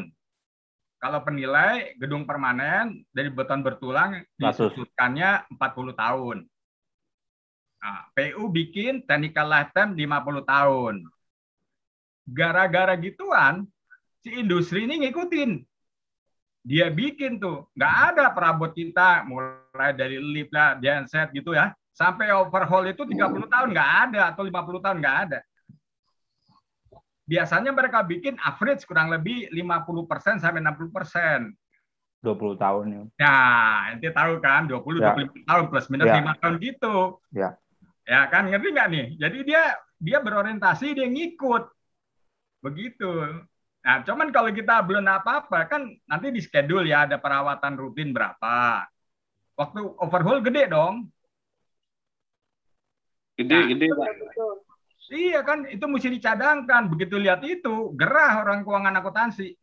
kalau penilai gedung permanen dari beton bertulang empat 40 tahun. Nah, PU bikin technical lifetime 50 tahun. Gara-gara gituan, si industri ini ngikutin. Dia bikin tuh, nggak ada perabot kita mulai dari lift lah, genset gitu ya, sampai overhaul itu 30 tahun nggak ada atau 50 tahun nggak ada biasanya mereka bikin average kurang lebih 50% sampai 60%. 20 tahun ya. Nah, ya, nanti tahu kan 20 ya. 25 tahun plus minus ya. 5 tahun gitu. Ya. Ya kan ngerti nggak nih? Jadi dia dia berorientasi dia ngikut. Begitu. Nah, cuman kalau kita belum apa-apa kan nanti di schedule ya ada perawatan rutin berapa. Waktu overhaul gede dong. Gede, nah, gede, Pak. Iya kan, itu mesti dicadangkan. Begitu lihat itu, gerah orang keuangan akuntansi.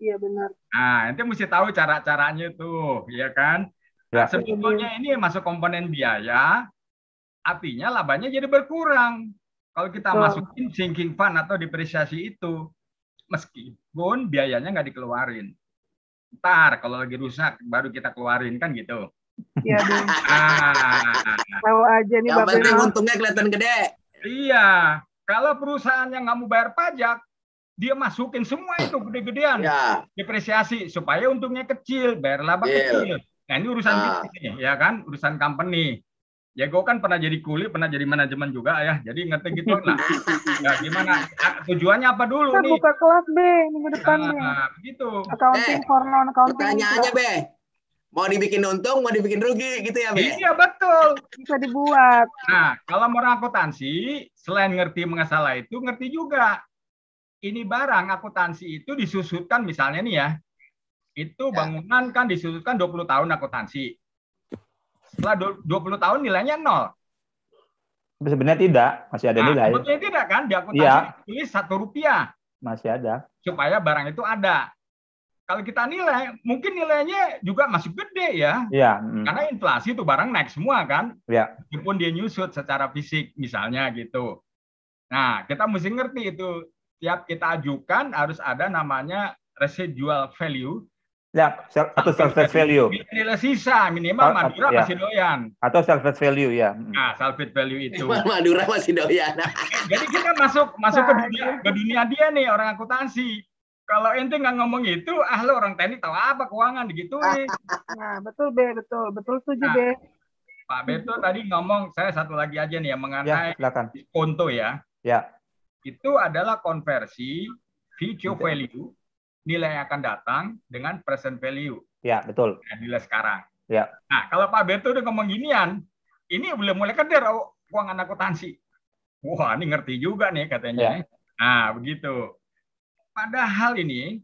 Iya benar. Nah, itu mesti tahu cara-caranya itu, iya kan? Nah, ya. sebetulnya ini masuk komponen biaya, artinya labanya jadi berkurang. Kalau kita oh. masukin sinking fund atau depresiasi itu, meskipun biayanya nggak dikeluarin. Ntar kalau lagi rusak baru kita keluarin kan gitu. Iya Bu. Ah. Tahu aja nih Yang Bapak. Yang penting untungnya kelihatan gede. Iya, kalau perusahaan yang nggak mau bayar pajak, dia masukin semua itu gede-gedean ya. depresiasi supaya untungnya kecil, bayar laba yeah. kecil. Nah ini urusan nah. bisnis ya kan, urusan company. Ya gue kan pernah jadi kuli, pernah jadi manajemen juga ayah, jadi ngerti gitu lah. Nah, gimana? Ah, tujuannya apa dulu Kita nih? Buka kelas B minggu depan nah, ya. Gitu. Accounting eh, for non accounting. Pertanyaannya be mau dibikin untung, mau dibikin rugi gitu ya, Be? Iya, betul. Bisa dibuat. Nah, kalau orang akuntansi, selain ngerti mengasalah itu, ngerti juga. Ini barang akuntansi itu disusutkan misalnya nih ya. Itu ya. bangunan kan disusutkan 20 tahun akuntansi. Setelah 20 tahun nilainya nol. Sebenarnya tidak, masih ada nah, nilai. Sebenarnya tidak kan, di akuntansi ya. tulis satu rupiah. Masih ada. Supaya barang itu ada kalau kita nilai, mungkin nilainya juga masih gede ya. Iya. Hmm. Karena inflasi itu barang naik semua kan. Iya. Meskipun dia nyusut secara fisik misalnya gitu. Nah, kita mesti ngerti itu tiap kita ajukan harus ada namanya residual value. Ya, atau salvage value. Nilai sisa minimal Sal Madura ya. masih doyan. Atau salvage value ya. Mm. Nah, salvage value itu. Madura masih doyan. Jadi kita masuk masuk ke dunia, ke dunia dia nih orang akuntansi kalau ente nggak ngomong itu, ah lo orang teknik tahu apa keuangan nih. Nah, betul Be, betul, betul setuju nah, Be. Pak Beto tadi ngomong, saya satu lagi aja nih yang ya, mengenai ya, konto ya. Ya. Itu adalah konversi future value nilai yang akan datang dengan present value. Ya, betul. Nah, nilai sekarang. Ya. Nah, kalau Pak Beto udah ngomong ginian, ini belum mulai keder oh, keuangan akuntansi. Wah, ini ngerti juga nih katanya. Ya. Nah, begitu. Padahal ini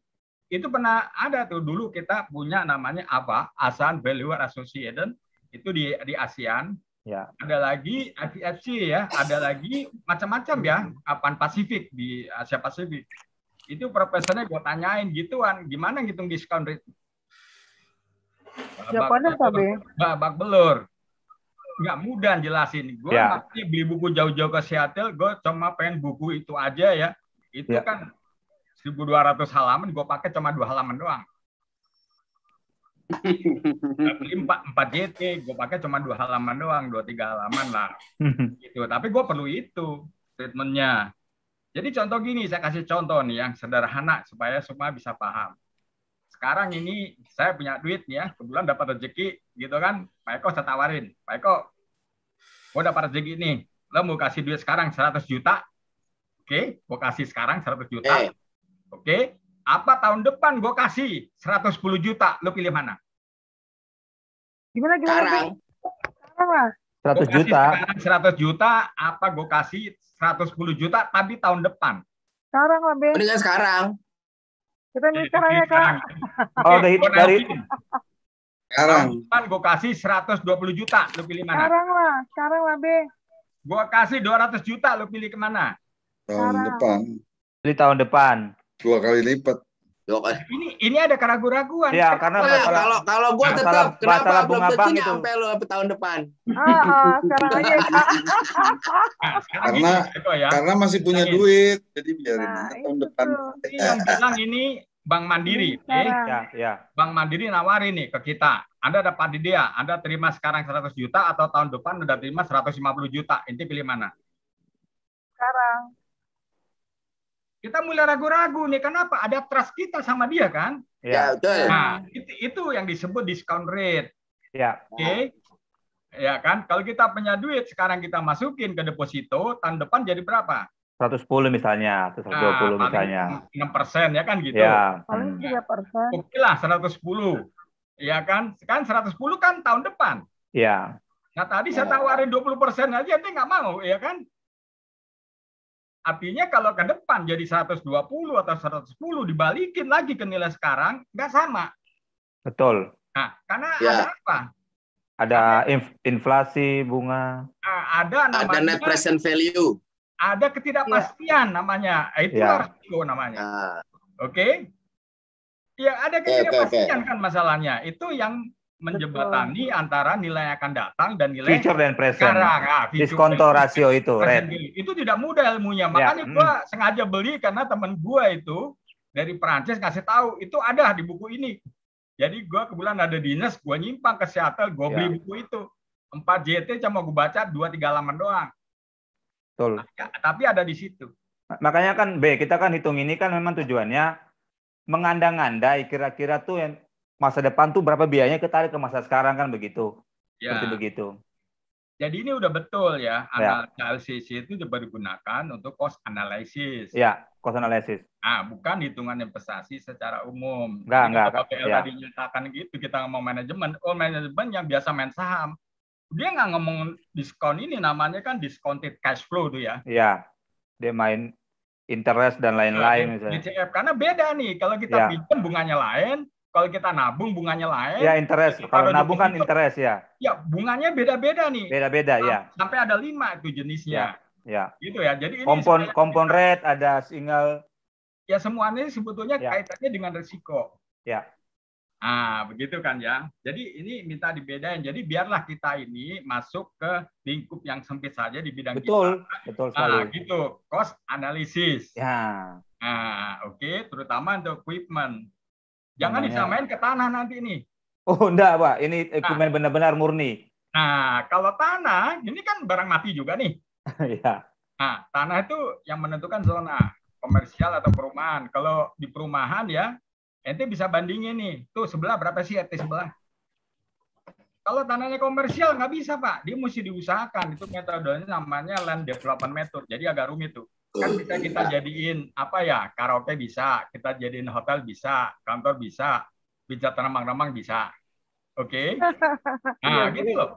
itu pernah ada tuh dulu kita punya namanya apa ASEAN Value Association itu di di ASEAN. Ya. Ada lagi IPFC ya, ada lagi macam-macam ya, Pan Pasifik di Asia Pasifik. Itu profesornya gue tanyain gituan, gimana ngitung diskon rate? Jawabannya tadi. Babak belur nggak mudah jelasin. Gue ya. beli buku jauh-jauh ke Seattle, gue cuma pengen buku itu aja ya. Itu ya. kan 1200 halaman gue pakai cuma dua halaman doang. Beli empat empat JT, gue pakai cuma dua halaman doang, dua tiga halaman lah. gitu. Tapi gue perlu itu treatmentnya. Jadi contoh gini, saya kasih contoh nih yang sederhana supaya semua bisa paham. Sekarang ini saya punya duit nih ya, kebetulan dapat rezeki gitu kan. Pak Eko saya tawarin, Pak Eko, gue dapat rezeki nih, lo mau kasih duit sekarang 100 juta, oke, okay, gue kasih sekarang 100 juta, hey. Eh, Oke, okay? apa tahun depan gue kasih 110 juta, lo pilih mana? Gimana gimana? Sekarang. Sekarang lah. 100 gua juta. Sekarang 100 juta apa gue kasih 110 juta tapi tahun depan? Sekarang lah, Ben. Mendingan sekarang. Kita milih sekarang ya, Kak. Oh, gitu, dari, dari, sekarang. Tahun gue kasih 120 juta, lo pilih mana? Sekarang lah, sekarang lah, Be. Gue kasih 200 juta, lo pilih kemana? Tahun sekarang. depan. Pilih tahun depan dua kali lipat. Eh. Ini ini ada keraguan-raguan. ya karena oh, masalah, kalau kalau gua tetap masalah, kenapa masalah belum tentu sampai lo tahun depan. Ah, ah, ah, ah sekarang aja. karena ya. karena masih punya duit, jadi biarin nah, tahun depan. Ini iya. yang bilang ini Bank Mandiri, hmm, nih. Ya, ya. Bank Mandiri nawarin nih ke kita. Anda dapat di dia, Anda terima sekarang 100 juta atau tahun depan udah terima 150 juta. Inti pilih mana? Sekarang. Kita mulai ragu-ragu nih, kenapa? Ada trust kita sama dia kan? Ya, ya betul. Nah, itu, itu yang disebut discount rate. Ya. Oke. Okay? Ya kan? Kalau kita punya duit, sekarang kita masukin ke deposito, tahun depan jadi berapa? 110 misalnya, 120 nah, misalnya. 6 persen ya kan gitu. Ya. Paling 3 hmm. persen. Oke lah, 110. Ya kan? kan sekarang 110 kan tahun depan. Ya. Nah tadi ya. saya tawarin 20 persen aja, dia nggak mau, ya kan? Artinya kalau ke depan jadi 120 atau 110 dibalikin lagi ke nilai sekarang nggak sama. Betul. Nah, karena ya. ada apa? Ada inflasi bunga. Ada namanya, ada net present value. Ada ketidakpastian ya. namanya. Eh, itu ya. resiko namanya. Ah. Oke. Okay? Ya ada ketidakpastian okay, okay. kan masalahnya. Itu yang Menjembatani Betul. antara nilai yang akan datang dan nilai future dan present. Sekarang. Nah, Diskonto rasio itu, Red. Itu tidak mudah ilmunya. Ya, makanya ya. gua hmm. sengaja beli karena teman gua itu dari Prancis kasih tahu itu ada di buku ini. Jadi gua kebetulan ada dinas, gua nyimpang ke Seattle, gua ya. beli buku itu. 4 JT cuma gua baca 2-3 halaman doang. Betul. Nah, ya, tapi ada di situ. Makanya kan B, kita kan hitung ini kan memang tujuannya mengandang-andai kira-kira tuh yang masa depan tuh berapa biayanya ketarik ke masa sekarang kan begitu. Ya. Seperti begitu. Jadi ini udah betul ya, ya. analisis ya. LCC itu digunakan untuk cost analysis. Ya, cost analysis. Ah, bukan hitungan investasi secara umum. Enggak, nggak. enggak. Kalau PL ya. tadi nyatakan gitu, kita ngomong manajemen. Oh, manajemen yang biasa main saham. Dia nggak ngomong diskon ini, namanya kan discounted cash flow tuh ya. Iya, dia main interest dan nah, lain-lain. Nah, misalnya. DCF, karena beda nih. Kalau kita ya. pinjam bunganya lain, kalau kita nabung bunganya lain. Ya interest. Kalau nabung kan interest ya. Ya bunganya beda-beda nih. Beda-beda nah, ya. Sampai ada lima itu jenisnya. Ya. ya. Gitu ya. Jadi ini kompon kompon rate ada single. Ya semuanya sebetulnya ya. kaitannya dengan resiko. Ya. Ah begitu kan ya. Jadi ini minta dibedain. Jadi biarlah kita ini masuk ke lingkup yang sempit saja di bidang betul, kita. Betul, betul nah, sekali. Nah, gitu. Cost analysis. Ya. Nah, oke, okay. terutama untuk equipment. Jangan Namanya... disamain ke tanah nanti nih. Oh, enggak, Pak. Ini nah. ekumen nah, benar-benar murni. Nah, kalau tanah ini kan barang mati juga nih. Iya. nah, tanah itu yang menentukan zona komersial atau perumahan. Kalau di perumahan ya, ente bisa bandingin nih. Tuh sebelah berapa sih rt sebelah? Kalau tanahnya komersial nggak bisa pak, dia mesti diusahakan. Itu metodenya namanya land development method. Jadi agak rumit tuh kan bisa kita jadiin apa ya karaoke bisa kita jadiin hotel bisa kantor bisa pijat remang-remang bisa oke okay? Iya, nah iya. gitu loh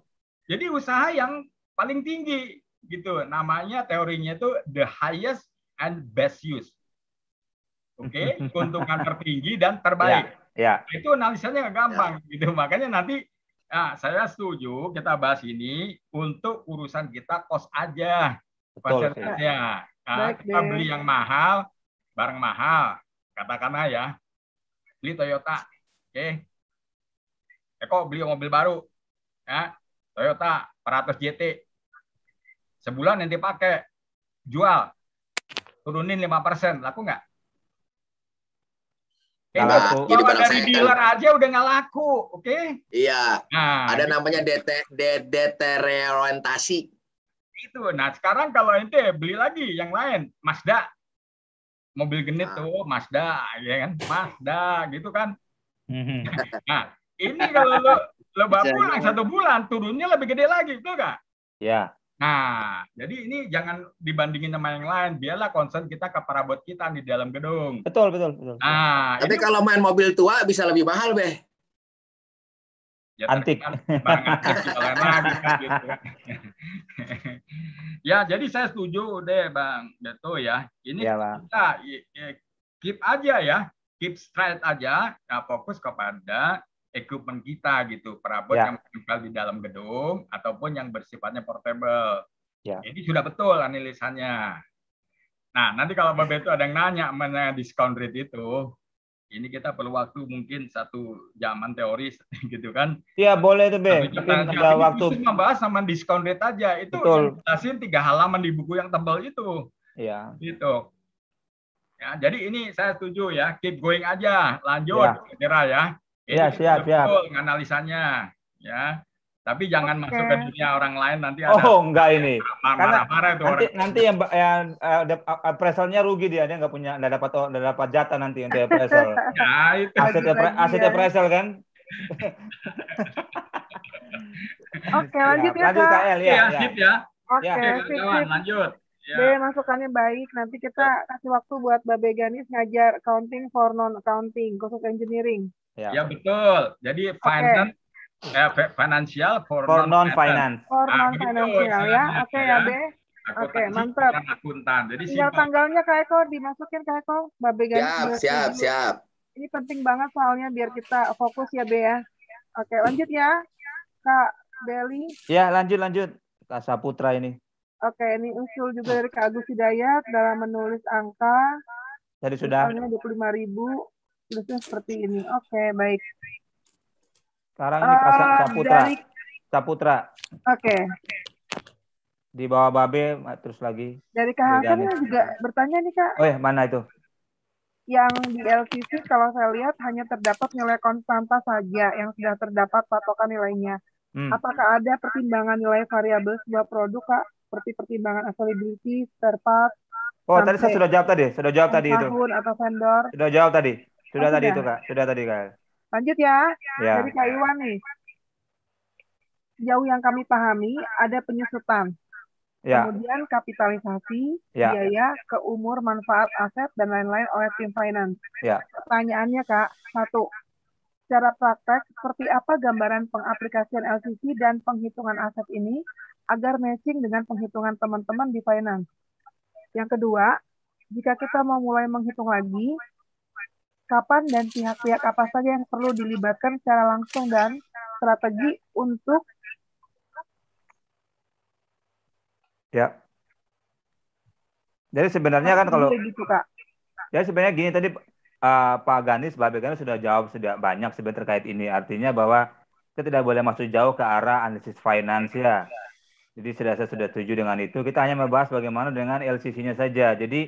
jadi usaha yang paling tinggi gitu namanya teorinya itu the highest and best use oke okay? keuntungan tertinggi dan terbaik ya, ya. Nah, itu analisanya nggak gampang ya. gitu makanya nanti Nah, saya setuju kita bahas ini untuk urusan kita kos aja. Betul, ya kita beli yang mahal, barang mahal, katakanlah ya. Beli Toyota, oke. Eh, okay. Eko beli mobil baru, ya. Toyota 400 JT. Sebulan nanti pakai, jual, turunin 5%, laku nggak? Gak laku. kalau barang dari dealer aja udah nggak laku, oke? Okay? Iya. Nah, ada gitu. namanya deter deteriorisasi itu nah sekarang kalau ente beli lagi yang lain Mazda mobil genit nah. tuh Mazda ya kan Mazda gitu kan hmm. nah ini kalau lo lo pulang satu bulan turunnya lebih gede lagi betul gak ya Nah, jadi ini jangan dibandingin sama yang lain. Biarlah concern kita ke perabot kita di dalam gedung. Betul, betul, betul. Nah, tapi ini... kalau main mobil tua bisa lebih mahal, Beh ya antik barang antik lagi kan gitu ya jadi saya setuju deh bang Dato ya ini ya, kita keep aja ya keep straight aja nah, fokus kepada equipment kita gitu perabot ya. yang tinggal di dalam gedung ataupun yang bersifatnya portable ya. ini sudah betul analisannya nah nanti kalau bang Beto ada yang nanya mengenai discount rate itu ini kita perlu waktu mungkin satu zaman teoris gitu kan. Iya boleh tuh Be. Tapi waktu. Khusus membahas sama discount rate aja itu Betul. jelasin tiga halaman di buku yang tebal itu. Iya. Gitu. Ya, jadi ini saya setuju ya, keep going aja, lanjut, iya. ya. Iya, Kira ya. Iya siap siap. Betul analisanya ya. Tapi jangan okay. masuk ke dunia orang lain nanti ada Oh, enggak ini. Marah-marah itu nanti, orang. Nanti yang yang eh, uh, eh, appraisalnya eh, rugi dia, dia nggak punya nggak dapat nggak dapat jatah nanti untuk appraisal. ya, itu. Aset aset appraisal kan? Oke, lanjut ya. Lanjut KL ya. Iya, ya, ya. Oke, iya, kawan, lanjut. Ya. masukannya baik. Nanti kita kasih waktu buat babe ganis ngajar accounting for non accounting, khusus engineering. Ya, ya betul. Jadi finance eh, financial for, for non finance. For ah, gitu. non ya? financial ya. Oke okay, ya, be Oke, mantap. Akuntan. Jadi Tinggal tanggalnya Kak Eko dimasukin Kak Eko. Mbak Bega. Siap, siap, siap. Ini penting banget soalnya biar kita fokus ya, be ya. Oke, lanjut ya. Kak Beli. Ya, lanjut lanjut. Kak Saputra ini. Oke, ini usul juga dari Kak Agus Hidayat dalam menulis angka. Jadi sudah. Angkanya 25 ribu, terusnya seperti ini. Oke, baik. Sekarang ini Kak uh, Saputra. Dari... Saputra. Oke. Okay. Di bawah Babe terus lagi. Dari Kak Hasan juga bertanya nih Kak. Oh ya, mana itu? Yang di LCC kalau saya lihat hanya terdapat nilai konstanta saja yang sudah terdapat patokan nilainya. Hmm. Apakah ada pertimbangan nilai variabel sebuah produk Kak? Seperti pertimbangan availability, spare part, Oh, tadi saya sudah jawab tadi, sudah jawab tadi itu. Atau vendor. Sudah jawab tadi. Sudah oh, tadi itu, Kak. Sudah tadi, Kak. Lanjut ya, ya. dari Kak Iwan nih. Sejauh yang kami pahami, ada penyusutan. Ya. Kemudian kapitalisasi, ya. biaya, keumur manfaat aset, dan lain-lain oleh tim finance. Ya. Pertanyaannya Kak, satu, secara praktek, seperti apa gambaran pengaplikasian LCC dan penghitungan aset ini agar matching dengan penghitungan teman-teman di finance? Yang kedua, jika kita mau mulai menghitung lagi, kapan dan pihak-pihak apa saja yang perlu dilibatkan secara langsung dan strategi untuk ya jadi sebenarnya kan kalau gitu, Kak. ya sebenarnya gini tadi uh, Pak Ganis Pak Ganis sudah jawab sudah banyak sebenarnya terkait ini artinya bahwa kita tidak boleh masuk jauh ke arah analisis finansial. Ya. jadi sudah saya sudah setuju dengan itu kita hanya membahas bagaimana dengan LCC-nya saja jadi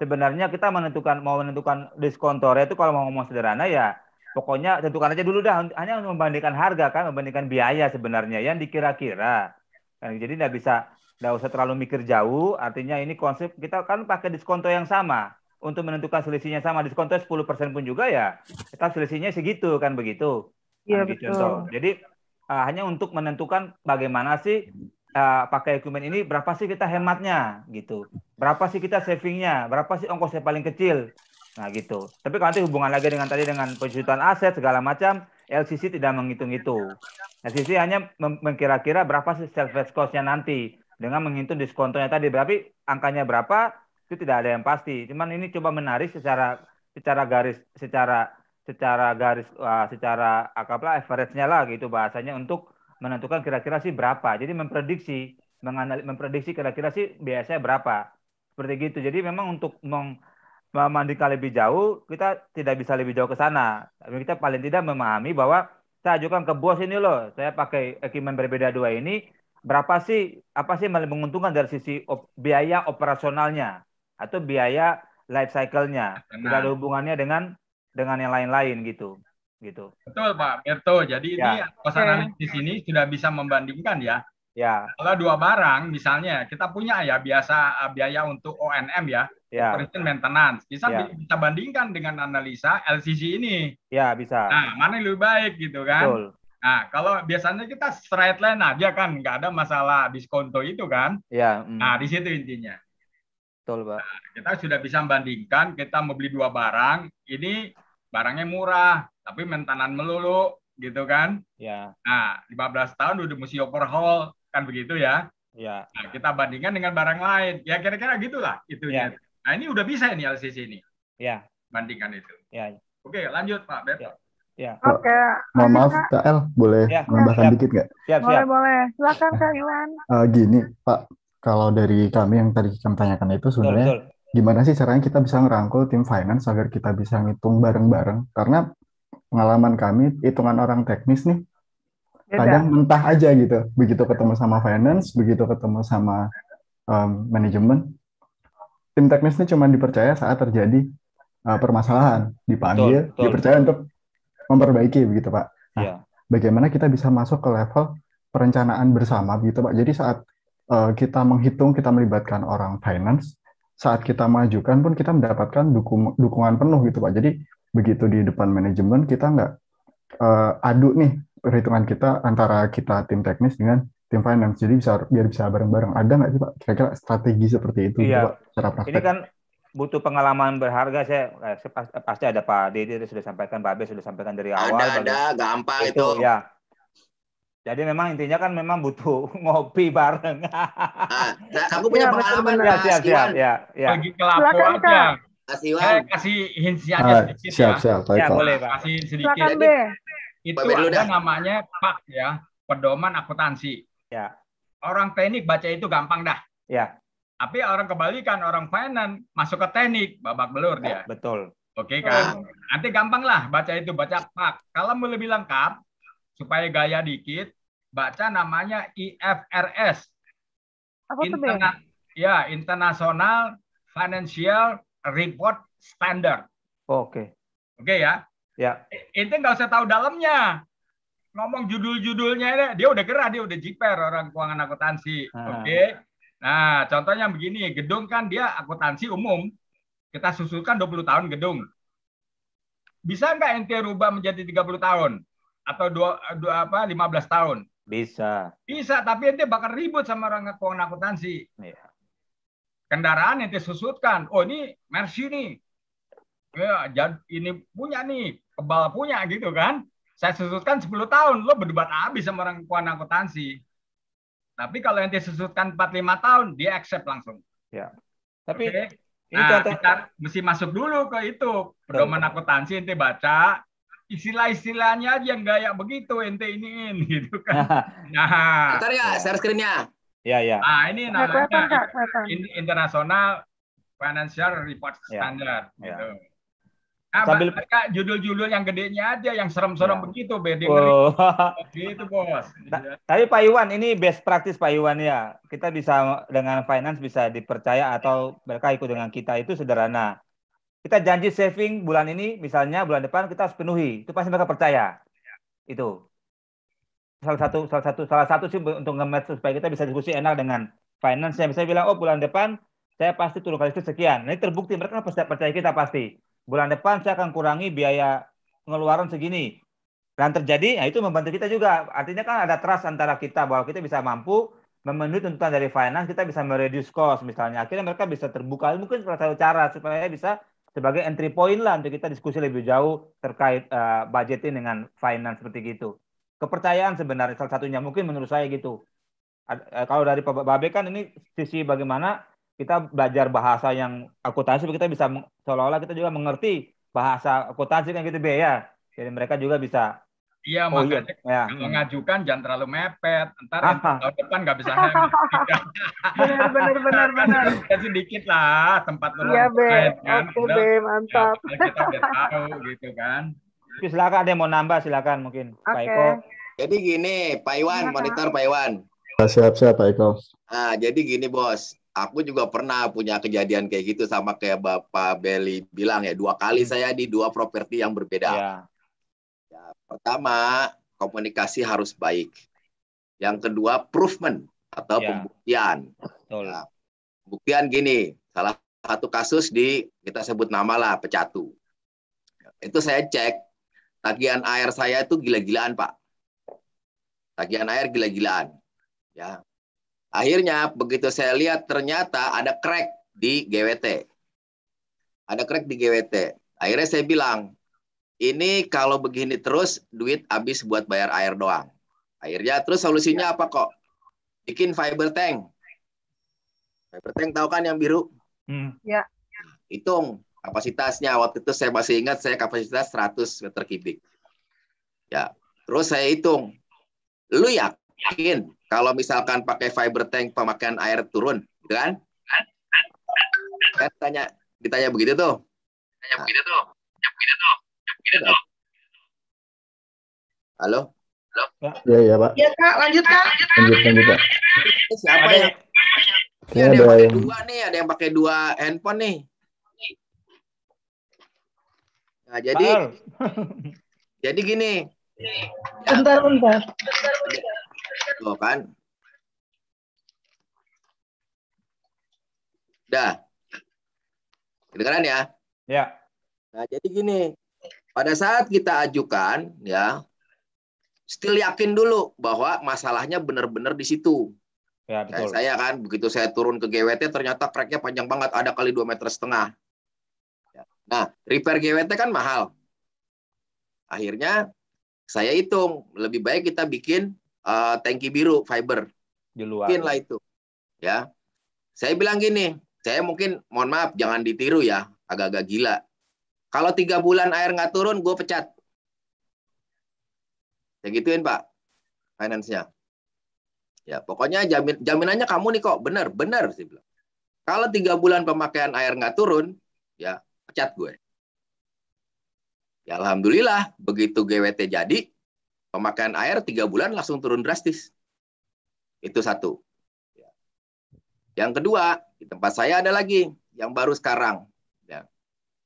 sebenarnya kita menentukan mau menentukan diskontornya itu kalau mau ngomong sederhana ya pokoknya tentukan aja dulu dah hanya membandingkan harga kan membandingkan biaya sebenarnya yang dikira-kira kan jadi tidak bisa tidak usah terlalu mikir jauh artinya ini konsep kita kan pakai diskonto yang sama untuk menentukan selisihnya sama diskonto 10% pun juga ya kita selisihnya segitu kan begitu Iya kan gitu betul. Contoh. Jadi uh, hanya untuk menentukan bagaimana sih uh, pakai equipment ini berapa sih kita hematnya gitu berapa sih kita savingnya berapa sih ongkosnya paling kecil nah gitu tapi kalau nanti hubungan lagi dengan tadi dengan penjutaan aset segala macam LCC tidak menghitung itu LCC hanya mengkira-kira berapa sih service costnya nanti dengan menghitung diskontonya tadi berarti angkanya berapa itu tidak ada yang pasti cuman ini coba menarik secara secara garis secara secara garis uh, secara akaplah average-nya lah gitu bahasanya untuk menentukan kira-kira sih berapa. Jadi memprediksi, memprediksi kira-kira sih biasanya berapa. Seperti gitu. Jadi memang untuk meng memandikan lebih jauh, kita tidak bisa lebih jauh ke sana. Tapi kita paling tidak memahami bahwa saya ajukan ke bos ini loh, saya pakai equipment berbeda dua ini, berapa sih, apa sih yang menguntungkan dari sisi op, biaya operasionalnya atau biaya life cycle-nya. Tidak ada nah. hubungannya dengan dengan yang lain-lain gitu gitu. Betul Pak Mirto. Jadi ya. ini pos analis di sini sudah bisa membandingkan ya. Ya. Kalau dua barang misalnya kita punya ya biasa eh, biaya untuk ONM ya, ya. operation maintenance. Bisa ya. kita bandingkan dengan analisa LCC ini. Ya, bisa. Nah, mana yang lebih baik gitu kan? Betul. Nah, kalau biasanya kita straight line aja kan, nggak ada masalah diskonto itu kan? Ya. Mm. Nah, di situ intinya. Betul, Pak. Nah, kita sudah bisa bandingkan, kita mau beli dua barang, ini barangnya murah, tapi mentanan melulu gitu kan. Ya. Nah, 15 tahun udah mesti overhaul kan begitu ya. Ya. Nah, kita bandingkan dengan barang lain. Ya kira-kira gitulah itu Ya. Nah, ini udah bisa ini LCC ini. Ya. Bandingkan itu. Ya. Oke, lanjut Pak Beto. Ya. Ya. Oke. Okay. Mohon maaf Kak El, boleh ya. menambahkan siap. dikit nggak? Siap, siap. Boleh, boleh. Silakan Kak Iwan. Uh, eh, gini Pak, kalau dari kami yang tadi kami tanyakan itu sebenarnya betul, betul. gimana sih caranya kita bisa ngerangkul tim finance agar kita bisa ngitung bareng-bareng? Karena pengalaman kami hitungan orang teknis nih kadang mentah aja gitu begitu ketemu sama finance begitu ketemu sama um, manajemen tim teknisnya cuma dipercaya saat terjadi uh, permasalahan dipanggil betul, betul. dipercaya untuk memperbaiki begitu pak nah, ya. bagaimana kita bisa masuk ke level perencanaan bersama begitu pak jadi saat uh, kita menghitung kita melibatkan orang finance saat kita majukan pun kita mendapatkan dukung, dukungan penuh gitu pak jadi begitu di depan manajemen kita nggak uh, adu nih perhitungan kita antara kita tim teknis dengan tim finance jadi bisa biar bisa bareng-bareng ada nggak sih pak kira-kira strategi seperti itu iya. Coba, gitu, secara praktek ini kan butuh pengalaman berharga saya eh, pasti ada Pak Didi sudah sampaikan Pak Abe sudah sampaikan dari awal ada ada gampang itu, itu. ya jadi memang intinya kan memang butuh ngopi bareng. Ah, nah, aku iya, punya ya, pengalaman ya, siap, siap, ya, ya. Bagi kelapu kasih Saya kasih hintsnya aja ah, sedikit siap, ya. Siap, ya, boleh Pak. Kasih sedikit. Silakan, Jadi, itu Bapak ada namanya PAK ya, pedoman akuntansi. Ya. Orang teknik baca itu gampang dah. Ya. Tapi orang kebalikan, orang finance masuk ke teknik, babak belur ya, dia. Betul. Oke kan? Oh. Nanti gampang lah baca itu, baca PAK. Kalau mau lebih lengkap, supaya gaya dikit, baca namanya IFRS. Apa Interna ya, International Financial report standar. Oke. Okay. Oke okay, ya. Ya. Inti nggak usah tahu dalamnya. Ngomong judul-judulnya ini, dia udah gerah, dia udah jiper orang keuangan akuntansi. Ah. Oke. Okay? Nah, contohnya begini, gedung kan dia akuntansi umum. Kita susulkan 20 tahun gedung. Bisa nggak NT rubah menjadi 30 tahun atau dua, dua apa 15 tahun? Bisa. Bisa, tapi ente bakal ribut sama orang keuangan akuntansi. Ya kendaraan yang disusutkan. Oh ini Mercy nih, ya, ini punya nih, kebal punya gitu kan. Saya susutkan 10 tahun, lo berdebat habis sama orang kuan akuntansi. Tapi kalau yang disusutkan 45 tahun, dia accept langsung. Ya. Tapi okay? ini nah, contoh... kita mesti masuk dulu ke itu. Pedoman akuntansi ente baca, istilah-istilahnya aja yang gaya begitu ente ini gitu kan. Nah. nah. Bentar ya, share screen-nya. Ya, ya. Nah, ini nah, namanya internasional Financial Report ya, Standard ya, gitu. Ah, Sambil mereka judul-judul yang gedenya aja yang serem-serem ya. begitu, beda Oh. Gitu, Bos. Nah, tapi Pak Iwan, ini best practice Pak Iwan ya. Kita bisa dengan finance bisa dipercaya atau mereka ikut dengan kita itu sederhana. Kita janji saving bulan ini, misalnya bulan depan kita harus penuhi. Itu pasti mereka percaya. Itu salah satu salah satu salah satu sih untuk nge supaya kita bisa diskusi enak dengan finance yang bisa bilang oh bulan depan saya pasti turun listrik sekian. Ini terbukti mereka kan pasti percaya kita pasti. Bulan depan saya akan kurangi biaya pengeluaran segini. Dan terjadi, ya itu membantu kita juga. Artinya kan ada trust antara kita bahwa kita bisa mampu memenuhi tuntutan dari finance, kita bisa mereduce cost misalnya. Akhirnya mereka bisa terbuka. Mungkin salah satu cara supaya bisa sebagai entry point lah untuk kita diskusi lebih jauh terkait uh, budgeting dengan finance seperti itu kepercayaan sebenarnya salah satunya mungkin menurut saya gitu. Eh, kalau dari Pak Babe kan ini sisi bagaimana kita belajar bahasa yang akuntansi kita bisa seolah-olah kita juga mengerti bahasa akuntansi kan gitu Be ya. Jadi mereka juga bisa Iya, oh, iya. makanya iya. ya. mengajukan jangan terlalu mepet. Ntar ah, ah. tahun depan nggak bisa habis. benar, benar, benar, kan benar. sedikit lah tempat berlatih Iya, Be. Kan. Oke, Be. Mantap. Ya, kita tahu gitu kan silakan ada yang mau nambah silakan mungkin okay. Pak Eko. Jadi gini, Pak Iwan, ya. monitor Pak Iwan. Siap-siap ah, Pak Eko. Nah, jadi gini bos, aku juga pernah punya kejadian kayak gitu sama kayak Bapak Beli bilang ya dua kali saya di dua properti yang berbeda. Ya. Ya, pertama komunikasi harus baik. Yang kedua proofment atau ya. pembuktian. Betul. Nah, pembuktian gini, salah satu kasus di kita sebut nama lah pecatu. Itu saya cek tagihan air saya itu gila-gilaan Pak. Tagihan air gila-gilaan. Ya. Akhirnya begitu saya lihat ternyata ada crack di GWT. Ada crack di GWT. Akhirnya saya bilang, ini kalau begini terus duit habis buat bayar air doang. Akhirnya terus solusinya ya. apa kok? Bikin fiber tank. Fiber tank tahu kan yang biru? Hmm. Ya. Hitung Kapasitasnya waktu itu saya masih ingat saya kapasitas 100 meter kubik. Ya, terus saya hitung. Lu yakin kalau misalkan pakai fiber tank pemakaian air turun, gitu kan? Saya kan tanya, ditanya begitu tuh. Tanya begitu tuh. Tanya begitu tuh. Tanya begitu tuh. Halo? Halo? Ya ya Pak. Ya Kak. Lanjut, Kak. Lanjut, lanjut, Pak. Siapa ada, ya? yang... Ini ada, ada yang pakai dua nih, ada yang pakai dua handphone nih. Nah, jadi jadi gini. Bentar, ya. bentar. Tuh kan. Dah. Kedengaran ya? Ya. Nah, jadi gini. Pada saat kita ajukan ya, still yakin dulu bahwa masalahnya benar-benar di situ. Ya, betul. saya kan begitu saya turun ke GWT ternyata tracknya panjang banget ada kali dua meter setengah. Nah, repair GWT kan mahal. Akhirnya saya hitung lebih baik kita bikin uh, tangki biru fiber. Di luar. Mungkin lah itu. Ya. Saya bilang gini, saya mungkin mohon maaf jangan ditiru ya, agak-agak gila. Kalau tiga bulan air nggak turun, gue pecat. Saya gituin pak, finance Ya, pokoknya jamin, jaminannya kamu nih kok benar, benar sih Kalau tiga bulan pemakaian air nggak turun, ya pecat gue. Ya alhamdulillah, begitu GWT jadi, pemakaian air tiga bulan langsung turun drastis. Itu satu. Ya. Yang kedua, di tempat saya ada lagi yang baru sekarang. Ya.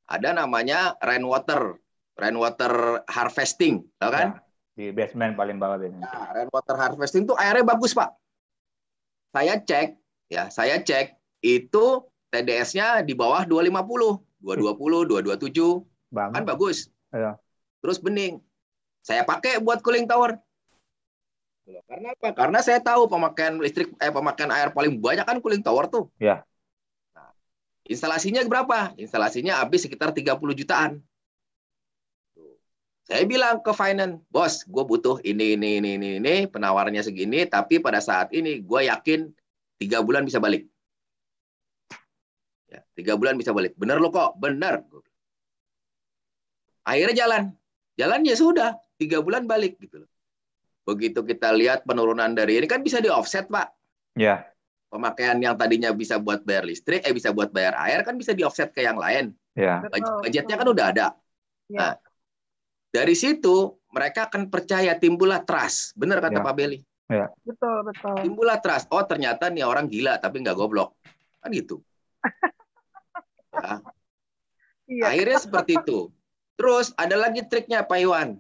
Ada namanya rainwater, rainwater harvesting, tahu kan? Ya, di basement paling bawah ini. Ya, rainwater harvesting itu airnya bagus pak. Saya cek, ya saya cek itu TDS-nya di bawah 250. 220, 227. Bang. Kan bagus. Ya. Terus bening. Saya pakai buat cooling tower. Karena apa? Karena saya tahu pemakaian listrik eh pemakaian air paling banyak kan cooling tower tuh. Ya. Nah, instalasinya berapa? Instalasinya habis sekitar 30 jutaan. Saya bilang ke finance, bos, gue butuh ini, ini, ini, ini, ini, penawarnya segini, tapi pada saat ini gue yakin tiga bulan bisa balik. Ya, tiga bulan bisa balik. benar lo kok, benar. Akhirnya jalan. Jalan ya sudah, tiga bulan balik gitu loh. Begitu kita lihat penurunan dari ini kan bisa di offset pak. Ya. Pemakaian yang tadinya bisa buat bayar listrik, eh bisa buat bayar air kan bisa di offset ke yang lain. Ya. Budgetnya kan udah ada. Ya. Nah, dari situ mereka akan percaya timbullah trust. Benar kata ya. Pak Beli. Ya. Betul betul. Timbullah trust. Oh ternyata nih orang gila tapi nggak goblok kan gitu. Iya. Akhirnya seperti itu. Terus ada lagi triknya Pak Iwan.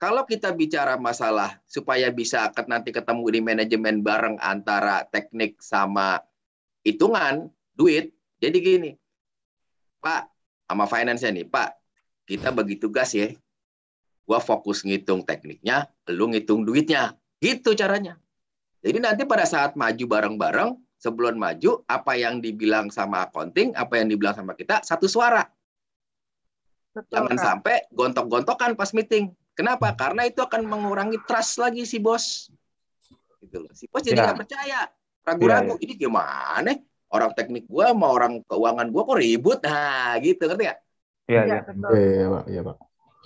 Kalau kita bicara masalah supaya bisa nanti ketemu di manajemen bareng antara teknik sama hitungan duit, jadi gini, Pak, sama finance nih, Pak, kita bagi tugas ya. Gua fokus ngitung tekniknya, lu ngitung duitnya. Gitu caranya. Jadi nanti pada saat maju bareng-bareng, sebelum maju apa yang dibilang sama konting apa yang dibilang sama kita satu suara. Betul, Jangan kan? sampai gontok-gontokan pas meeting. Kenapa? Hmm. Karena itu akan mengurangi trust lagi si bos. Gitu loh. Si bos jadi ya. nggak ya. percaya, ragu-ragu. Ya, ya. Ini gimana? Orang teknik gue sama orang keuangan gue kok ribut? Nah, gitu ngerti nggak? Ya, iya, ya. iya. Iya, Pak. Iya, Pak.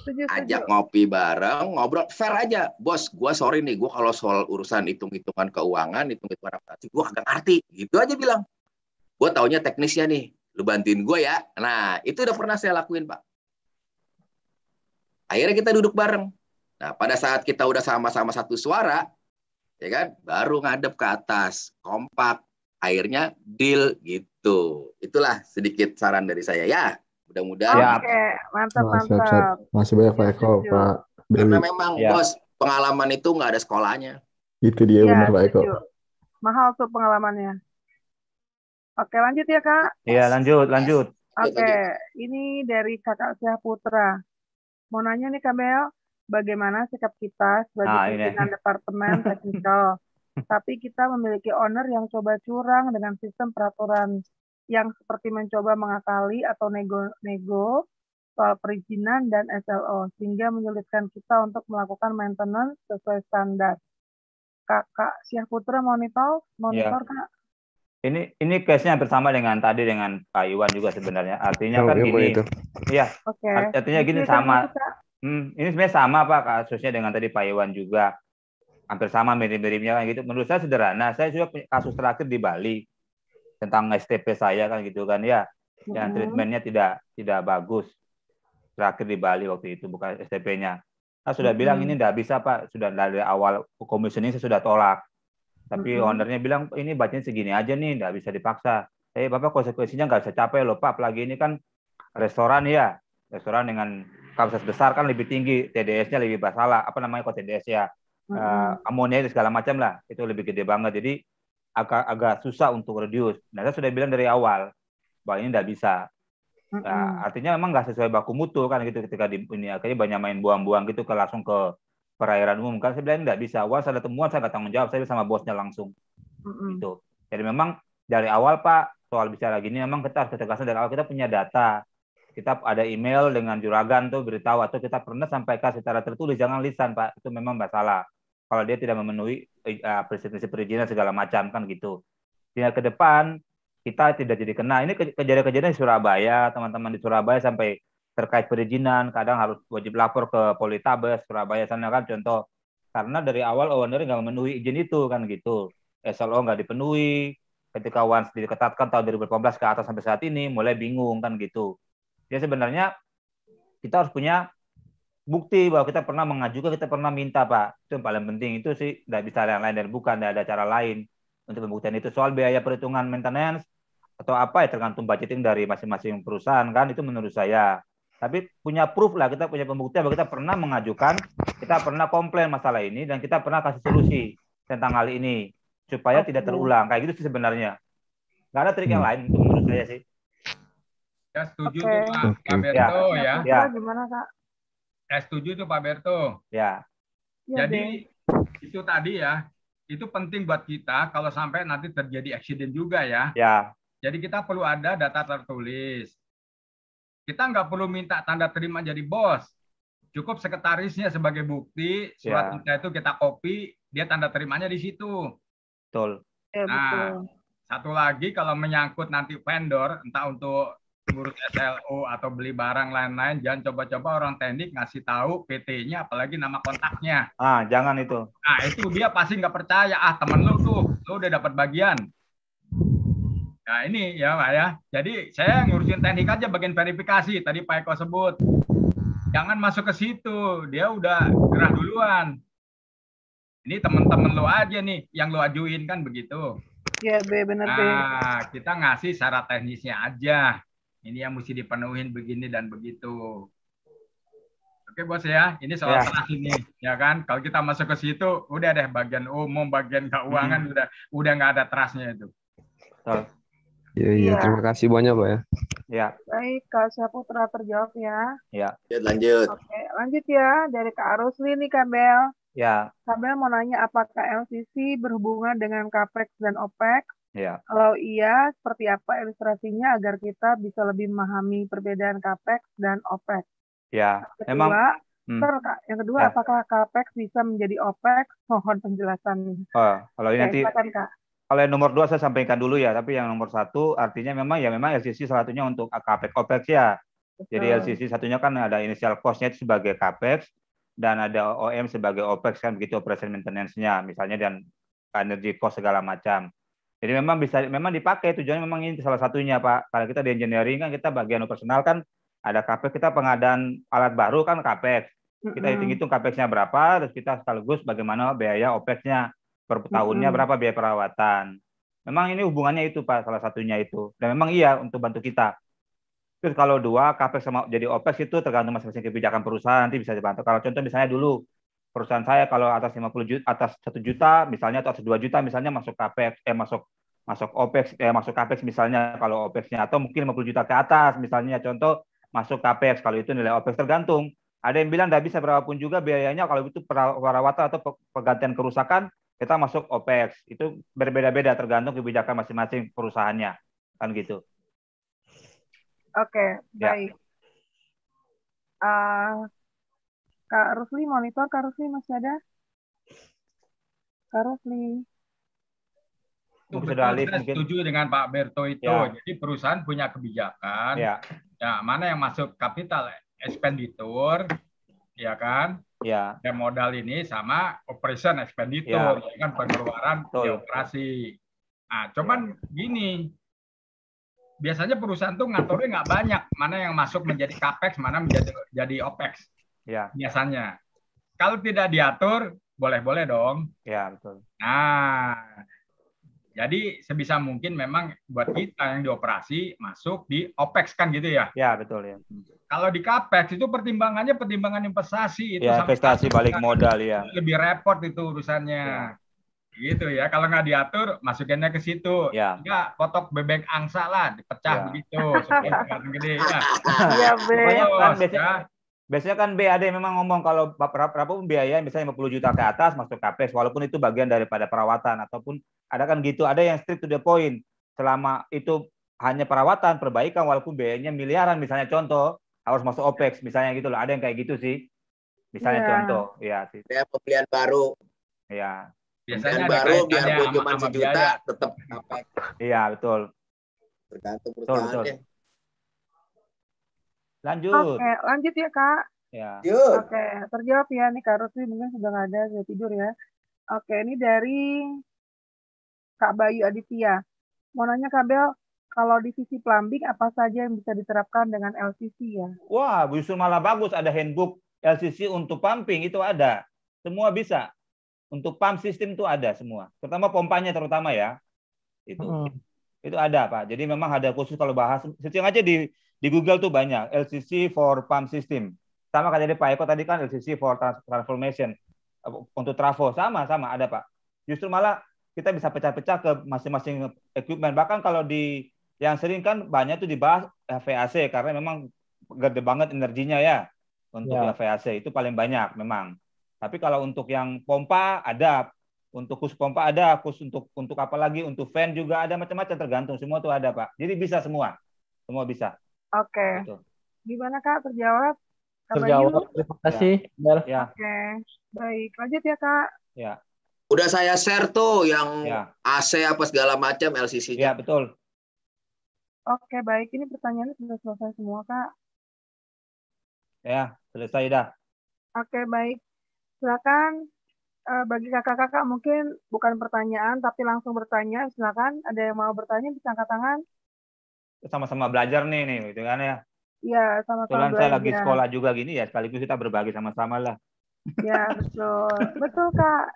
Tujuh, ajak tujuh. ngopi bareng, ngobrol fair aja. Bos, gue sorry nih, gue kalau soal urusan hitung-hitungan keuangan, hitung-hitungan akuntansi, gue kagak ngerti. Gitu aja bilang. Gue taunya teknisnya nih, lu bantuin gue ya. Nah, itu udah pernah saya lakuin, Pak. Akhirnya kita duduk bareng. Nah, pada saat kita udah sama-sama satu suara, ya kan, baru ngadep ke atas, kompak. Akhirnya deal gitu. Itulah sedikit saran dari saya ya mudah-mudahan. Oke, okay. mantap, mantap. Siap, siap. Masih banyak Pak iya, Eko, Pak. Dewi. Karena memang ya. bos pengalaman itu nggak ada sekolahnya. Itu dia ya, benar Pak Eko. Mahal tuh pengalamannya. Oke, lanjut ya Kak. Iya, lanjut, lanjut. Oke, ini dari Kakak Syah Putra. Mau nanya nih Kak Bel, bagaimana sikap kita sebagai nah, pimpinan departemen teknikal? Tapi kita memiliki owner yang coba curang dengan sistem peraturan yang seperti mencoba mengakali atau nego-nego soal perizinan dan SLO, sehingga menyulitkan kita untuk melakukan maintenance sesuai standar. Kakak Syah Putra monitor, monitor ya. kak. Ini ini case-nya bersama dengan tadi dengan Pak Iwan juga sebenarnya. Artinya oh, kan ya, gini, itu. ya, okay. artinya gini Jadi, sama. Hmm, ini sebenarnya sama Pak kasusnya dengan tadi Pak Iwan juga. Hampir sama mirip-miripnya kan gitu. Menurut saya sederhana. Saya juga kasus terakhir di Bali tentang STP saya kan gitu kan ya dan treatmentnya tidak tidak bagus terakhir di Bali waktu itu bukan STP-nya Nah, sudah hmm. bilang ini tidak bisa Pak, sudah dari awal komisioning saya sudah tolak. Tapi hmm. ownernya bilang ini bacanya segini aja nih, tidak bisa dipaksa. Eh hey, Bapak konsekuensinya nggak bisa capek loh Pak, apalagi ini kan restoran ya, restoran dengan kapasitas besar kan lebih tinggi, TDS-nya lebih lah apa namanya kok TDS ya, hmm. uh, amonia segala macam lah, itu lebih gede banget. Jadi agak agak susah untuk reduce. Nah, saya sudah bilang dari awal bahwa ini tidak bisa. Nah, mm -hmm. artinya memang nggak sesuai baku mutu kan gitu ketika di ini akhirnya banyak main buang-buang gitu ke langsung ke perairan umum kan saya bilang nggak bisa. Wah, saya ada temuan saya nggak tanggung jawab saya sama bosnya langsung mm -hmm. gitu. Jadi memang dari awal Pak soal bicara gini memang kita harus ketegasan dari awal kita punya data kita ada email dengan juragan tuh beritahu atau kita pernah sampaikan secara tertulis jangan lisan pak itu memang masalah kalau dia tidak memenuhi eh, ah, prinsip-prinsip perizinan segala macam kan gitu. Sehingga ke depan kita tidak jadi kena. Ini kejadian-kejadian di Surabaya, teman-teman di Surabaya sampai terkait perizinan, kadang harus wajib lapor ke Politabes Surabaya sana kan contoh. Karena dari awal owner nggak memenuhi izin itu kan gitu. SLO nggak dipenuhi, ketika once diketatkan tahun 2018 ke atas sampai saat ini mulai bingung kan gitu. Jadi sebenarnya kita harus punya bukti bahwa kita pernah mengajukan, kita pernah minta, Pak. Itu yang paling penting. Itu sih tidak bisa yang lain dan bukan, tidak ada cara lain untuk pembuktian itu. Soal biaya perhitungan maintenance atau apa ya tergantung budgeting dari masing-masing perusahaan kan itu menurut saya. Tapi punya proof lah, kita punya pembuktian bahwa kita pernah mengajukan, kita pernah komplain masalah ini dan kita pernah kasih solusi tentang hal ini supaya tidak terulang. Kayak gitu sih sebenarnya. Gak ada trik yang lain itu menurut saya sih. Ya setuju okay. Pak Kaberto ya. ya. ya. Gimana Kak? saya setuju itu Pak Berto. Ya. Iya, jadi ya, itu tadi ya, itu penting buat kita kalau sampai nanti terjadi accident juga ya. Ya. Jadi kita perlu ada data tertulis. Kita nggak perlu minta tanda terima jadi bos. Cukup sekretarisnya sebagai bukti, surat ya. itu kita copy, dia tanda terimanya di situ. Betul. Ya, nah, betul. satu lagi kalau menyangkut nanti vendor, entah untuk ngurus SLO atau beli barang lain-lain jangan coba-coba orang teknik ngasih tahu PT-nya apalagi nama kontaknya ah jangan itu nah itu dia pasti nggak percaya ah temen lu tuh lu udah dapat bagian nah ini ya pak ya jadi saya ngurusin teknik aja bagian verifikasi tadi Pak Eko sebut jangan masuk ke situ dia udah gerah duluan ini temen-temen lo aja nih yang lo ajuin kan begitu Iya, benar Nah, kita ngasih syarat teknisnya aja ini yang mesti dipenuhin begini dan begitu. Oke bos ya, ini soal ya. terakhir ini ya kan? Kalau kita masuk ke situ, udah deh bagian umum, bagian keuangan hmm. udah udah nggak ada trustnya itu. Iya, iya iya, terima kasih banyak pak ya. Ya. Baik, Kak Putra terjawab ya. Ya. lanjut. Oke, lanjut ya dari Kak Rusli nih Kak Bel. Ya. Kak Bel mau nanya apakah LCC berhubungan dengan CAPEX dan OPEX? Ya. Kalau iya, seperti apa ilustrasinya agar kita bisa lebih memahami perbedaan CAPEX dan OPEX? Ya, kedua, memang. Hmm. Ter, yang kedua, ya. apakah CAPEX bisa menjadi OPEX? Mohon penjelasan. Oh, kalau ini ya, nanti, silakan, Kak. kalau yang nomor dua saya sampaikan dulu ya, tapi yang nomor satu artinya memang ya memang LCC salah satunya untuk CAPEX OPEX ya. Betul. Jadi LCC satunya kan ada inisial cost-nya itu sebagai CAPEX dan ada OM sebagai OPEX kan begitu operation maintenance-nya misalnya dan energy cost segala macam. Jadi memang bisa memang dipakai tujuannya memang ini salah satunya Pak. Kalau kita di engineering kan kita bagian operasional kan ada CAPEX kita pengadaan alat baru kan CAPEX. Kita hitung-hitung capexnya berapa terus kita sekaligus bagaimana biaya opexnya per tahunnya berapa biaya perawatan. Memang ini hubungannya itu Pak salah satunya itu. Dan memang iya untuk bantu kita. Terus kalau dua CAPEX sama jadi OPEX itu tergantung masing-masing kebijakan perusahaan nanti bisa dibantu. Kalau contoh misalnya dulu perusahaan saya kalau atas 50 juta atas 1 juta misalnya atau atas 2 juta misalnya masuk capex eh masuk masuk OPEX eh masuk capex misalnya kalau opexnya atau mungkin 50 juta ke atas misalnya contoh masuk capex kalau itu nilai OPEX tergantung ada yang bilang tidak bisa berapapun juga biayanya kalau itu perawatan atau pergantian kerusakan kita masuk OPEX itu berbeda-beda tergantung kebijakan masing-masing perusahaannya kan gitu oke okay, ya. baik ya. uh, Kak Rusli monitor, Kak Rusli masih ada? Kak Rusli. Mungkin sudah alih, mungkin. setuju dengan Pak Berto itu. Ya. Jadi perusahaan punya kebijakan. Ya. ya. Mana yang masuk kapital expenditure, ya kan? Ya. Dan modal ini sama operation expenditure, ya. ya kan pengeluaran di operasi. Nah, cuman ya. gini, biasanya perusahaan tuh ngaturnya nggak banyak, mana yang masuk menjadi capex, mana menjadi jadi opex. Ya. Biasanya. Kalau tidak diatur, boleh-boleh dong. Ya, betul. Nah, jadi sebisa mungkin memang buat kita yang dioperasi masuk di OPEX kan gitu ya. Ya, betul ya. Kalau di CAPEX itu pertimbangannya pertimbangan investasi itu ya, investasi balik modal ya. Lebih repot itu urusannya. Ya gitu ya kalau nggak diatur masukinnya ke situ ya nggak potok bebek angsa lah dipecah ya. begitu Iya, ya ya benar Biasanya kan B ada yang memang ngomong kalau Rapo biaya misalnya 50 juta ke atas masuk KPS walaupun itu bagian daripada perawatan ataupun ada kan gitu ada yang strict to the point selama itu hanya perawatan perbaikan walaupun biayanya miliaran misalnya contoh harus masuk OPEX misalnya gitu loh ada yang kayak gitu sih misalnya yeah. contoh ya sih. Ya, pembelian baru. Ya. Biasanya pembelian baru biarpun cuma sejuta tetap apa? Iya betul. Tergantung perusahaannya. Betul, betul. Lanjut. Oke, lanjut ya Kak. Ya. Oke, terjawab ya nih Kak Rusli mungkin sudah nggak ada sudah tidur ya. Oke, ini dari Kak Bayu Aditya. Mau nanya Kak Bel, kalau di sisi plumbing apa saja yang bisa diterapkan dengan LCC ya? Wah, justru malah bagus ada handbook LCC untuk pumping itu ada. Semua bisa. Untuk pump system itu ada semua, terutama pompanya terutama ya. Itu. Hmm. Itu ada, Pak. Jadi memang ada khusus kalau bahas sesing aja di di Google tuh banyak LCC for pump system. Sama kayak tadi Pak Eko tadi kan LCC for transformation eh, untuk trafo sama sama ada Pak. Justru malah kita bisa pecah-pecah ke masing-masing equipment. Bahkan kalau di yang sering kan banyak tuh dibahas HVAC karena memang gede banget energinya ya untuk ya. HVAC itu paling banyak memang. Tapi kalau untuk yang pompa ada, untuk khusus pompa ada, khusus untuk untuk apa lagi, untuk fan juga ada macam-macam tergantung semua tuh ada pak. Jadi bisa semua, semua bisa. Oke. Okay. Gitu. Gimana Kak terjawab? Kak terjawab. Bayu? Terima ya. kasih. Ya. ya. Oke. Okay. Baik, lanjut ya Kak. Ya. Udah saya share tuh yang ya. AC apa segala macam LCC-nya. Ya, betul. Oke, baik. Ini pertanyaannya sudah selesai semua, Kak. Ya, selesai dah. Oke, baik. Silakan eh, bagi kakak-kakak mungkin bukan pertanyaan tapi langsung bertanya. Silakan ada yang mau bertanya bisa angkat tangan sama-sama belajar nih nih gitu kan ya iya sama-sama belajar saya lagi sekolah juga gini ya sekaligus kita berbagi sama-sama lah Iya betul betul kak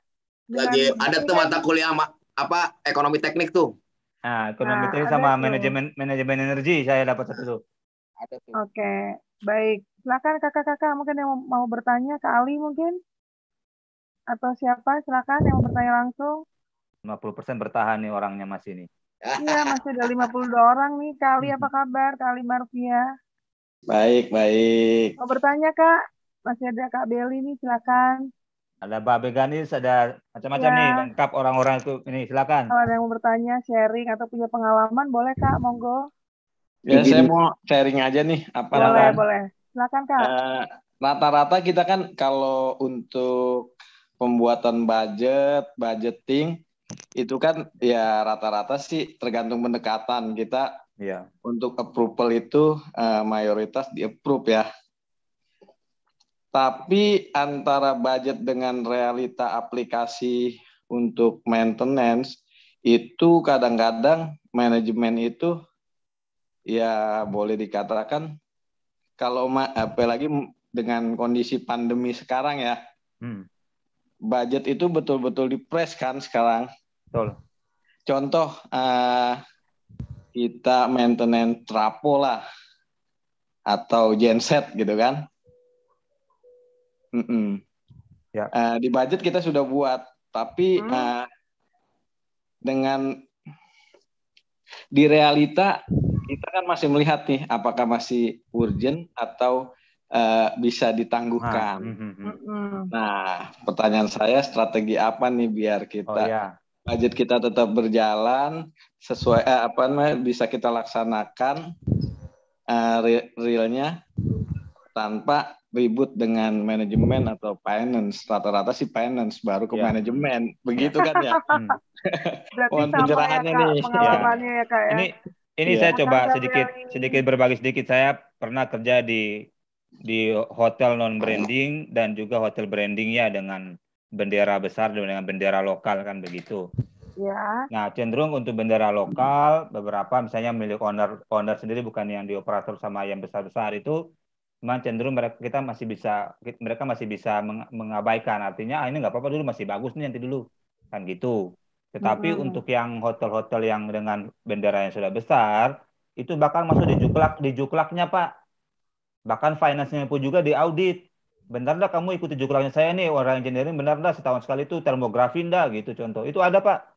Dengan lagi ada tuh kan mata kuliah apa ekonomi teknik tuh nah ekonomi nah, teknik sama tuh. manajemen manajemen energi saya dapat satu tuh oke baik silakan kakak-kakak mungkin yang mau bertanya ke Ali mungkin atau siapa silakan yang mau bertanya langsung 50% bertahan nih orangnya masih nih Iya, masih ada 52 orang nih. Kali apa hmm. kabar? Kali Marvia. Baik, baik. Mau bertanya, Kak? Masih ada Kak Beli nih, silakan. Ada Mbak Beganis, ada macam-macam ya. nih, lengkap orang-orang itu. Ini, silakan. Kalau ada yang mau bertanya, sharing atau punya pengalaman, boleh Kak, monggo. Ya, saya mau sharing aja nih. Apa boleh, namanya? boleh. Silakan, Kak. rata eh, rata-rata kita kan kalau untuk pembuatan budget, budgeting, itu kan ya rata-rata sih tergantung pendekatan kita ya. untuk approval itu uh, mayoritas di approve ya tapi antara budget dengan realita aplikasi untuk maintenance itu kadang-kadang manajemen itu ya boleh dikatakan kalau apalagi dengan kondisi pandemi sekarang ya hmm. budget itu betul-betul dipres kan sekarang Betul. Contoh uh, kita maintenance trapo lah atau genset gitu kan. Mm -mm. Ya. Uh, di budget kita sudah buat, tapi hmm. uh, dengan di realita kita kan masih melihat nih apakah masih urgent atau uh, bisa ditangguhkan. Nah, mm -hmm. nah, pertanyaan saya strategi apa nih biar kita oh, yeah budget kita tetap berjalan sesuai eh, apa namanya bisa kita laksanakan uh, realnya tanpa ribut dengan manajemen atau finance rata-rata sih finance baru ke ya. manajemen begitu kan ya hmm. mohon ya, pencerahannya ya, nih ya. Ya, Kak, ya. ini ini ya. saya iya. coba sedikit sedikit berbagi sedikit saya pernah kerja di di hotel non branding dan juga hotel branding ya dengan bendera besar dengan bendera lokal kan begitu. Ya. Nah, cenderung untuk bendera lokal beberapa misalnya milik owner owner sendiri bukan yang operator sama yang besar-besar itu memang cenderung mereka kita masih bisa mereka masih bisa mengabaikan artinya ah, ini nggak apa-apa dulu masih bagus nih nanti dulu kan gitu. Tetapi hmm. untuk yang hotel-hotel yang dengan bendera yang sudah besar itu bahkan masuk di juklak di juklaknya Pak. Bahkan finance pun juga diaudit benar dah kamu ikuti jurusan saya nih orang engineering benar dah setahun sekali itu termografi dah gitu contoh itu ada pak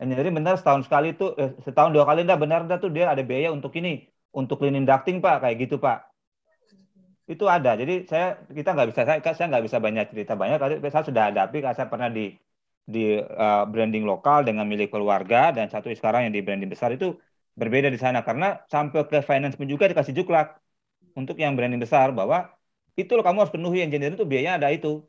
engineering benar setahun sekali itu eh, setahun dua kali dah benar dah tuh dia ada biaya untuk ini untuk cleaning ducting pak kayak gitu pak itu ada jadi saya kita nggak bisa saya saya nggak bisa banyak cerita banyak tapi saya sudah hadapi saya pernah di di uh, branding lokal dengan milik keluarga dan satu sekarang yang di branding besar itu berbeda di sana karena sampai ke finance pun juga dikasih juklak untuk yang branding besar bahwa itu loh kamu harus penuhi yang itu biayanya ada itu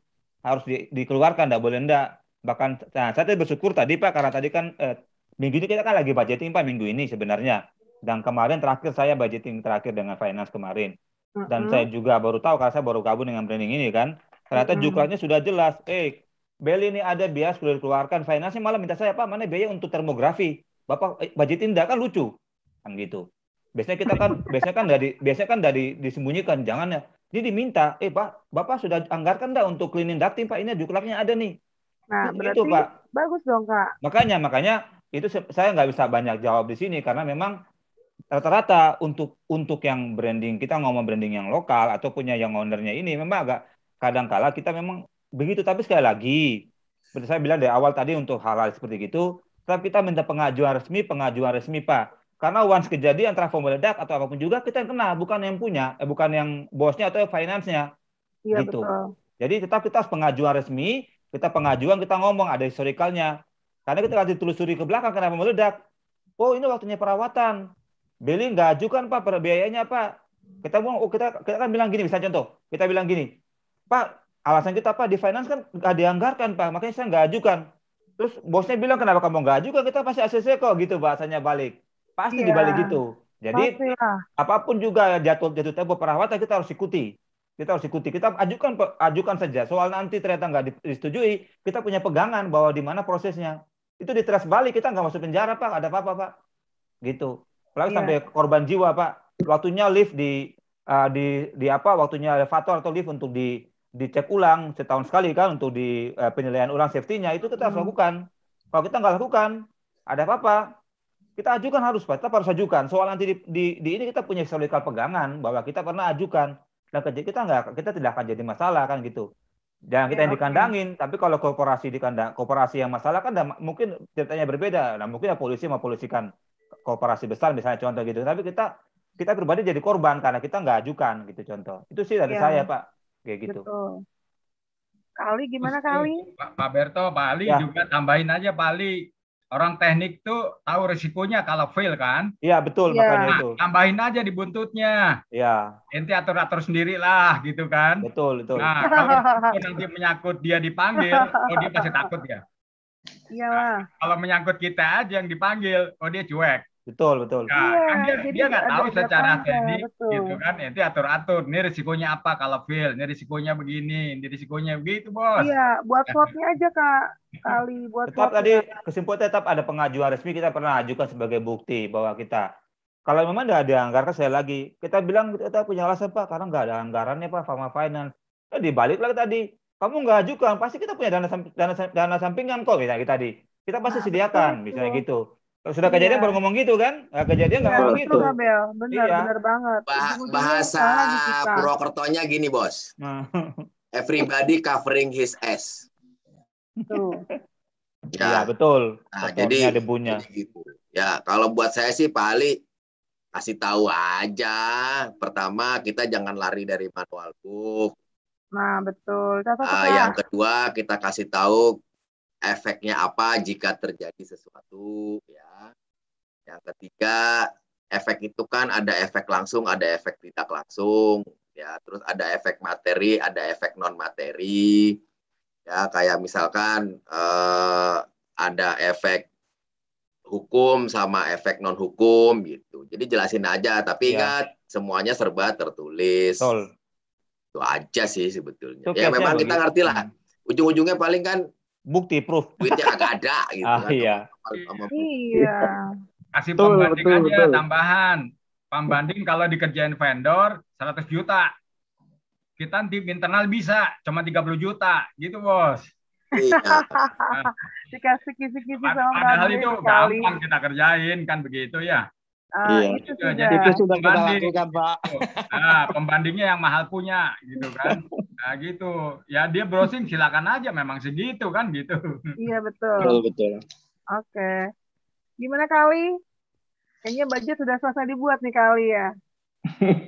harus di, dikeluarkan tidak boleh enggak bahkan nah saya bersyukur tadi pak karena tadi kan eh, minggu ini kita kan lagi budgeting pak minggu ini sebenarnya dan kemarin terakhir saya budgeting terakhir dengan finance kemarin dan uh -huh. saya juga baru tahu karena saya baru gabung dengan branding ini kan ternyata uh -huh. sudah jelas eh Beli ini ada biaya sudah dikeluarkan finance malah minta saya pak mana biaya untuk termografi bapak eh, budgeting tidak kan lucu kan gitu biasanya kita kan biasanya kan dari biasanya kan dari disembunyikan jangan ya dia diminta, eh Pak, Bapak sudah anggarkan dah untuk cleaning ducting Pak, ini juklaknya ada nih. Nah, berarti itu, Pak. bagus dong Kak. Makanya, makanya itu saya nggak bisa banyak jawab di sini karena memang rata-rata untuk untuk yang branding kita ngomong branding yang lokal atau punya yang ownernya ini memang agak kadang-kala kita memang begitu tapi sekali lagi seperti saya bilang dari awal tadi untuk hal-hal seperti itu tetap kita minta pengajuan resmi pengajuan resmi pak karena once kejadian travel meledak atau apapun juga kita yang kena, bukan yang punya, eh, bukan yang bosnya atau finance-nya. Iya, gitu. Jadi tetap kita harus pengajuan resmi, kita pengajuan kita ngomong ada historikalnya. Karena kita kasih hmm. telusuri ke belakang kenapa meledak. Oh ini waktunya perawatan. Beli nggak ajukan pak per biayanya pak. Kita bilang, oh kita kita kan bilang gini bisa contoh. Kita bilang gini, pak alasan kita pak di finance kan nggak dianggarkan pak, makanya saya nggak ajukan. Terus bosnya bilang kenapa kamu nggak ajukan? Kita pasti ACC kok gitu bahasanya balik. Pasti yeah. dibalik itu. Jadi Pastilah. apapun juga jatuh jatuh tempo perawatan kita harus ikuti. Kita harus ikuti. Kita ajukan ajukan saja. Soal nanti ternyata nggak disetujui, kita punya pegangan bahwa di mana prosesnya. Itu diteras balik kita nggak masuk penjara pak, ada apa-apa pak? Gitu. Apalagi yeah. sampai korban jiwa pak. Waktunya lift di uh, di di apa? Waktunya elevator atau lift untuk di dicek ulang setahun sekali kan untuk di uh, penilaian ulang safety-nya itu kita harus hmm. lakukan. Kalau kita nggak lakukan, ada apa-apa kita ajukan harus Pak, kita harus ajukan. Soal nanti di, di, di ini kita punya historical pegangan bahwa kita pernah ajukan dan kerja kita nggak kita tidak akan jadi masalah kan gitu. Jangan kita ya, yang dikandangin, okay. tapi kalau korporasi dikandang, korporasi yang masalah kan mungkin ceritanya berbeda. Nah, mungkin ya polisi mempolisikan korporasi besar misalnya contoh gitu. Tapi kita kita pribadi jadi korban karena kita nggak ajukan gitu contoh. Itu sih dari ya. saya Pak, kayak gitu. Betul. Kali gimana Kali? Pak, Pak Berto, Pak ya. juga tambahin aja Bali. Orang teknik tuh tahu risikonya kalau fail kan? Iya betul ya. makanya nah, Tambahin aja di buntutnya. Iya. Nanti atur atur sendiri lah gitu kan? Betul betul. Nah kalau nanti menyangkut dia dipanggil, oh dia pasti takut ya. Iya. Nah, kalau menyangkut kita aja yang dipanggil, oh dia cuek. Betul, betul. Nah, ya, iya, kan dia, dia nggak tahu secara teknik gitu kan. Ya, Itu atur-atur. Ini risikonya apa kalau fail? Ini risikonya begini, ini risikonya begitu, Bos. Iya, buat scope-nya aja, Kak. Kali buat Tetap tadi kesimpulan tetap ada pengajuan resmi kita pernah ajukan sebagai bukti bahwa kita kalau memang tidak ada anggaran kan saya lagi, kita bilang kita punya alasan Pak karena nggak ada anggarannya Pak Fama Finance. Nah, dibalik lagi tadi, kamu nggak ajukan, pasti kita punya dana dana, dana sampingan kok misalnya tadi. Kita pasti nah, sediakan betul, misalnya gitu. Kalau sudah kejadian iya. baru ngomong gitu kan? Nah, kejadian nggak iya, ngomong gitu. bel, Benar, iya. benar banget. Bah bahasa Purwokertonya gini, Bos. Nah. Everybody covering his ass. Tuh. Ya, ya betul. Nah, jadi debunya. Jadi gitu. Ya, kalau buat saya sih Pak Ali kasih tahu aja. Pertama, kita jangan lari dari manual book. Nah, betul. uh, yang kedua, kita kasih tahu efeknya apa jika terjadi sesuatu ya yang ketiga, efek itu kan ada efek langsung, ada efek tidak langsung, ya. Terus ada efek materi, ada efek non materi. Ya, kayak misalkan eh, ada efek hukum sama efek non hukum gitu. Jadi jelasin aja, tapi iya. ingat semuanya serba tertulis. Betul. Itu aja sih sebetulnya. Itu ya memang kita ngerti lah. Ujung-ujungnya paling kan bukti proof duitnya kagak ada gitu ah, kan iya. iya Kasih betul, pembanding betul, aja betul. tambahan. Pembanding kalau dikerjain vendor 100 juta. Kita di internal bisa cuma 30 juta gitu, Bos. Iya. Dikasih kisi-kisi sama Padahal itu sekali. gampang kita kerjain kan begitu ya. Uh, iya. itu, itu sudah kita lakukan gitu. Nah, pembandingnya yang mahal punya gitu kan. Nah, gitu. Ya dia browsing silakan aja memang segitu kan gitu. Iya betul. Betul betul. Oke. Okay. Gimana kali? Kayaknya budget sudah selesai dibuat nih kali ya.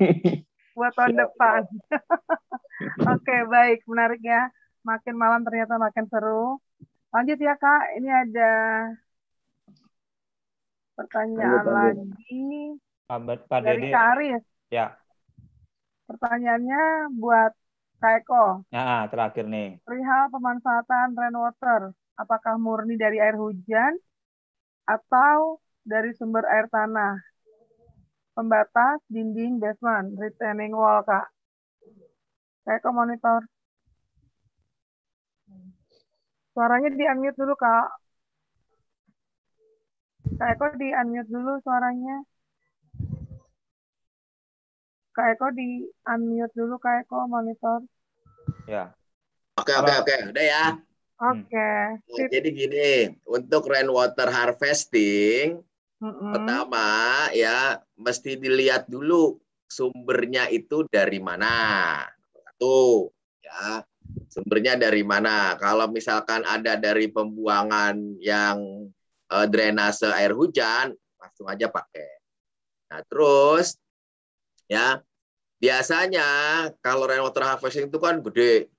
Buat tahun depan. Oke, okay, baik. Menarik ya. Makin malam ternyata makin seru. Lanjut ya, Kak. Ini ada pertanyaan lanjut, lagi. Pak ah, Pak dari Kak Aris. Ya. Pertanyaannya buat Kak Eko. Nah, terakhir nih. Perihal pemanfaatan rainwater, apakah murni dari air hujan atau dari sumber air tanah. Pembatas, dinding, basement, retaining wall, Kak. Saya ke monitor. Suaranya di-unmute dulu, Kak. Kak Eko di-unmute dulu suaranya. Kak Eko di-unmute dulu, Kak Eko, monitor. Ya. Oke, oke, oke. Udah ya. Hmm. Oke. Okay. Nah, jadi gini, untuk rainwater harvesting, mm-hmm. pertama ya mesti dilihat dulu sumbernya itu dari mana. Tuh, ya sumbernya dari mana. Kalau misalkan ada dari pembuangan yang eh, drainase air hujan, langsung aja pakai. Nah, terus ya biasanya kalau rainwater harvesting itu kan gede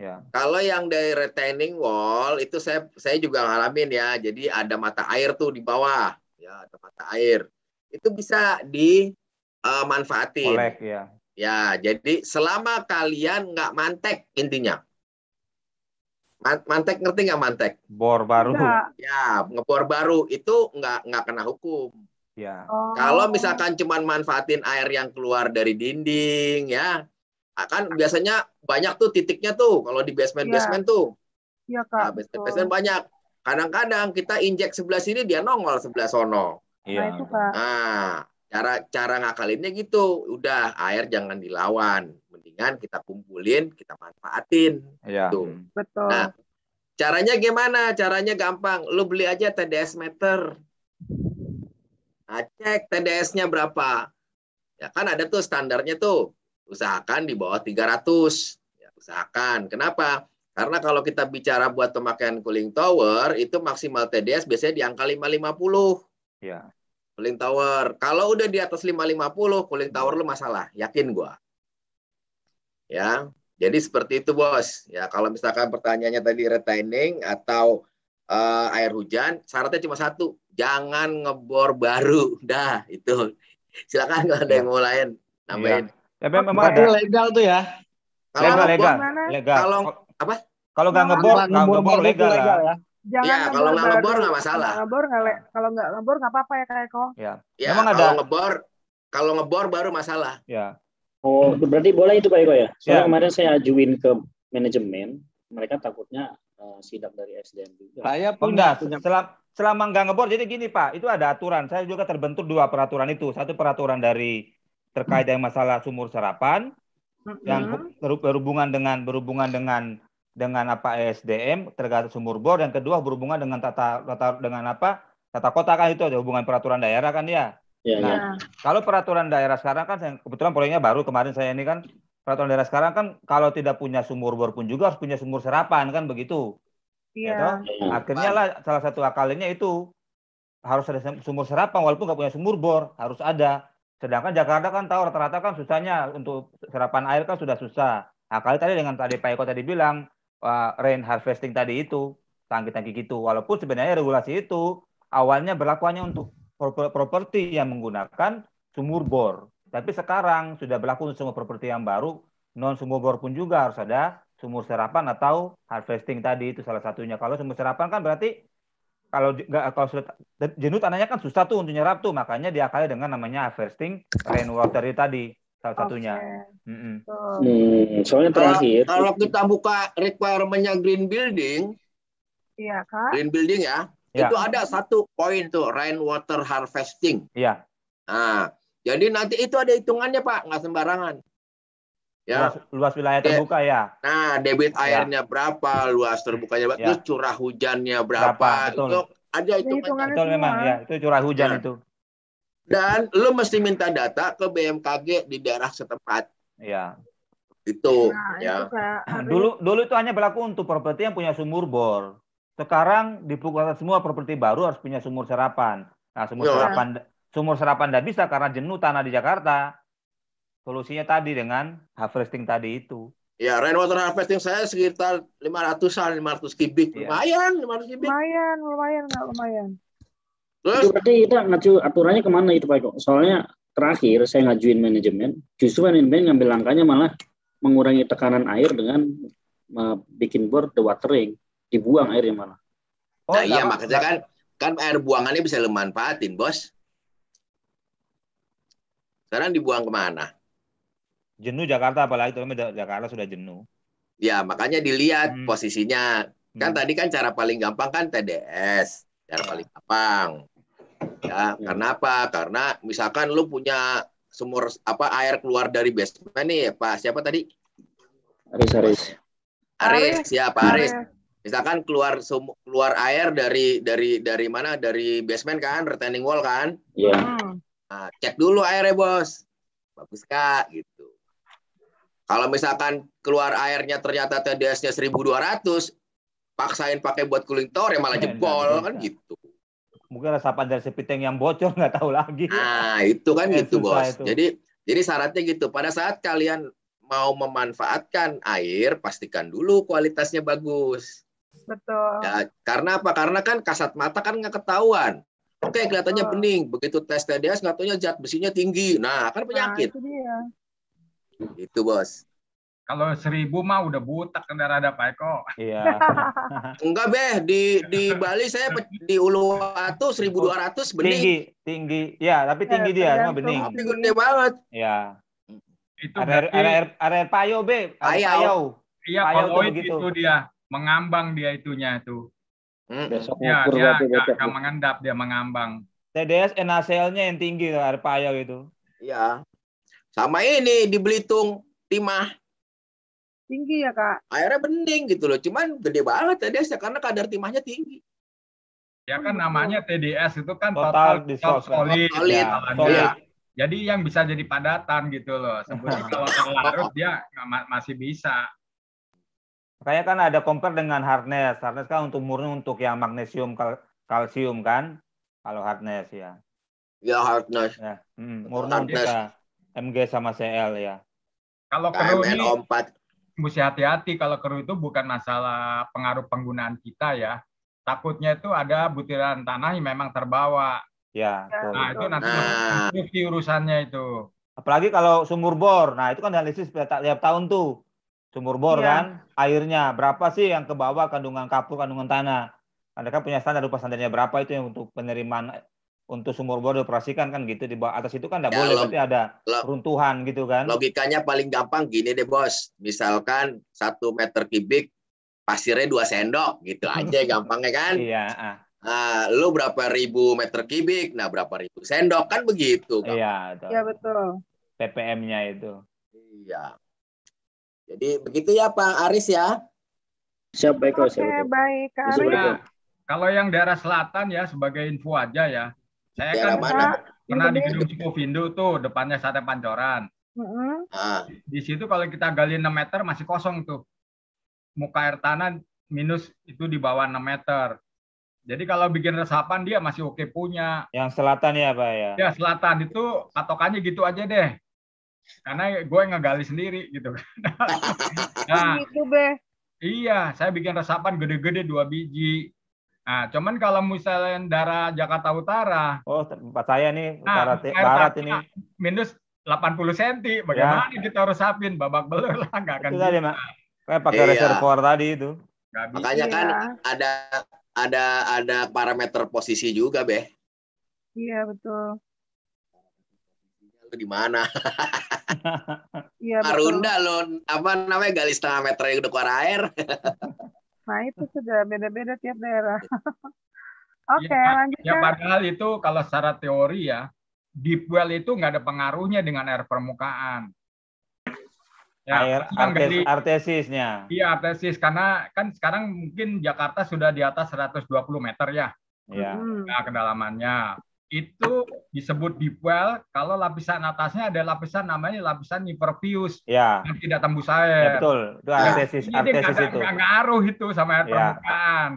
Ya. Kalau yang dari retaining wall itu saya saya juga ngalamin ya. Jadi ada mata air tuh di bawah, ya ada mata air. Itu bisa dimanfaatin. Eh, uh, ya. Ya, jadi selama kalian nggak mantek intinya. Mantek ngerti nggak mantek? Bor baru. Ya, ngebor baru itu nggak nggak kena hukum. Ya. Oh. Kalau misalkan cuman manfaatin air yang keluar dari dinding ya, Nah, kan biasanya banyak tuh titiknya tuh kalau di basement iya. basement tuh. Iya kak. Nah, basement, basement banyak. Kadang-kadang kita injek sebelah sini dia nongol sebelah sono. Iya. Nah, nah cara cara ngakalinnya gitu. Udah air jangan dilawan, mendingan kita kumpulin, kita manfaatin. Iya. Gitu. Hmm. Betul. Nah, caranya gimana? Caranya gampang. Lu beli aja TDS meter. Nah, cek TDS-nya berapa. Ya kan ada tuh standarnya tuh usahakan di bawah 300. Ya, usahakan. Kenapa? Karena kalau kita bicara buat pemakaian cooling tower, itu maksimal TDS biasanya di angka 550. Ya. Cooling tower. Kalau udah di atas 550, cooling tower lu masalah. Yakin gua. Ya. Jadi seperti itu, Bos. Ya, kalau misalkan pertanyaannya tadi retaining atau uh, air hujan, syaratnya cuma satu, jangan ngebor baru. Dah, itu. Silakan kalau ada ya. yang mau lain, nambahin. Ya. Tapi ya, memang Berarti ada. legal tuh ya. Kalau legal, legal. Mana? legal. Kalau apa? Kalau nggak ngebor, nggak ngebor legal, legal ya. Iya, Jangan ya, ngebor kalau nggak ngebor nggak masalah. Ngebor nggak kalau nggak ngebor nggak apa-apa ya kayak kok. Ya. ya Emang kalau ada... ngebor, kalau ngebor baru masalah. Ya. Oh, berarti boleh itu Pak Eko ya? Soalnya ya. kemarin saya ajuin ke manajemen, mereka takutnya uh, sidak dari SDM juga. Saya oh, punya, punya. Selam, selama nggak ngebor, jadi gini Pak, itu ada aturan. Saya juga terbentur dua peraturan itu. Satu peraturan dari terkait dengan masalah sumur serapan yang berhubungan dengan berhubungan dengan dengan apa ESDM terkait sumur bor yang kedua berhubungan dengan tata tata dengan apa tata kota kan itu ada hubungan peraturan daerah kan ya. ya nah, kalau peraturan daerah sekarang kan kebetulan proyeknya baru kemarin saya ini kan peraturan daerah sekarang kan kalau tidak punya sumur bor pun juga harus punya sumur serapan kan begitu. Ya iya. Akhirnya lah salah satu akalnya itu harus ada sumur serapan walaupun nggak punya sumur bor harus ada Sedangkan Jakarta kan tahu rata-rata kan susahnya untuk serapan air kan sudah susah. Nah, kali tadi dengan tadi Pak Eko tadi bilang uh, rain harvesting tadi itu tangki-tangki gitu. Walaupun sebenarnya regulasi itu awalnya berlakuannya untuk properti yang menggunakan sumur bor. Tapi sekarang sudah berlaku untuk semua properti yang baru non sumur bor pun juga harus ada sumur serapan atau harvesting tadi itu salah satunya. Kalau sumur serapan kan berarti kalau nggak kalau sudah jenuh tanahnya kan susah tuh untuk nyerap tuh makanya diakali dengan namanya harvesting rainwater itu tadi salah satunya. Okay. Mm -hmm. hmm, soalnya terakhir kalau, kalau kita buka requirementnya green building, iya kak. Green building ya, ya. itu ada satu poin tuh rainwater harvesting. Iya. Nah, jadi nanti itu ada hitungannya pak, nggak sembarangan ya luas, luas wilayah terbuka ya nah debit ya. airnya berapa luas terbukanya berapa ya. curah hujannya berapa, berapa betul. itu ada itu betul memang ya itu curah hujan nah. itu dan lo mesti minta data ke BMKG di daerah setempat ya itu nah, ya itu nah, dulu dulu itu hanya berlaku untuk properti yang punya sumur bor sekarang di Purwakarta semua properti baru harus punya sumur serapan nah sumur ya. serapan sumur serapan tidak bisa karena jenuh tanah di Jakarta Solusinya tadi dengan harvesting tadi itu. Ya, rainwater harvesting saya sekitar 500-an, 500 kubik. Ya. Lumayan, 500 kubik. Lumayan, lumayan, nggak lumayan. Terus? Itu berarti kita ngaju aturannya kemana itu Pak Eko? Soalnya terakhir saya ngajuin manajemen, justru manajemen ngambil langkahnya malah mengurangi tekanan air dengan bikin bor the watering, dibuang airnya malah. Oh, nah, iya makanya kan kan air buangannya bisa lemanfaatin, Bos. Sekarang dibuang kemana? jenuh Jakarta apalagi tapi Jakarta sudah jenuh. Ya, makanya dilihat hmm. posisinya. Kan hmm. tadi kan cara paling gampang kan TDS, cara paling gampang. Ya, hmm. karena apa? Karena misalkan lu punya sumur apa air keluar dari basement nih, Pak. Siapa tadi? Aris Aris. Aris, ya Pak Aris. Aris. Misalkan keluar sum, keluar air dari dari dari mana? Dari basement kan, retaining wall kan? Iya. Yeah. Nah, cek dulu airnya, Bos. Bagus, Kak, gitu. Kalau misalkan keluar airnya ternyata TDS-nya 1200, paksain pakai buat cooling tower ya malah iya, jebol kan gitu. Mungkin resapan dari sepiteng yang bocor nggak tahu lagi. Nah, itu kan eh, gitu, Bos. Itu. Jadi jadi syaratnya gitu. Pada saat kalian mau memanfaatkan air, pastikan dulu kualitasnya bagus. Betul. Ya, karena apa? Karena kan kasat mata kan nggak ketahuan. Oke, kelihatannya bening. Begitu tes TDS, nggak zat besinya tinggi. Nah, kan nah, penyakit. Nah, itu dia. Itu bos. Kalau seribu mah udah butak kendaraan ada Pak Eko. Iya. Enggak beh di di Bali saya di Uluwatu 1200 bening. Tinggi, tinggi. Ya, tapi iya, tinggi ya, dia, cuma bening. Tapi gede banget. Iya. Itu ada area air, payo be, air payo. Iya, payo itu gitu. dia mengambang dia itunya itu. Hmm. ya, dia gak, mengendap dia mengambang. TDS NaCl-nya yang tinggi tuh air payo itu. Iya. Sama ini di Belitung, timah. Tinggi ya, Kak? Airnya bening gitu loh. Cuman gede banget TDS ya, karena kadar timahnya tinggi. Ya kan namanya TDS itu kan total, total dissolved solid. Ya, Ya. Jadi yang bisa jadi padatan gitu loh. Sebetulnya kalau terlarut dia masih bisa. Makanya kan ada compare dengan hardness. Hardness kan untuk murni untuk yang magnesium kal kalsium kan. Kalau hardness ya. Ya hardness. Ya. Hmm, murni hardness. MG sama CL ya. Kalau nah, kru ini ompat. mesti hati-hati kalau kru itu bukan masalah pengaruh penggunaan kita ya. Takutnya itu ada butiran tanah yang memang terbawa. Ya. ya nah itu nanti nah. Nanti urusannya itu. Apalagi kalau sumur bor, nah itu kan analisis tiap tahun tuh sumur bor ya. kan airnya berapa sih yang ke bawah kandungan kapur kandungan tanah mereka punya standar upah standarnya berapa itu yang untuk penerimaan untuk sumur bor dioperasikan kan gitu di bawah atas itu kan tidak ya, boleh berarti ada runtuhan gitu kan logikanya paling gampang gini deh bos misalkan satu meter kubik pasirnya dua sendok gitu aja gampangnya kan iya Nah, lu berapa ribu meter kubik, nah berapa ribu sendok kan begitu. Kan? Iya, iya betul. ppm nya itu. Iya. Jadi begitu ya Pak Aris ya. Siapa baik Oke, siap, baik. Aris. Nah, kalau yang daerah selatan ya sebagai info aja ya. Saya kan mana? pernah di gedung Sukovindo tuh depannya sate pancoran. Mm-hmm. Di situ kalau kita gali 6 meter masih kosong tuh. Muka air tanah minus itu di bawah 6 meter. Jadi kalau bikin resapan dia masih oke punya. Yang selatan ya Pak ya? Ya selatan itu patokannya gitu aja deh. Karena gue ngegali sendiri gitu. nah, gitu, Iya, saya bikin resapan gede-gede dua biji. Nah, cuman kalau misalnya darah Jakarta Utara, oh tempat saya nih nah, utara nah, barat, barat ini minus 80 cm, bagaimana ya. kita harus sapin babak belur lah nggak akan. Itu tadi, Mak. Kayak pakai iya. reservoir tadi itu. Gak Makanya bisa. kan iya. ada ada ada parameter posisi juga, Beh. Iya, betul. Lu di mana? Iya, Marunda lo apa namanya garis setengah meter yang udah keluar air. Nah itu sudah beda-beda tiap daerah. Iya. Oke okay, ya, lanjut. Ya padahal itu kalau secara teori ya deep well itu nggak ada pengaruhnya dengan air permukaan. Ya, air ya artes, artesisnya. Iya artesis karena kan sekarang mungkin Jakarta sudah di atas 120 meter ya. ya Nah, kedalamannya itu disebut deep well kalau lapisan atasnya ada lapisan namanya lapisan hipervius ya. yang tidak tembus air. Ya, betul. Itu artesis, nah, artesis jadi itu. Ini ngaruh itu sama air ya. permukaan.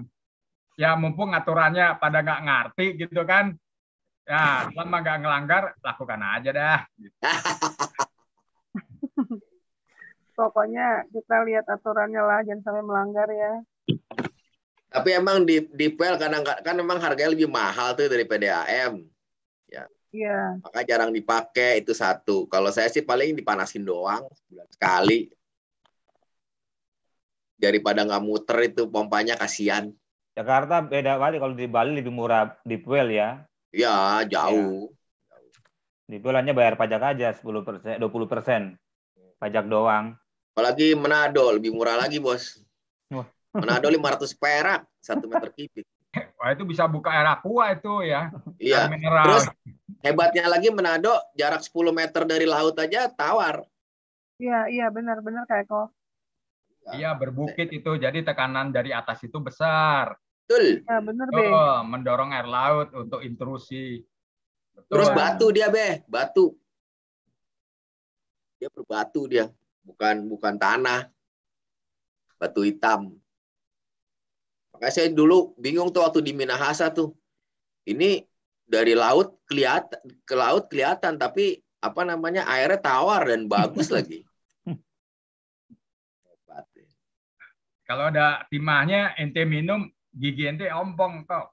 Ya mumpung aturannya pada nggak ngerti gitu kan. Ya lama nggak ngelanggar lakukan aja dah. Pokoknya kita lihat aturannya lah jangan sampai melanggar ya. Tapi emang di di PL kadang kan emang harganya lebih mahal tuh dari PDAM. Ya. Iya. Maka jarang dipakai itu satu. Kalau saya sih paling dipanasin doang sebulan sekali. Daripada nggak muter itu pompanya kasihan. Jakarta beda kali kalau di Bali lebih murah di PL ya. Ya, jauh. Ya. Di fuel hanya bayar pajak aja 10 persen, 20 persen. Pajak doang. Apalagi Manado lebih murah lagi bos. Manado 500 perak satu meter kubik. Wah itu bisa buka air aqua itu ya. Iya. Mineral. Terus hebatnya lagi Manado jarak 10 meter dari laut aja tawar. Iya iya benar-benar kayak kok. Iya berbukit itu jadi tekanan dari atas itu besar. Betul. Ya benar be. mendorong air laut untuk intrusi. Betul, Terus batu dia be, batu. Dia berbatu dia, bukan bukan tanah. Batu hitam. Makanya saya dulu bingung tuh waktu di Minahasa tuh. Ini dari laut kelihatan ke laut kelihatan tapi apa namanya airnya tawar dan bagus lagi. Kalau ada timahnya ente minum gigi ente ompong kok.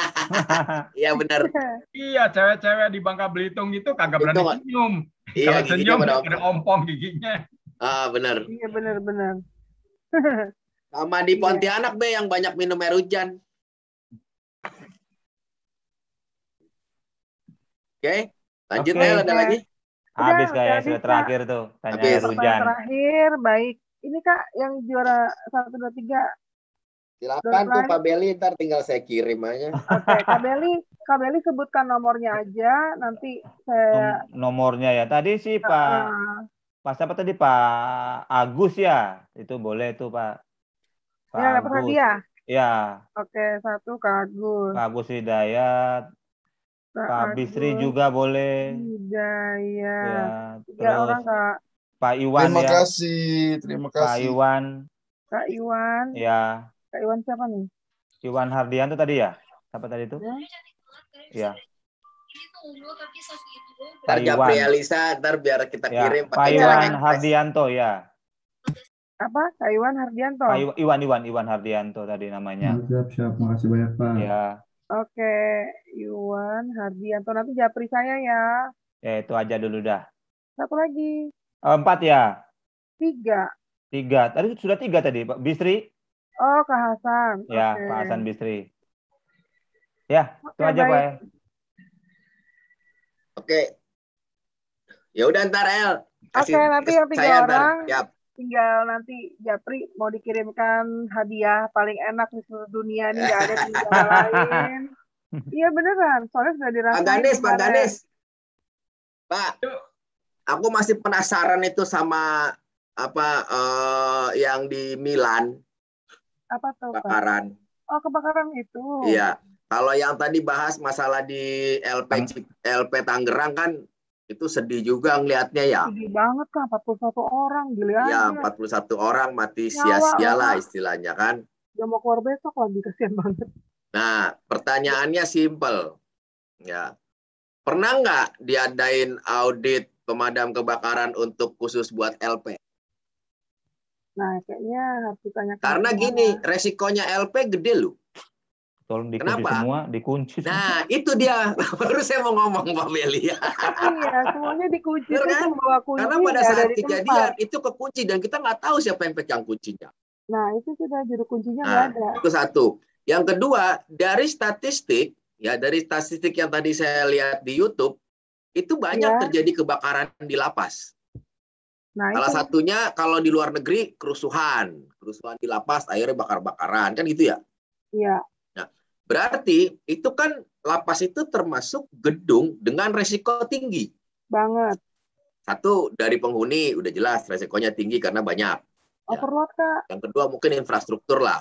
iya benar. Iya cewek-cewek di Bangka Belitung itu kagak berani Betul. senyum. Iya, Kalau senyum ada ompong. ompong giginya. Ah benar. Iya benar benar. Sama di iya. Pontianak be yang banyak minum air hujan. Oke, lanjut ya ada lagi. Habis kayak sudah terakhir tuh tanya air hujan. Terakhir baik. Ini Kak yang juara satu 2 tiga. Silakan tuh Pak Beli, ntar tinggal saya kirim aja. Oke, Pak Kak Beli, Kak Beli sebutkan nomornya aja, nanti saya nomornya ya. Tadi sih Pak uh, Pak siapa tadi Pak Agus ya? Itu boleh tuh Pak. Ya, Agus. Prasetya. Ya. Oke, satu Kak Agus. Kak Agus Hidayat. Kak, Kak Bisri juga boleh. Hidayat. Ya, terus ya, orang Kak Pak Iwan terima ya. kasih, terima kasih. Pak Iwan. Kak Iwan. Ya. Kak Iwan siapa nih? Iwan Hardian tuh tadi ya? Siapa tadi itu? Ya. ya. Ntar Japri Alisa, ntar biar kita iya. kirim. Ya. Pak Iwan Hardianto ya apa Kak Iwan Hardianto? Kak ah, Iwan Iwan Iwan Hardianto tadi namanya. Siap siap, makasih banyak Pak. Ya. Oke, Iwan Hardianto nanti japri saya ya. Ya itu aja dulu dah. Satu lagi. Eh, empat ya. Tiga. Tiga. Tadi sudah tiga tadi Pak Bistri. Oh Kak Hasan. Ya okay. Pak Hasan Bistri. Ya itu aja baik. Pak. Ya. Oke. Ya udah ntar El. Oke, nanti yang tiga orang. Ntar. Siap tinggal nanti Japri mau dikirimkan hadiah paling enak di seluruh dunia nih nggak ada di negara lain iya beneran soalnya sudah dirasakan Pak Danis Pak Danis Pak aku masih penasaran itu sama apa uh, yang di Milan apa tuh kebakaran oh kebakaran itu iya kalau yang tadi bahas masalah di LP LP Tangerang kan itu sedih juga ngelihatnya ya. Sedih banget kan 41 orang giliran. Ya, 41 orang mati sia-sia lah istilahnya kan. Dia mau keluar besok lagi kesian banget. Nah, pertanyaannya simpel. Ya. Pernah nggak diadain audit pemadam kebakaran untuk khusus buat LP? Nah, kayaknya harus ditanya. Karena gini, resikonya LP gede loh. Tolong dikunci Kenapa? semua, dikunci. Nah, semua. Nah, itu dia. Baru saya mau ngomong, Pak Meli iya, semuanya dikunci. Kan? Karena pada saat kejadian tempat. itu kekunci dan kita nggak tahu siapa yang pegang kuncinya. Nah, itu sudah juru kuncinya nah, nggak ada. Itu satu. Yang kedua, dari statistik, ya dari statistik yang tadi saya lihat di YouTube, itu banyak ya. terjadi kebakaran di lapas. Nah, Salah itu. satunya kalau di luar negeri kerusuhan, kerusuhan di lapas akhirnya bakar-bakaran kan gitu ya? Iya. Berarti itu kan lapas itu termasuk gedung dengan resiko tinggi. Banget. Satu dari penghuni udah jelas resikonya tinggi karena banyak. Ya. Overload ya. kak. Yang kedua mungkin infrastruktur lah.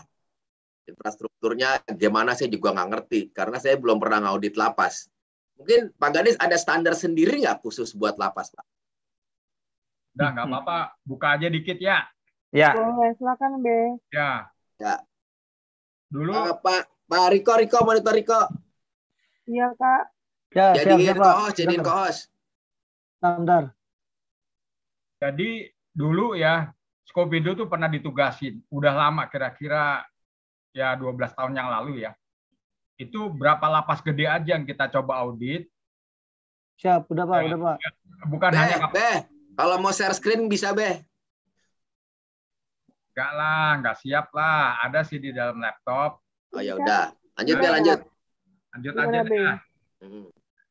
Infrastrukturnya gimana sih juga nggak ngerti karena saya belum pernah ngaudit lapas. Mungkin Pak Ganis ada standar sendiri nggak khusus buat lapas Pak? Udah nggak apa-apa, buka aja dikit ya. Ya. Boleh, silakan Be. Ya. Ya. Dulu. Nah, Pak Pak Riko, Riko, monitor Riko. Iya, Kak. Ya, jadiin kohos, jadiin kohos. Bentar. Jadi dulu ya, Skopindo tuh pernah ditugasin. Udah lama, kira-kira ya 12 tahun yang lalu ya. Itu berapa lapas gede aja yang kita coba audit. Siap, udah Pak, ya. udah Pak. Bukan beh, hanya... Be, kalau mau share screen bisa, beh. Enggak lah, enggak siap lah. Ada sih di dalam laptop. Oh ya udah. Lanjut ya, lanjut. Lanjut aja. Ya. Nah. Hmm.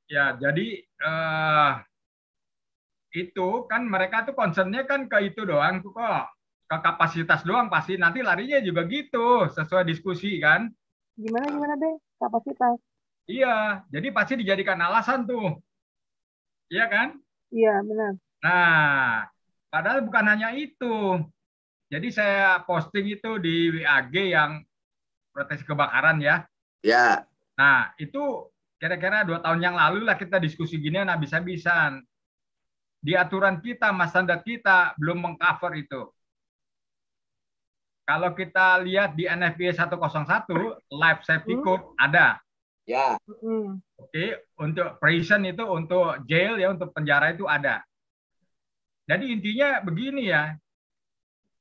ya, jadi uh, itu kan mereka tuh concernnya kan ke itu doang kok ke kapasitas doang pasti nanti larinya juga gitu sesuai diskusi kan gimana nah. gimana deh kapasitas iya jadi pasti dijadikan alasan tuh iya kan iya benar nah padahal bukan hanya itu jadi saya posting itu di WAG yang proteksi kebakaran ya. Ya. Nah, itu kira-kira dua tahun yang lalu lah kita diskusi gini nah bisa bisa Di aturan kita, mas standar kita belum mengcover itu. Kalau kita lihat di NFPA 101, life safety hmm. code hmm. ada. Ya. Hmm. Oke, okay. untuk prison itu untuk jail ya, untuk penjara itu ada. Jadi intinya begini ya,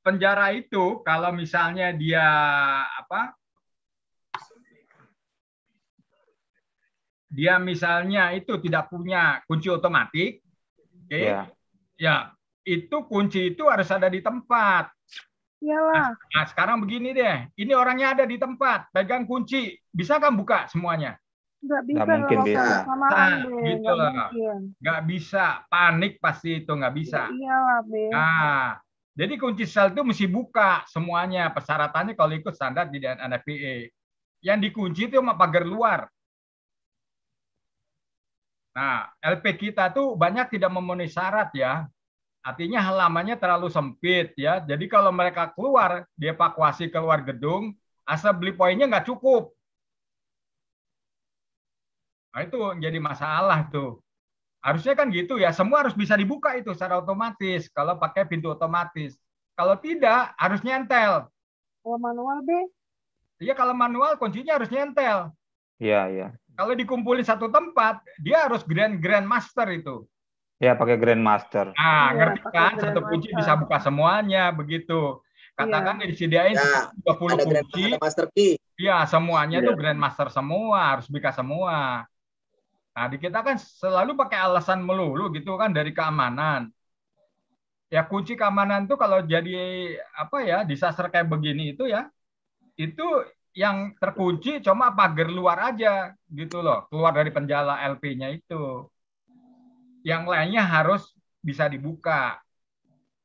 penjara itu kalau misalnya dia apa dia misalnya itu tidak punya kunci otomatis, oke? Okay? Ya. Yeah. Ya, itu kunci itu harus ada di tempat. Iyalah. Nah, nah, sekarang begini deh, ini orangnya ada di tempat, pegang kunci, bisa kan buka semuanya? Nggak bisa. Nggak bisa. nah, gitu nggak, bisa, panik pasti itu nggak bisa. Iyalah, Be. Nah, jadi kunci sel itu mesti buka semuanya. Persyaratannya kalau ikut standar di NFPA. E. Yang dikunci itu sama pagar luar. Nah, LP kita tuh banyak tidak memenuhi syarat ya. Artinya halamannya terlalu sempit ya. Jadi kalau mereka keluar, dievakuasi keluar gedung, asal beli poinnya nggak cukup. Nah, itu jadi masalah tuh. Harusnya kan gitu ya, semua harus bisa dibuka itu secara otomatis kalau pakai pintu otomatis. Kalau tidak, harus nyentel. Kalau manual, B? Iya, kalau manual kuncinya harus nyentel. Iya, iya. Kalau dikumpulin satu tempat, dia harus grand grand master itu. Ya, pakai grand master. Nah, ya, ngerti kan? Satu kunci bisa buka semuanya begitu. Katakan ya. disediain ya, 20 ada kunci. Grand, ada master key. Iya, semuanya ya. tuh iya. grand master semua, harus buka semua. Nah, di kita kan selalu pakai alasan melulu gitu kan dari keamanan. Ya kunci keamanan tuh kalau jadi apa ya disaster kayak begini itu ya itu yang terkunci cuma pagar luar aja gitu loh, keluar dari penjala LP-nya itu. Yang lainnya harus bisa dibuka.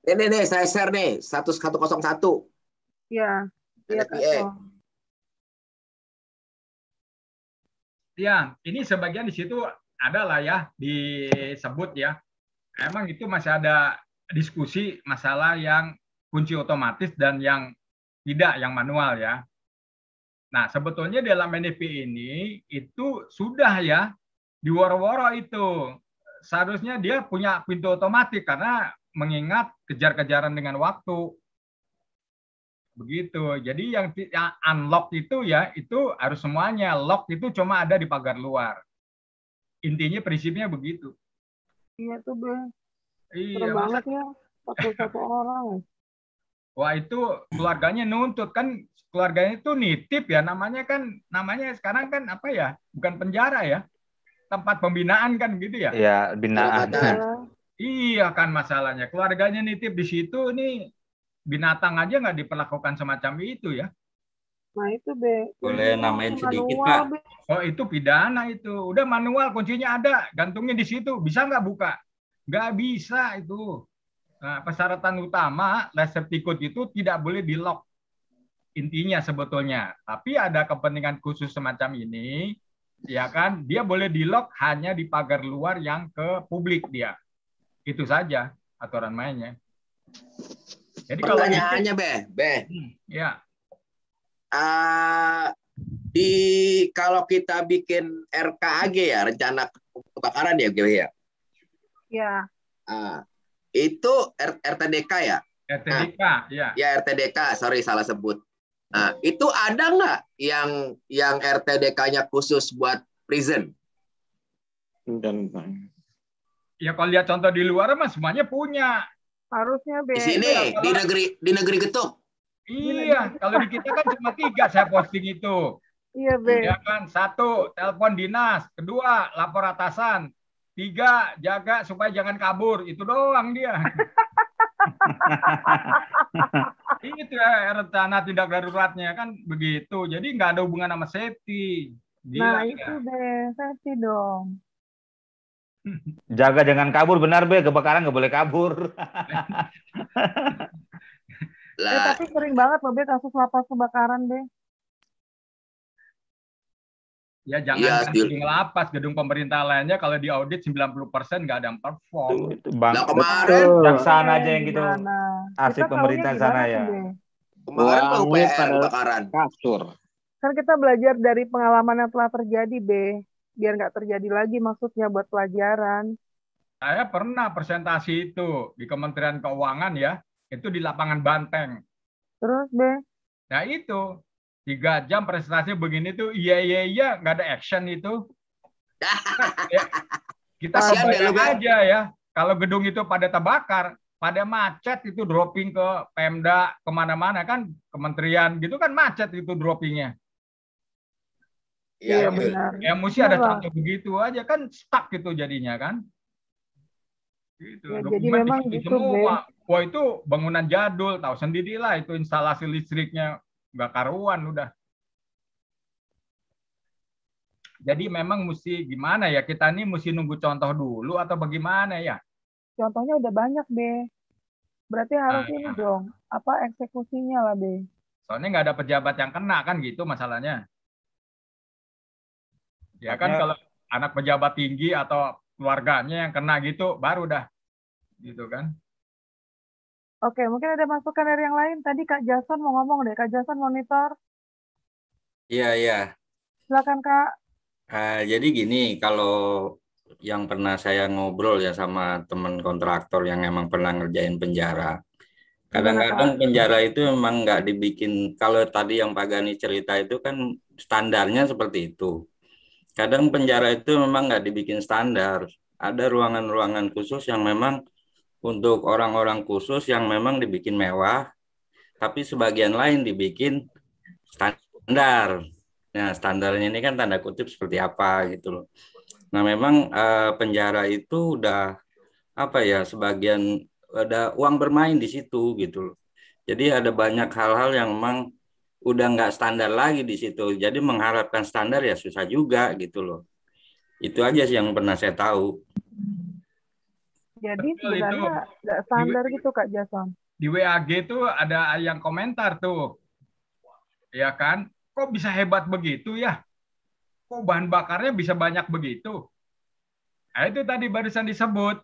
Ini nih, saya share nih, 1101. Iya. E. Iya, Ya, ini sebagian di situ adalah ya disebut ya. Emang itu masih ada diskusi masalah yang kunci otomatis dan yang tidak yang manual ya. Nah, sebetulnya dalam NDP ini itu sudah ya di woro itu seharusnya dia punya pintu otomatis karena mengingat kejar-kejaran dengan waktu. Begitu. Jadi yang, yang unlock itu ya itu harus semuanya lock itu cuma ada di pagar luar. Intinya prinsipnya begitu. Iya tuh, Bang. Iya. banget ya, 41 orang. Wah itu keluarganya nuntut kan keluarganya itu nitip ya namanya kan namanya sekarang kan apa ya bukan penjara ya tempat pembinaan kan gitu ya? Iya binaan. iya, iya kan masalahnya keluarganya nitip di situ nih binatang aja nggak diperlakukan semacam itu ya? Nah itu be. Boleh iya, namain sedikit pak. Oh itu pidana itu. Udah manual kuncinya ada, gantungnya di situ. Bisa nggak buka? Nggak bisa itu. Nah, persyaratan utama laser tikut itu tidak boleh di lock intinya sebetulnya. Tapi ada kepentingan khusus semacam ini, ya kan? Dia boleh di lock hanya di pagar luar yang ke publik dia. Itu saja aturan mainnya. Jadi kalau hanya itu, be, be. Hmm, ya. Uh, di kalau kita bikin RKAG ya rencana kebakaran ya, Gil ya. Ya. Uh, itu R RTDK ya? RTDK, nah, ya. Ya RTDK, sorry salah sebut. Nah, itu ada nggak yang yang RTDK-nya khusus buat prison? Dan ya kalau lihat contoh di luar mah semuanya punya. Harusnya beda. Di sini kalau... di negeri di negeri getuk. Iya, kalau di kita kan cuma tiga saya posting itu. Iya, Be. Ya kan, satu telepon dinas, kedua lapor atasan, Tiga, jaga supaya jangan kabur. Itu doang dia. itu ya rencana tindak daruratnya kan begitu. Jadi nggak ada hubungan sama safety. Gila, nah ya. itu deh, safety dong. Jaga jangan kabur benar be, kebakaran nggak boleh kabur. lah. Eh, tapi sering banget loh be kasus lapas kebakaran deh Ya iya, jangan ya, di lapas gedung pemerintah lainnya kalau diaudit 90 persen nggak ada yang perform. Itu, bang, nah, kemarin yang sana aja yang gitu arsip pemerintah sana ya. Kemarin Wah, UPR bakaran kasur. Kan kita belajar dari pengalaman yang telah terjadi, B. Biar nggak terjadi lagi maksudnya buat pelajaran. Saya pernah presentasi itu di Kementerian Keuangan ya, itu di lapangan Banteng. Terus, B? Nah itu, tiga jam presentasi begini tuh iya iya iya nggak ada action itu ya, kita bayang aja ya kalau gedung itu pada terbakar pada macet itu dropping ke Pemda kemana-mana kan kementerian gitu kan macet itu droppingnya Iya ya, benar. Ya mesti ada iya, satu begitu aja kan stuck gitu jadinya kan. Gitu. Ya, jadi memang itu gitu, semua. Wah itu bangunan jadul, tahu sendirilah itu instalasi listriknya nggak karuan udah. Jadi memang mesti gimana ya kita ini mesti nunggu contoh dulu atau bagaimana ya? Contohnya udah banyak be. Berarti harus ah, ini iya. dong apa eksekusinya lah be. Soalnya nggak ada pejabat yang kena kan gitu masalahnya. Ya kan kalau anak pejabat tinggi atau keluarganya yang kena gitu baru dah gitu kan. Oke, mungkin ada masukan dari yang lain. Tadi Kak Jason mau ngomong deh. Kak Jason monitor. Iya, iya. Silakan Kak. Uh, jadi gini, kalau yang pernah saya ngobrol ya sama teman kontraktor yang emang pernah ngerjain penjara. Kadang-kadang penjara itu memang nggak dibikin, kalau tadi yang Pak Gani cerita itu kan standarnya seperti itu. Kadang penjara itu memang nggak dibikin standar. Ada ruangan-ruangan khusus yang memang untuk orang-orang khusus yang memang dibikin mewah, tapi sebagian lain dibikin standar. Nah, standarnya ini kan tanda kutip seperti apa gitu loh. Nah, memang uh, penjara itu udah apa ya sebagian ada uang bermain di situ gitu loh. Jadi ada banyak hal-hal yang memang udah nggak standar lagi di situ. Jadi mengharapkan standar ya susah juga gitu loh. Itu aja sih yang pernah saya tahu. Jadi sebenarnya nggak standar di, gitu Kak Jason. Di WAG tuh ada yang komentar tuh. Ya kan? Kok bisa hebat begitu ya? Kok bahan bakarnya bisa banyak begitu? Nah, itu tadi barusan disebut.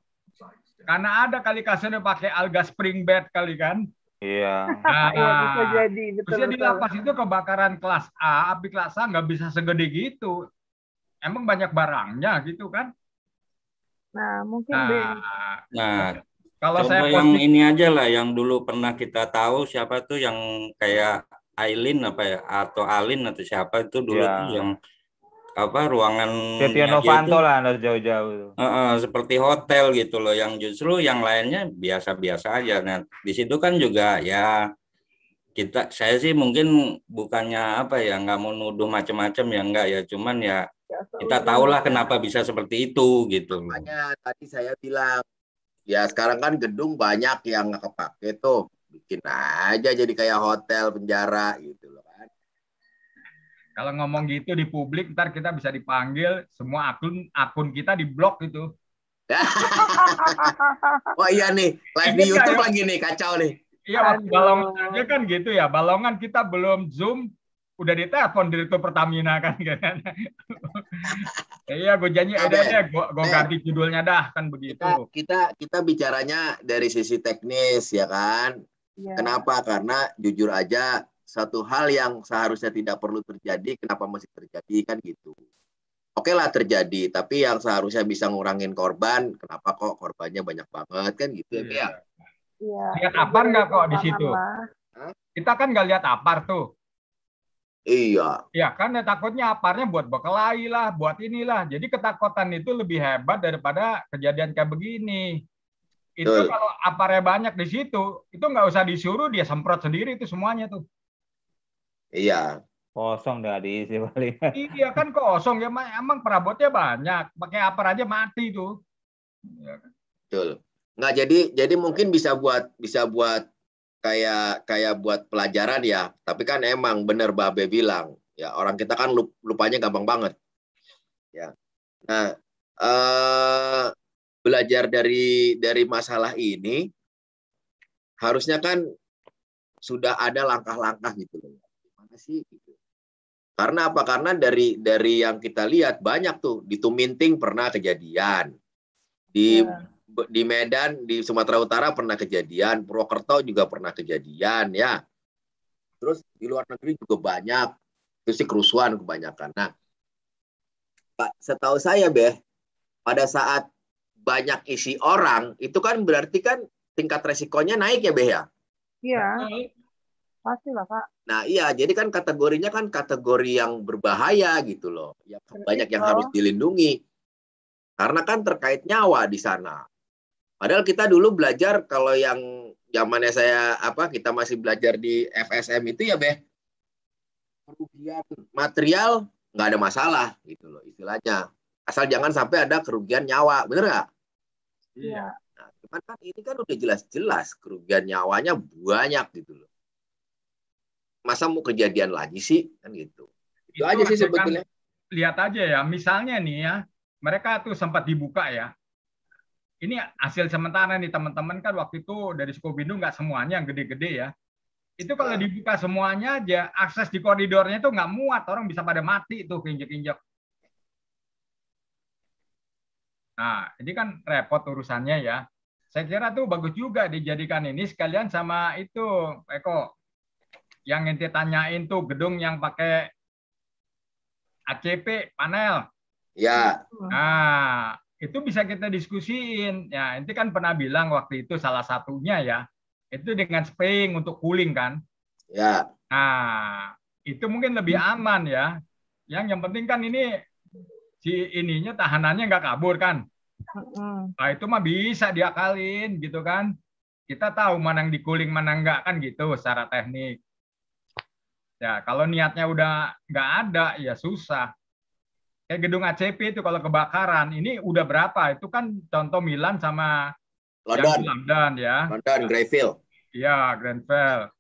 Karena ada kali kasusnya pakai alga spring bed kali kan? Iya. iya nah, ya, bisa jadi betul. Terus di lapas itu kebakaran kelas A, api kelas A nggak bisa segede gitu. Emang banyak barangnya gitu kan? Nah, mungkin nah, B. Nah, kalau coba saya yang ini aja lah yang dulu pernah kita tahu siapa tuh yang kayak Aileen apa ya atau Alin atau siapa itu dulu ya. tuh yang apa ruangan Setia Novanto lah jauh-jauh. Uh, uh, seperti hotel gitu loh yang justru yang lainnya biasa-biasa aja. Nah, di situ kan juga ya kita saya sih mungkin bukannya apa ya nggak mau nuduh macam-macam ya enggak ya cuman ya kita tahulah kenapa bisa seperti itu gitu. Makanya tadi saya bilang ya sekarang kan gedung banyak yang nggak kepake tuh bikin aja jadi kayak hotel penjara gitu loh kan. Kalau ngomong gitu di publik ntar kita bisa dipanggil semua akun akun kita di blok gitu. Wah oh iya nih live di YouTube ya? lagi nih kacau nih. Iya balongan kan gitu ya balongan kita belum zoom udah ditelepon direktur Pertamina kan kan. Iya, gue janji ada ya gue gue ya? ganti judulnya dah kan begitu. Kita, kita kita bicaranya dari sisi teknis ya kan. Ya. Kenapa? Karena jujur aja satu hal yang seharusnya tidak perlu terjadi, kenapa masih terjadi kan gitu. Oke lah terjadi, tapi yang seharusnya bisa ngurangin korban, kenapa kok korbannya banyak banget kan gitu ya? Iya. Ya. Lihat apar nggak kok di situ? Kita kan nggak lihat apar tuh Iya. Iya kan ya, takutnya aparnya buat berkelahi lah, buat inilah. Jadi ketakutan itu lebih hebat daripada kejadian kayak begini. Itu Betul. kalau aparnya banyak di situ, itu nggak usah disuruh dia semprot sendiri itu semuanya tuh. Iya. Kosong dah diisi balik. Iya kan kosong ya emang perabotnya banyak, pakai apar aja mati tuh. Iya kan? Betul. Nggak jadi jadi mungkin bisa buat bisa buat kayak kayak buat pelajaran ya. Tapi kan emang bener Babe bilang ya orang kita kan lupanya gampang banget. Ya. Nah eh, belajar dari dari masalah ini harusnya kan sudah ada langkah-langkah gitu loh. Gimana sih? Gitu. Karena apa? Karena dari dari yang kita lihat banyak tuh di Tuminting pernah kejadian di yeah di Medan, di Sumatera Utara pernah kejadian, Purwokerto juga pernah kejadian ya. Terus di luar negeri juga banyak, terus kerusuhan kebanyakan. Nah, Pak, setahu saya Beh, pada saat banyak isi orang, itu kan berarti kan tingkat resikonya naik ya Beh ya? Iya, pasti lah Pak. Nah iya, jadi kan kategorinya kan kategori yang berbahaya gitu loh. Ya, banyak yang harus dilindungi. Karena kan terkait nyawa di sana. Padahal kita dulu belajar kalau yang zamannya saya apa kita masih belajar di FSM itu ya beh kerugian material nggak ada masalah gitu loh istilahnya asal jangan sampai ada kerugian nyawa bener nggak? Iya. iya. Nah, cuman kan ini kan udah jelas-jelas kerugian nyawanya banyak gitu loh. Masa mau kejadian lagi sih kan gitu. Itu, itu aja sih sebetulnya. lihat aja ya misalnya nih ya mereka tuh sempat dibuka ya ini hasil sementara nih teman-teman kan waktu itu dari Bindu nggak semuanya yang gede-gede ya. Itu kalau iya. dibuka semuanya aja akses di koridornya itu nggak muat, orang bisa pada mati tuh keinjek-injek. Nah, ini kan repot urusannya ya. Saya kira tuh bagus juga dijadikan ini sekalian sama itu Eko. Yang inti tanyain tuh gedung yang pakai ACP panel. Ya. Nah, itu bisa kita diskusiin. Ya, itu kan pernah bilang waktu itu salah satunya ya, itu dengan spraying untuk cooling kan. Ya. Nah, itu mungkin lebih hmm. aman ya. Yang yang penting kan ini si ininya tahanannya nggak kabur kan. Nah, itu mah bisa diakalin gitu kan. Kita tahu mana yang dikuling mana enggak kan gitu secara teknik. Ya, kalau niatnya udah nggak ada ya susah kayak gedung ACP itu kalau kebakaran ini udah berapa? Itu kan contoh Milan sama London, London ya. London, Greenfield Iya, Greenfield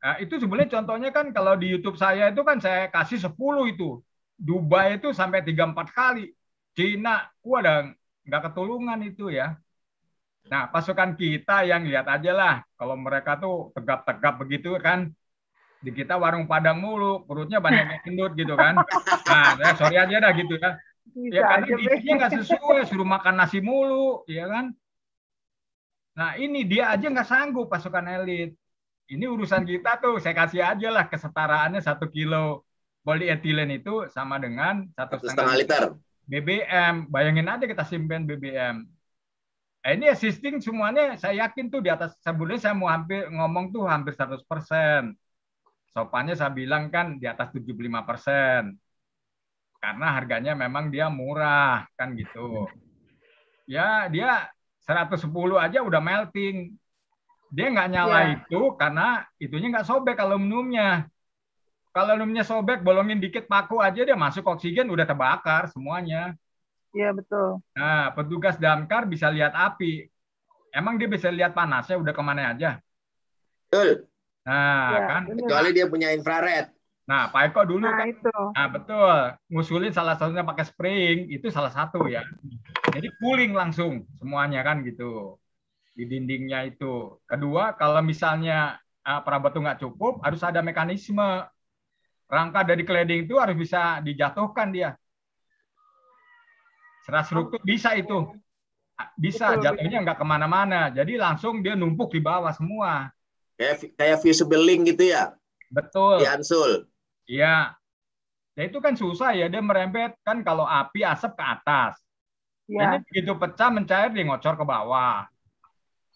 Nah, itu sebenarnya contohnya kan kalau di YouTube saya itu kan saya kasih 10 itu. Dubai itu sampai tiga empat kali. Cina, wadah nggak ketulungan itu ya. Nah, pasukan kita yang lihat aja lah kalau mereka tuh tegap-tegap begitu kan di kita warung Padang mulu, perutnya banyak yang gendut gitu kan. Nah, ya, sorry aja dah gitu ya. Bisa ya karena dietnya nggak sesuai, suruh makan nasi mulu, ya kan. Nah ini dia aja nggak sanggup pasukan elit. Ini urusan kita tuh, saya kasih aja lah kesetaraannya satu kilo polietilen itu sama dengan satu setengah liter BBM. Bayangin aja kita simpen BBM. Eh, ini assisting semuanya saya yakin tuh di atas sebelumnya saya mau hampir ngomong tuh hampir 100 persen. Sopannya saya bilang kan di atas 75 persen. Karena harganya memang dia murah, kan gitu. Ya, dia 110 aja udah melting. Dia nggak nyala yeah. itu karena itunya nggak sobek aluminiumnya. Kalau aluminiumnya sobek, bolongin dikit paku aja dia masuk oksigen udah terbakar semuanya. Iya betul. Nah, petugas damkar bisa lihat api. Emang dia bisa lihat panasnya udah kemana aja? Betul. Nah, ya, kan. Kecuali dia punya infrared. Nah, Pak Eko dulu nah, kan. Itu. Nah, betul. Ngusulin salah satunya pakai spring, itu salah satu ya. Jadi cooling langsung semuanya kan gitu. Di dindingnya itu. Kedua, kalau misalnya uh, perabot itu nggak cukup, harus ada mekanisme. Rangka dari cladding itu harus bisa dijatuhkan dia. Secara struktur bisa itu. Bisa, jatuhnya nggak kemana-mana. Jadi langsung dia numpuk di bawah semua. Kayak kayak visible link gitu ya. Betul. Di Ansul. Iya. Ya itu kan susah ya dia merembet kan kalau api asap ke atas. Ya. Ini begitu pecah mencair dia ngocor ke bawah.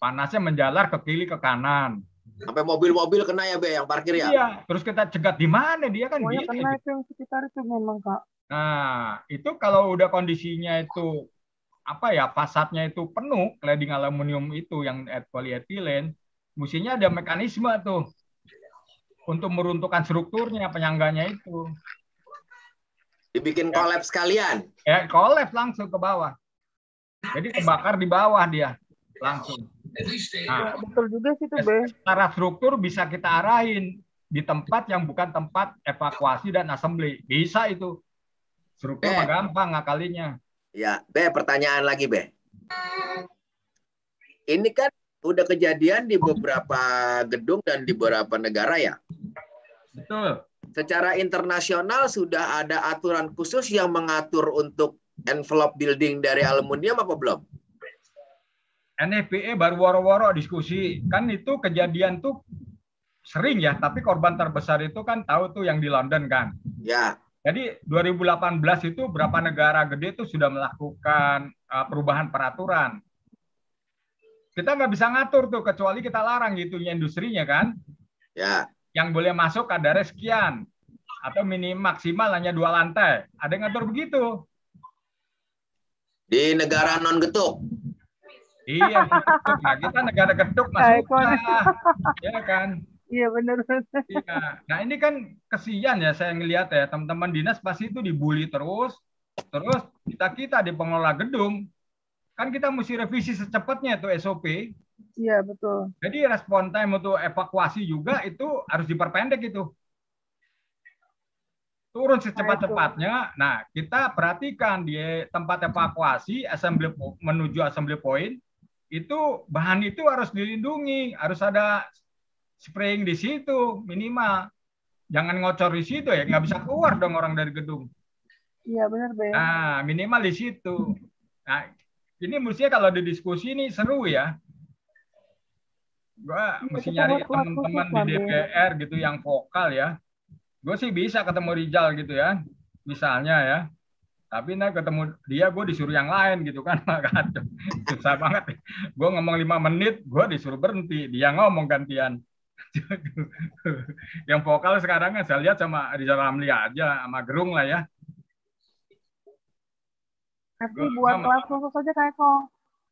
Panasnya menjalar ke kiri ke kanan. Sampai mobil-mobil kena ya Be yang parkir ya. Iya, terus kita cegat di mana dia kan dia kena itu yang sekitar itu memang Kak. Nah, itu kalau udah kondisinya itu apa ya fasadnya itu penuh cladding aluminium itu yang polyethylene Mestinya ada mekanisme tuh untuk meruntuhkan strukturnya penyangganya itu. Dibikin kolaps sekalian. Ya, kolaps langsung ke bawah. Jadi kebakar di bawah dia langsung. Nah, betul juga sih tuh, Be. Secara struktur bisa kita arahin di tempat yang bukan tempat evakuasi dan assembly. Bisa itu. Struktur mah gampang ngakalinya. Ya, Be, pertanyaan lagi, Be. Ini kan udah kejadian di beberapa gedung dan di beberapa negara ya. Betul. Secara internasional sudah ada aturan khusus yang mengatur untuk envelope building dari aluminium apa belum? NFPE e baru waro-waro diskusi. Kan itu kejadian tuh sering ya, tapi korban terbesar itu kan tahu tuh yang di London kan. Ya. Jadi 2018 itu berapa negara gede itu sudah melakukan uh, perubahan peraturan kita nggak bisa ngatur tuh kecuali kita larang ya industrinya kan ya yang boleh masuk kadarnya sekian atau minim maksimal hanya dua lantai ada yang ngatur begitu di negara non iya, getuk iya nah, kita negara getuk masuk ya kan Iya benar. Iya. Nah ini kan kesian ya saya ngelihat ya teman-teman dinas pasti itu dibully terus, terus kita kita di pengelola gedung kan kita mesti revisi secepatnya itu SOP. Iya betul. Jadi respon time untuk evakuasi juga itu harus diperpendek itu. Turun secepat-cepatnya. Nah, nah kita perhatikan di tempat evakuasi assembly menuju assembly point itu bahan itu harus dilindungi, harus ada spraying di situ minimal. Jangan ngocor di situ ya, nggak bisa keluar dong orang dari gedung. Iya benar, benar. Nah, minimal di situ. Nah, ini mestinya kalau di diskusi ini seru ya. Gua iya, mesti nyari teman-teman di DPR gitu yang vokal ya. Gue sih bisa ketemu Rizal gitu ya, misalnya ya. Tapi nah ketemu dia gue disuruh yang lain gitu kan Susah banget. Gue ngomong lima menit, gue disuruh berhenti. Dia ngomong gantian. yang vokal sekarang kan saya lihat sama Rizal Ramli aja, sama Gerung lah ya tapi gua, buat kelas khusus aja kayak kok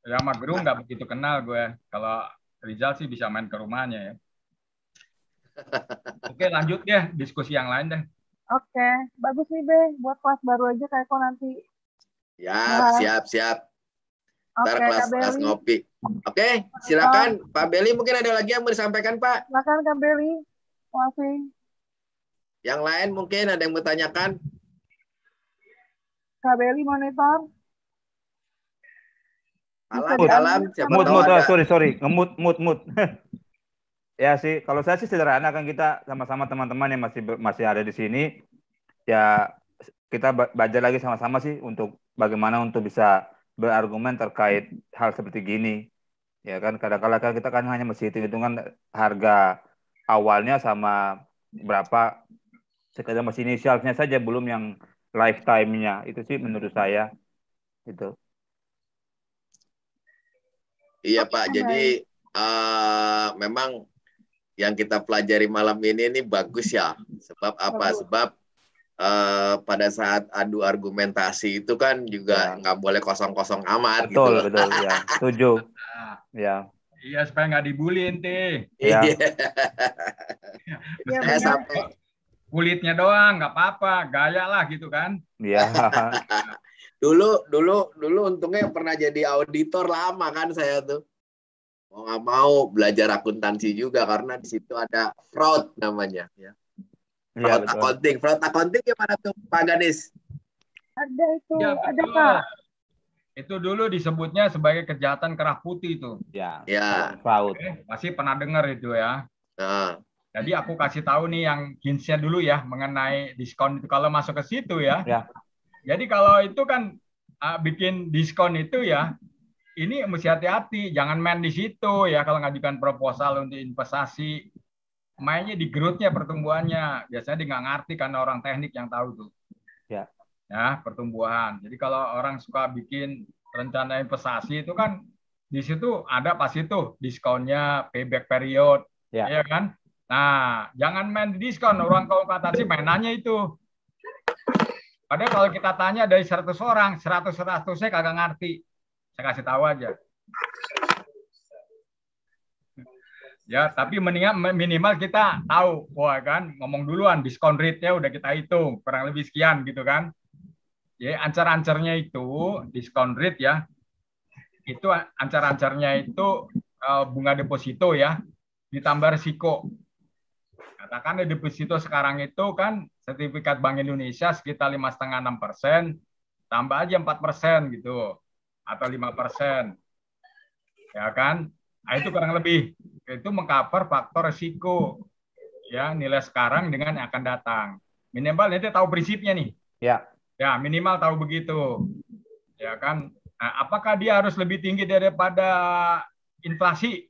ya sama guru nggak begitu kenal gue kalau Rizal sih bisa main ke rumahnya ya oke lanjut ya diskusi yang lain deh oke bagus nih be buat kelas baru aja kayak kok nanti ya Bye. siap siap Ntar Oke, kelas, kelas ngopi. Oke, okay, silakan oh. Pak Beli. Mungkin ada lagi yang mau disampaikan Pak. Silakan Kak Beli. Masih. Yang lain mungkin ada yang bertanyakan. Kak Beli monitor. Alam, mood. alam, siapa mut, tahu Oh, sorry, sorry, ngemut, mood mood ya sih, kalau saya sih sederhana kan kita sama-sama teman-teman yang masih masih ada di sini, ya kita baca lagi sama-sama sih untuk bagaimana untuk bisa berargumen terkait hal seperti gini. Ya kan, kadang kadang -kadang kita kan hanya mesti hitung-hitungan harga awalnya sama berapa sekedar masih inisialnya saja belum yang lifetime-nya itu sih menurut saya itu Iya Pak, jadi uh, memang yang kita pelajari malam ini ini bagus ya. Sebab apa? Sebab uh, pada saat adu argumentasi itu kan juga ya. nggak ya. boleh kosong-kosong amat. Betul, gitu betul, ya. Setuju. ya. Iya supaya nggak dibully nanti. Ya. Iya. ya, saya sampai kulitnya doang nggak apa-apa, gaya lah gitu kan. Iya. dulu dulu dulu untungnya pernah jadi auditor lama kan saya tuh mau nggak mau belajar akuntansi juga karena di situ ada fraud namanya ya fraud ya, accounting fraud accounting gimana tuh pak Ganis ada itu ya, ada pak itu dulu disebutnya sebagai kejahatan kerah putih itu ya ya fraud pasti pernah dengar itu ya nah. Jadi aku kasih tahu nih yang hintsnya dulu ya mengenai diskon itu kalau masuk ke situ ya. ya jadi kalau itu kan uh, bikin diskon itu ya ini mesti hati-hati, jangan main di situ ya kalau ngajukan proposal untuk investasi. Mainnya di growth-nya pertumbuhannya. Biasanya dia nggak ngerti karena orang teknik yang tahu tuh. Ya. Ya, pertumbuhan. Jadi kalau orang suka bikin rencana investasi itu kan di situ ada pasti tuh diskonnya, payback period, ya, ya kan? Nah, jangan main di diskon. Orang kalau kata sih mainannya itu. Padahal kalau kita tanya dari 100 orang, 100 100 saya kagak ngerti. Saya kasih tahu aja. Ya, tapi mendingan minimal kita tahu, wah kan ngomong duluan diskon rate-nya udah kita hitung, kurang lebih sekian gitu kan. Ya, ancar-ancarnya itu diskon rate ya. Itu ancar-ancarnya itu eh, bunga deposito ya ditambah risiko katakan nah, deposito sekarang itu kan sertifikat Bank Indonesia sekitar lima setengah enam persen, tambah aja empat persen gitu atau lima persen, ya kan? Nah, itu kurang lebih itu mengcover faktor risiko ya nilai sekarang dengan yang akan datang. Minimal nanti tahu prinsipnya nih. Ya. Ya minimal tahu begitu. Ya kan. Nah, apakah dia harus lebih tinggi daripada inflasi?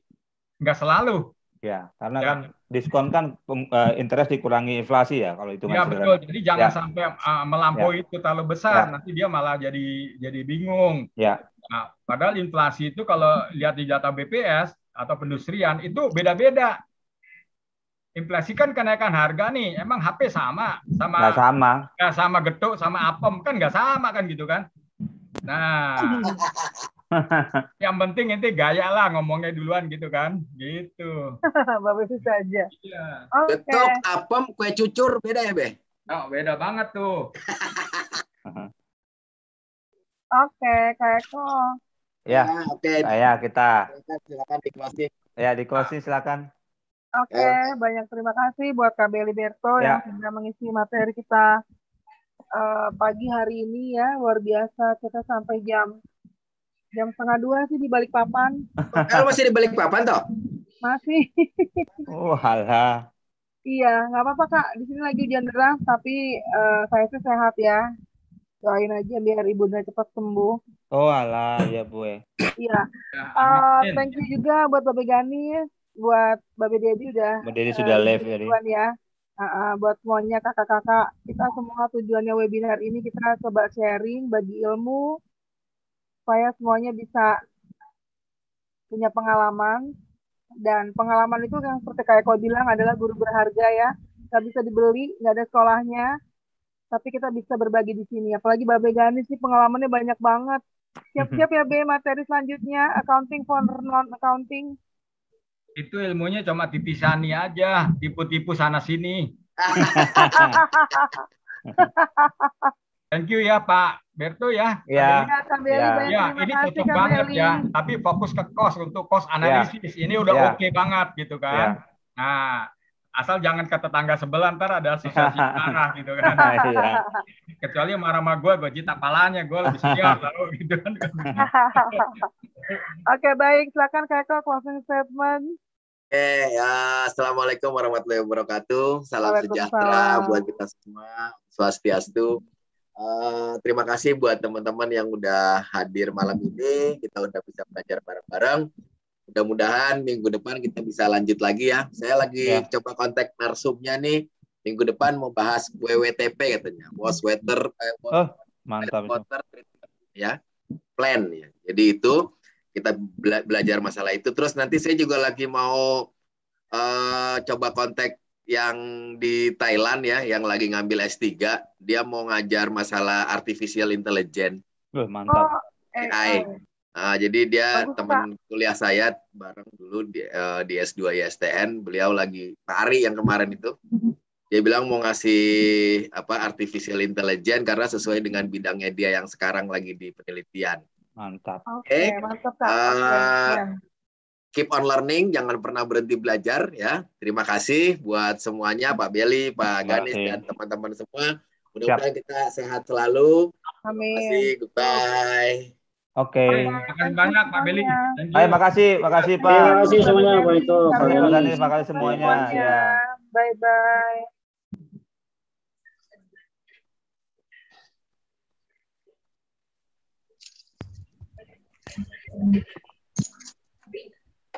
Enggak selalu. Ya, karena ya. kan diskon kan uh, interest dikurangi inflasi ya kalau itu. Ya betul. Jadi jangan ya. sampai uh, melampaui ya. itu terlalu besar, ya. nanti dia malah jadi jadi bingung. Ya. Nah, padahal inflasi itu kalau lihat di data BPS atau pendustrian itu beda-beda. Inflasi kan kenaikan harga nih, emang HP sama, sama nggak sama, nggak sama getuk, sama apem kan nggak sama kan gitu kan? Nah, yang penting inti gaya lah ngomongnya duluan gitu kan. Gitu. Bapak itu saja. Iya. Okay. Betok, apem, kue cucur beda ya, Be? Oh, beda banget tuh. Oke, kayak kok. Ya, ah, oke. Okay. Saya kita. Silakan di Ya, di closing silakan. Oke, okay, ya. banyak terima kasih buat KB Liberto ya. yang sudah mengisi materi kita uh, pagi hari ini ya. Luar biasa kita sampai jam Jam setengah dua sih di balik papan. Kalau masih di balik papan toh? Masih. oh halah. Iya, nggak apa-apa kak. Di sini lagi hujan deras, tapi uh, saya sih sehat ya. Doain aja biar ibunya cepat sembuh. Oh ala iya, ya bu Iya. Uh, thank you juga buat Babe Gani, buat Babe Dedi udah. Babe Dedi sudah uh, live ya. ya. Uh, uh, buat semuanya kakak-kakak kita semua tujuannya webinar ini kita coba sharing bagi ilmu supaya semuanya bisa punya pengalaman dan pengalaman itu yang seperti kayak kau bilang adalah guru berharga ya nggak bisa dibeli nggak ada sekolahnya tapi kita bisa berbagi di sini apalagi Babe Gani sih pengalamannya banyak banget siap-siap ya B materi selanjutnya accounting for non accounting itu ilmunya cuma dipisani aja, tipu-tipu sana sini. Thank you ya Pak Berto ya. Iya. Ya, ya. ya, ya. ya ini cocok banget ya. Tapi fokus ke kos untuk kos analisis. Ya. Ini udah ya. oke okay banget gitu kan. Ya. Nah, asal jangan ke tetangga sebelah ntar ada asosiasi marah gitu kan. Iya. Kecuali marah sama gue, gue jitak palanya, gue lebih siap lalu gitu kan. oke baik, silakan Kak closing statement. Oke, hey, ya, assalamualaikum warahmatullahi wabarakatuh. Salam sejahtera buat kita semua. Swastiastu. Eh, terima kasih buat teman-teman yang udah hadir malam ini. Kita udah bisa belajar bareng-bareng. Mudah-mudahan minggu depan kita bisa lanjut lagi ya. Saya lagi ya. coba kontak narsumnya nih. Minggu depan mau bahas WWTP katanya. Was Water, eh, oh, mantap. Water, ya. Plan ya. Jadi itu kita bela belajar masalah itu. Terus nanti saya juga lagi mau uh, coba kontak yang di Thailand ya, yang lagi ngambil S3, dia mau ngajar masalah artificial intelligence. Uh, mantap. Oh, eh, AI. Nah, jadi dia teman kuliah saya bareng dulu di, uh, di S2 ISTN, beliau lagi hari yang kemarin itu. Dia bilang mau ngasih apa artificial intelligence karena sesuai dengan bidangnya dia yang sekarang lagi di penelitian. Mantap. Oke, okay, okay. mantap Uh, ah, okay keep on learning, jangan pernah berhenti belajar ya. Terima kasih buat semuanya Pak Beli, Pak Ganis dan teman-teman semua. Mudah-mudahan kita sehat selalu. Amin. Terima kasih, goodbye. Oke. Okay. kasih banyak Pak Beli. Ayo, makasih, makasih Pak. Terima kasih semuanya Pak Ito. Terima kasih, terima kasih semuanya. Ya. Bye bye. Thank you.